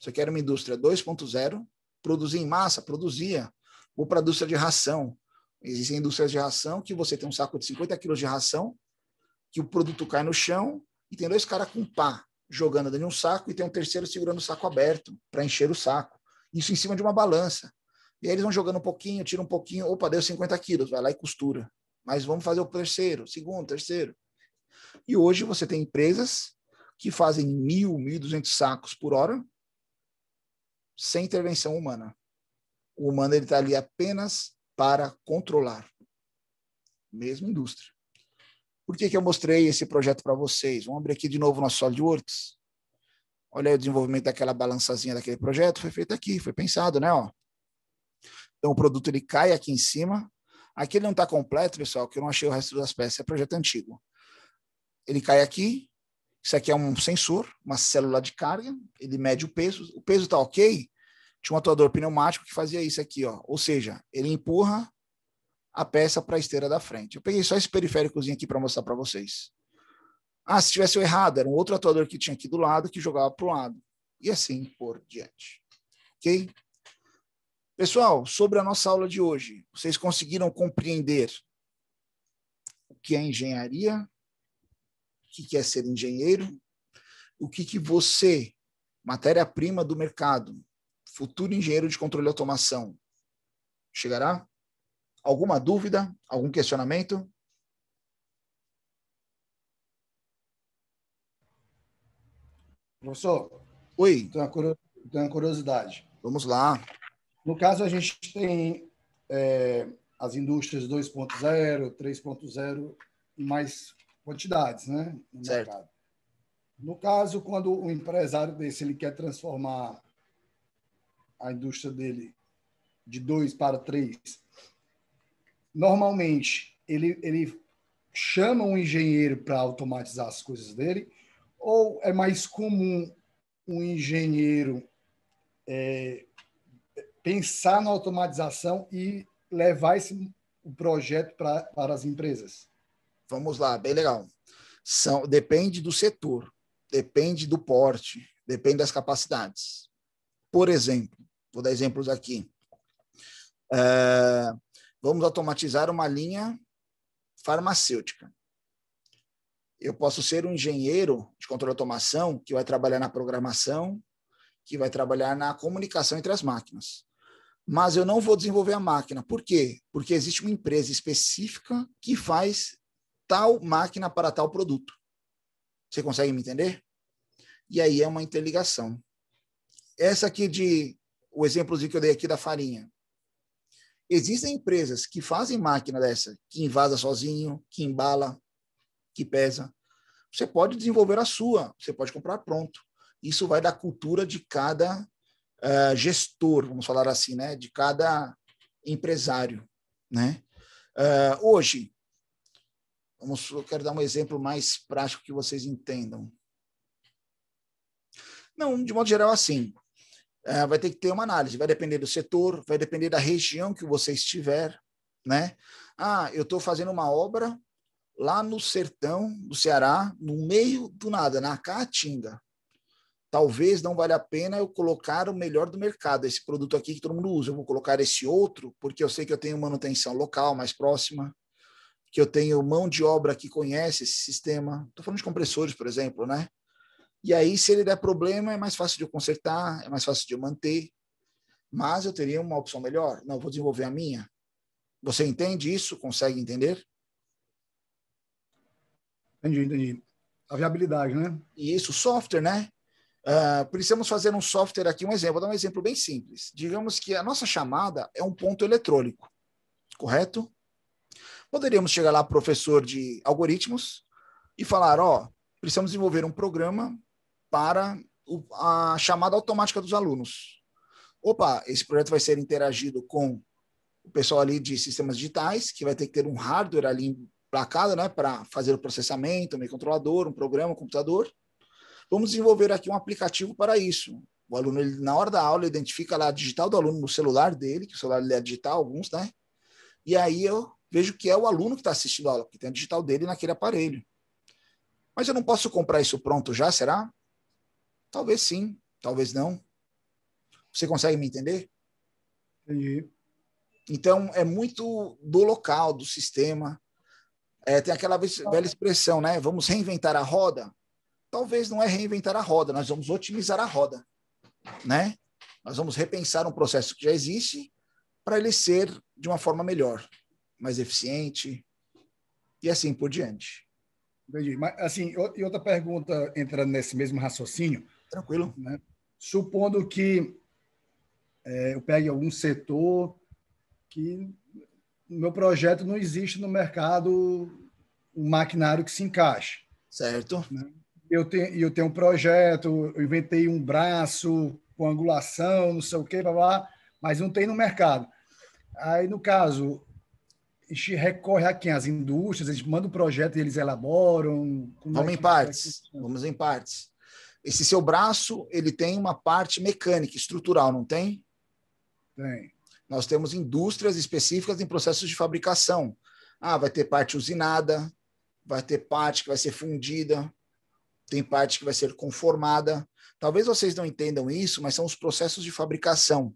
Você quer uma indústria 2.0, Produzir em massa? Produzia. Vou para a indústria de ração. Existem indústrias de ração que você tem um saco de 50 quilos de ração, que o produto cai no chão e tem dois caras com pá jogando dentro de um saco e tem um terceiro segurando o saco aberto para encher o saco. Isso em cima de uma balança. E aí eles vão jogando um pouquinho, tiram um pouquinho, opa, deu 50 quilos, vai lá e costura. Mas vamos fazer o terceiro, segundo, terceiro. E hoje você tem empresas que fazem mil, mil duzentos sacos por hora sem intervenção humana. O humano está ali apenas para controlar. Mesma indústria. Por que, que eu mostrei esse projeto para vocês? Vamos abrir aqui de novo nosso SolidWorks. Olha aí o desenvolvimento daquela balançazinha daquele projeto, foi feito aqui, foi pensado, né? Ó. Então o produto ele cai aqui em cima. Aqui ele não está completo, pessoal, que eu não achei o resto das peças, é projeto antigo. Ele cai aqui, isso aqui é um sensor, uma célula de carga, ele mede o peso, o peso está ok, tinha um atuador pneumático que fazia isso aqui, ó. Ou seja, ele empurra a peça para a esteira da frente. Eu peguei só esse periféricozinho aqui para mostrar para vocês. Ah, se tivesse errado, era um outro atuador que tinha aqui do lado que jogava para o lado. E assim por diante. Ok? Pessoal, sobre a nossa aula de hoje, vocês conseguiram compreender o que é engenharia, o que é ser engenheiro, o que, que você, matéria-prima do mercado, futuro engenheiro de controle e automação. Chegará? Alguma dúvida? Algum questionamento? Professor, Oi. Tenho uma curiosidade. Vamos lá. No caso, a gente tem é, as indústrias 2.0, 3.0 e mais quantidades né, no certo. mercado. No caso, quando o empresário desse ele quer transformar a indústria dele de dois para três. normalmente ele, ele chama um engenheiro para automatizar as coisas dele, ou é mais comum um engenheiro é, pensar na automatização e levar esse, o projeto pra, para as empresas? Vamos lá, bem legal. São, depende do setor, depende do porte, depende das capacidades. Por exemplo, Vou dar exemplos aqui. É, vamos automatizar uma linha farmacêutica. Eu posso ser um engenheiro de controle de automação que vai trabalhar na programação, que vai trabalhar na comunicação entre as máquinas. Mas eu não vou desenvolver a máquina. Por quê? Porque existe uma empresa específica que faz tal máquina para tal produto. Você consegue me entender? E aí é uma interligação. Essa aqui de o exemplo que eu dei aqui da farinha. Existem empresas que fazem máquina dessa, que invasa sozinho, que embala, que pesa. Você pode desenvolver a sua, você pode comprar pronto. Isso vai da cultura de cada uh, gestor, vamos falar assim, né? De cada empresário, né? Uh, hoje, vamos, eu quero dar um exemplo mais prático que vocês entendam. Não, de modo geral, assim, é, vai ter que ter uma análise. Vai depender do setor, vai depender da região que você estiver, né? Ah, eu estou fazendo uma obra lá no sertão do Ceará, no meio do nada, na Caatinga. Talvez não valha a pena eu colocar o melhor do mercado, esse produto aqui que todo mundo usa. Eu vou colocar esse outro, porque eu sei que eu tenho manutenção local mais próxima, que eu tenho mão de obra que conhece esse sistema. Estou falando de compressores, por exemplo, né? E aí, se ele der problema, é mais fácil de eu consertar, é mais fácil de eu manter. Mas eu teria uma opção melhor. Não, vou desenvolver a minha. Você entende isso? Consegue entender? Entendi, entendi. A viabilidade, né? E isso, software, né? Uh, precisamos fazer um software aqui, um exemplo. Vou dar um exemplo bem simples. Digamos que a nossa chamada é um ponto eletrônico, correto? Poderíamos chegar lá, professor de algoritmos, e falar: ó, precisamos desenvolver um programa para o, a chamada automática dos alunos. Opa, esse projeto vai ser interagido com o pessoal ali de sistemas digitais, que vai ter que ter um hardware ali emplacado, né, para fazer o processamento, um controlador, um programa, um computador. Vamos desenvolver aqui um aplicativo para isso. O aluno, ele, na hora da aula, identifica lá a digital do aluno no celular dele, que o celular dele é digital, alguns, né? E aí eu vejo que é o aluno que está assistindo a aula, que tem a digital dele naquele aparelho. Mas eu não posso comprar isso pronto já, será? Talvez sim, talvez não. Você consegue me entender? Entendi. Então, é muito do local, do sistema. É, tem aquela tá. velha expressão, né? Vamos reinventar a roda? Talvez não é reinventar a roda, nós vamos otimizar a roda, né? Nós vamos repensar um processo que já existe para ele ser de uma forma melhor, mais eficiente e assim por diante. Entendi. Mas, assim, e outra pergunta entrando nesse mesmo raciocínio. Tranquilo. Né? Supondo que é, eu pegue algum setor que meu projeto não existe no mercado um maquinário que se encaixe. Certo. Né? Eu, tenho, eu tenho um projeto, eu inventei um braço com angulação, não sei o quê, blá, blá, mas não tem no mercado. Aí, no caso, a gente recorre a quem? As indústrias, eles mandam o um projeto e eles elaboram. É Vamos é em partes. Vamos em partes. Esse seu braço, ele tem uma parte mecânica, estrutural, não tem? Tem. Nós temos indústrias específicas em processos de fabricação. Ah, vai ter parte usinada, vai ter parte que vai ser fundida, tem parte que vai ser conformada. Talvez vocês não entendam isso, mas são os processos de fabricação.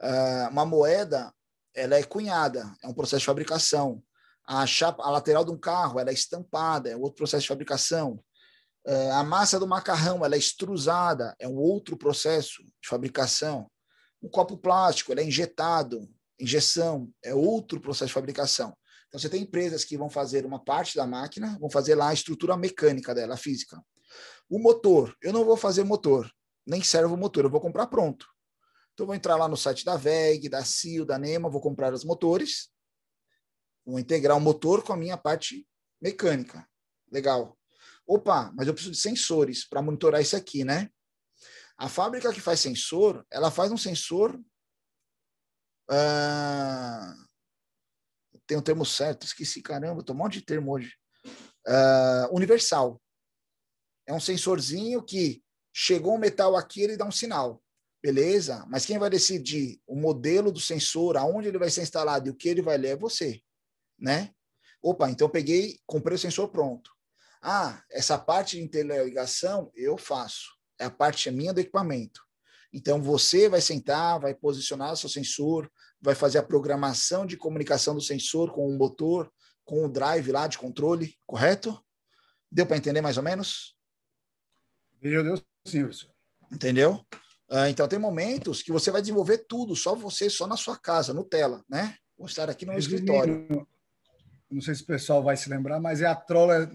Uh, uma moeda, ela é cunhada, é um processo de fabricação. A, chapa, a lateral de um carro, ela é estampada, é outro processo de fabricação. É, a massa do macarrão ela é extrusada, é um outro processo de fabricação. Um copo plástico ele é injetado, injeção é outro processo de fabricação. Então você tem empresas que vão fazer uma parte da máquina, vão fazer lá a estrutura mecânica dela, a física. O motor, eu não vou fazer motor, nem servo o motor, eu vou comprar pronto. Então vou entrar lá no site da VEG, da CIO, da NEMA, vou comprar os motores, vou integrar o motor com a minha parte mecânica. Legal. Opa, mas eu preciso de sensores para monitorar isso aqui, né? A fábrica que faz sensor, ela faz um sensor. Uh, tem um termo certo, esqueci, caramba, estou um monte de termo hoje. Uh, universal. É um sensorzinho que chegou um metal aqui, ele dá um sinal. Beleza? Mas quem vai decidir o modelo do sensor, aonde ele vai ser instalado e o que ele vai ler é você, né? Opa, então eu peguei, comprei o sensor pronto. Ah, essa parte de interligação eu faço. É a parte é minha do equipamento. Então, você vai sentar, vai posicionar seu sensor, vai fazer a programação de comunicação do sensor com o motor, com o drive lá de controle, correto? Deu para entender mais ou menos? Meu Deus, sim, professor. Entendeu? Ah, então, tem momentos que você vai desenvolver tudo, só você, só na sua casa, no tela, né? Vou estar aqui no meu escritório não sei se o pessoal vai se lembrar, mas é a Trola é,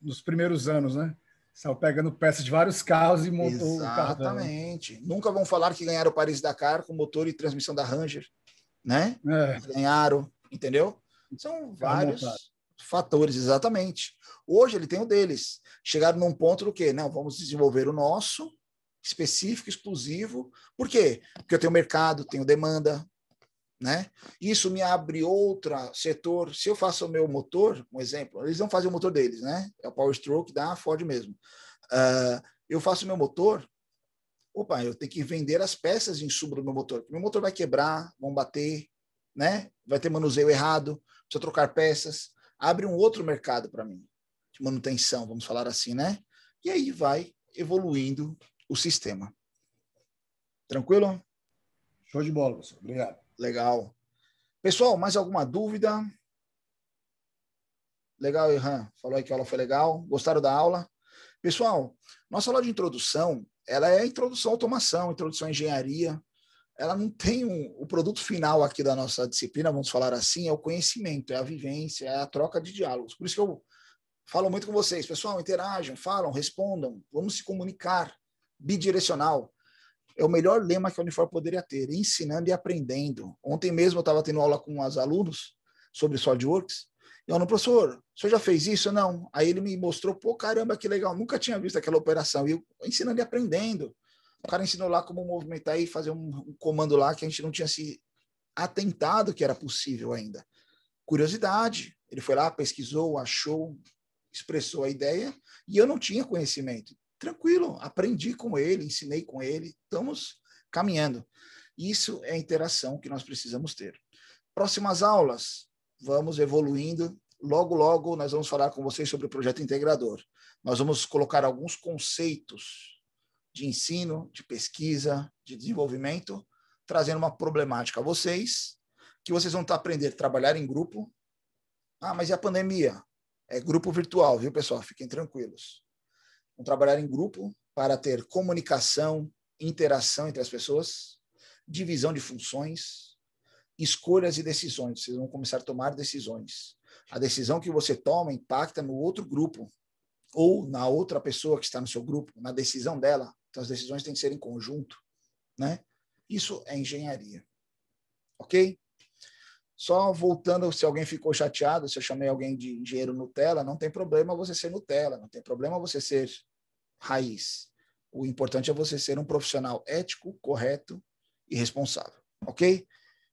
nos primeiros anos, né? Saiu pegando peças de vários carros e montou Exatamente. o carro. Exatamente. Nunca vão falar que ganharam o Paris-Dakar com motor e transmissão da Ranger, né? É. Ganharam, entendeu? São vários fatores, exatamente. Hoje ele tem o um deles. Chegaram num ponto do que? Não, vamos desenvolver o nosso, específico, exclusivo. Por quê? Porque eu tenho mercado, tenho demanda, né? Isso me abre outro setor. Se eu faço o meu motor, um exemplo, eles vão fazer o motor deles, né? É o Power Stroke da Ford mesmo. Uh, eu faço o meu motor, opa, eu tenho que vender as peças em insumo do meu motor. Meu motor vai quebrar, vão bater, né? Vai ter manuseio errado, precisa trocar peças. Abre um outro mercado para mim, de manutenção, vamos falar assim, né? E aí vai evoluindo o sistema. Tranquilo? Show de bola, professor. Obrigado. Legal. Pessoal, mais alguma dúvida? Legal, Irhan. Falou aí que a aula foi legal. Gostaram da aula? Pessoal, nossa aula de introdução, ela é introdução à automação, introdução à engenharia. Ela não tem um, o produto final aqui da nossa disciplina, vamos falar assim, é o conhecimento, é a vivência, é a troca de diálogos. Por isso que eu falo muito com vocês. Pessoal, interajam, falam, respondam, vamos se comunicar bidirecional é o melhor lema que a Unifor poderia ter, ensinando e aprendendo. Ontem mesmo eu estava tendo aula com as alunos sobre SolidWorks, e eu falei, professor, o senhor já fez isso? Não. Aí ele me mostrou, pô, caramba, que legal, nunca tinha visto aquela operação. E eu ensinando e aprendendo. O cara ensinou lá como movimentar e fazer um, um comando lá que a gente não tinha se atentado que era possível ainda. Curiosidade. Ele foi lá, pesquisou, achou, expressou a ideia, e eu não tinha conhecimento tranquilo, aprendi com ele, ensinei com ele, estamos caminhando. Isso é a interação que nós precisamos ter. Próximas aulas, vamos evoluindo. Logo, logo, nós vamos falar com vocês sobre o projeto integrador. Nós vamos colocar alguns conceitos de ensino, de pesquisa, de desenvolvimento, trazendo uma problemática a vocês, que vocês vão estar tá aprendendo a trabalhar em grupo. Ah, mas e a pandemia? É grupo virtual, viu, pessoal? Fiquem tranquilos. Vamos trabalhar em grupo para ter comunicação, interação entre as pessoas, divisão de funções, escolhas e decisões. Vocês vão começar a tomar decisões. A decisão que você toma impacta no outro grupo ou na outra pessoa que está no seu grupo, na decisão dela. Então as decisões têm que ser em conjunto, né? Isso é engenharia. OK? Só voltando, se alguém ficou chateado, se eu chamei alguém de engenheiro Nutella, não tem problema você ser Nutella, não tem problema você ser raiz. O importante é você ser um profissional ético, correto e responsável, ok?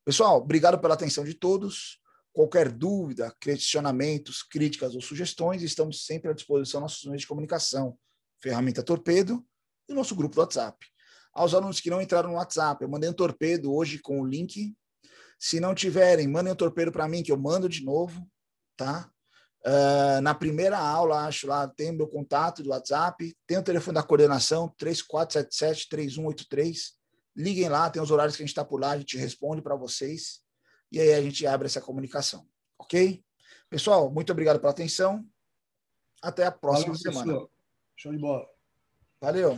Pessoal, obrigado pela atenção de todos. Qualquer dúvida, questionamentos, críticas ou sugestões, estamos sempre à disposição nossos meios de comunicação, ferramenta Torpedo e nosso grupo do WhatsApp. Aos alunos que não entraram no WhatsApp, eu mandei um torpedo hoje com o link se não tiverem, mandem um torpedo para mim, que eu mando de novo, tá? Uh, na primeira aula, acho lá, tem meu contato do WhatsApp, tem o telefone da coordenação, 3477-3183. Liguem lá, tem os horários que a gente está por lá, a gente responde para vocês. E aí a gente abre essa comunicação, ok? Pessoal, muito obrigado pela atenção. Até a próxima Valeu, semana. Show de bola. Valeu.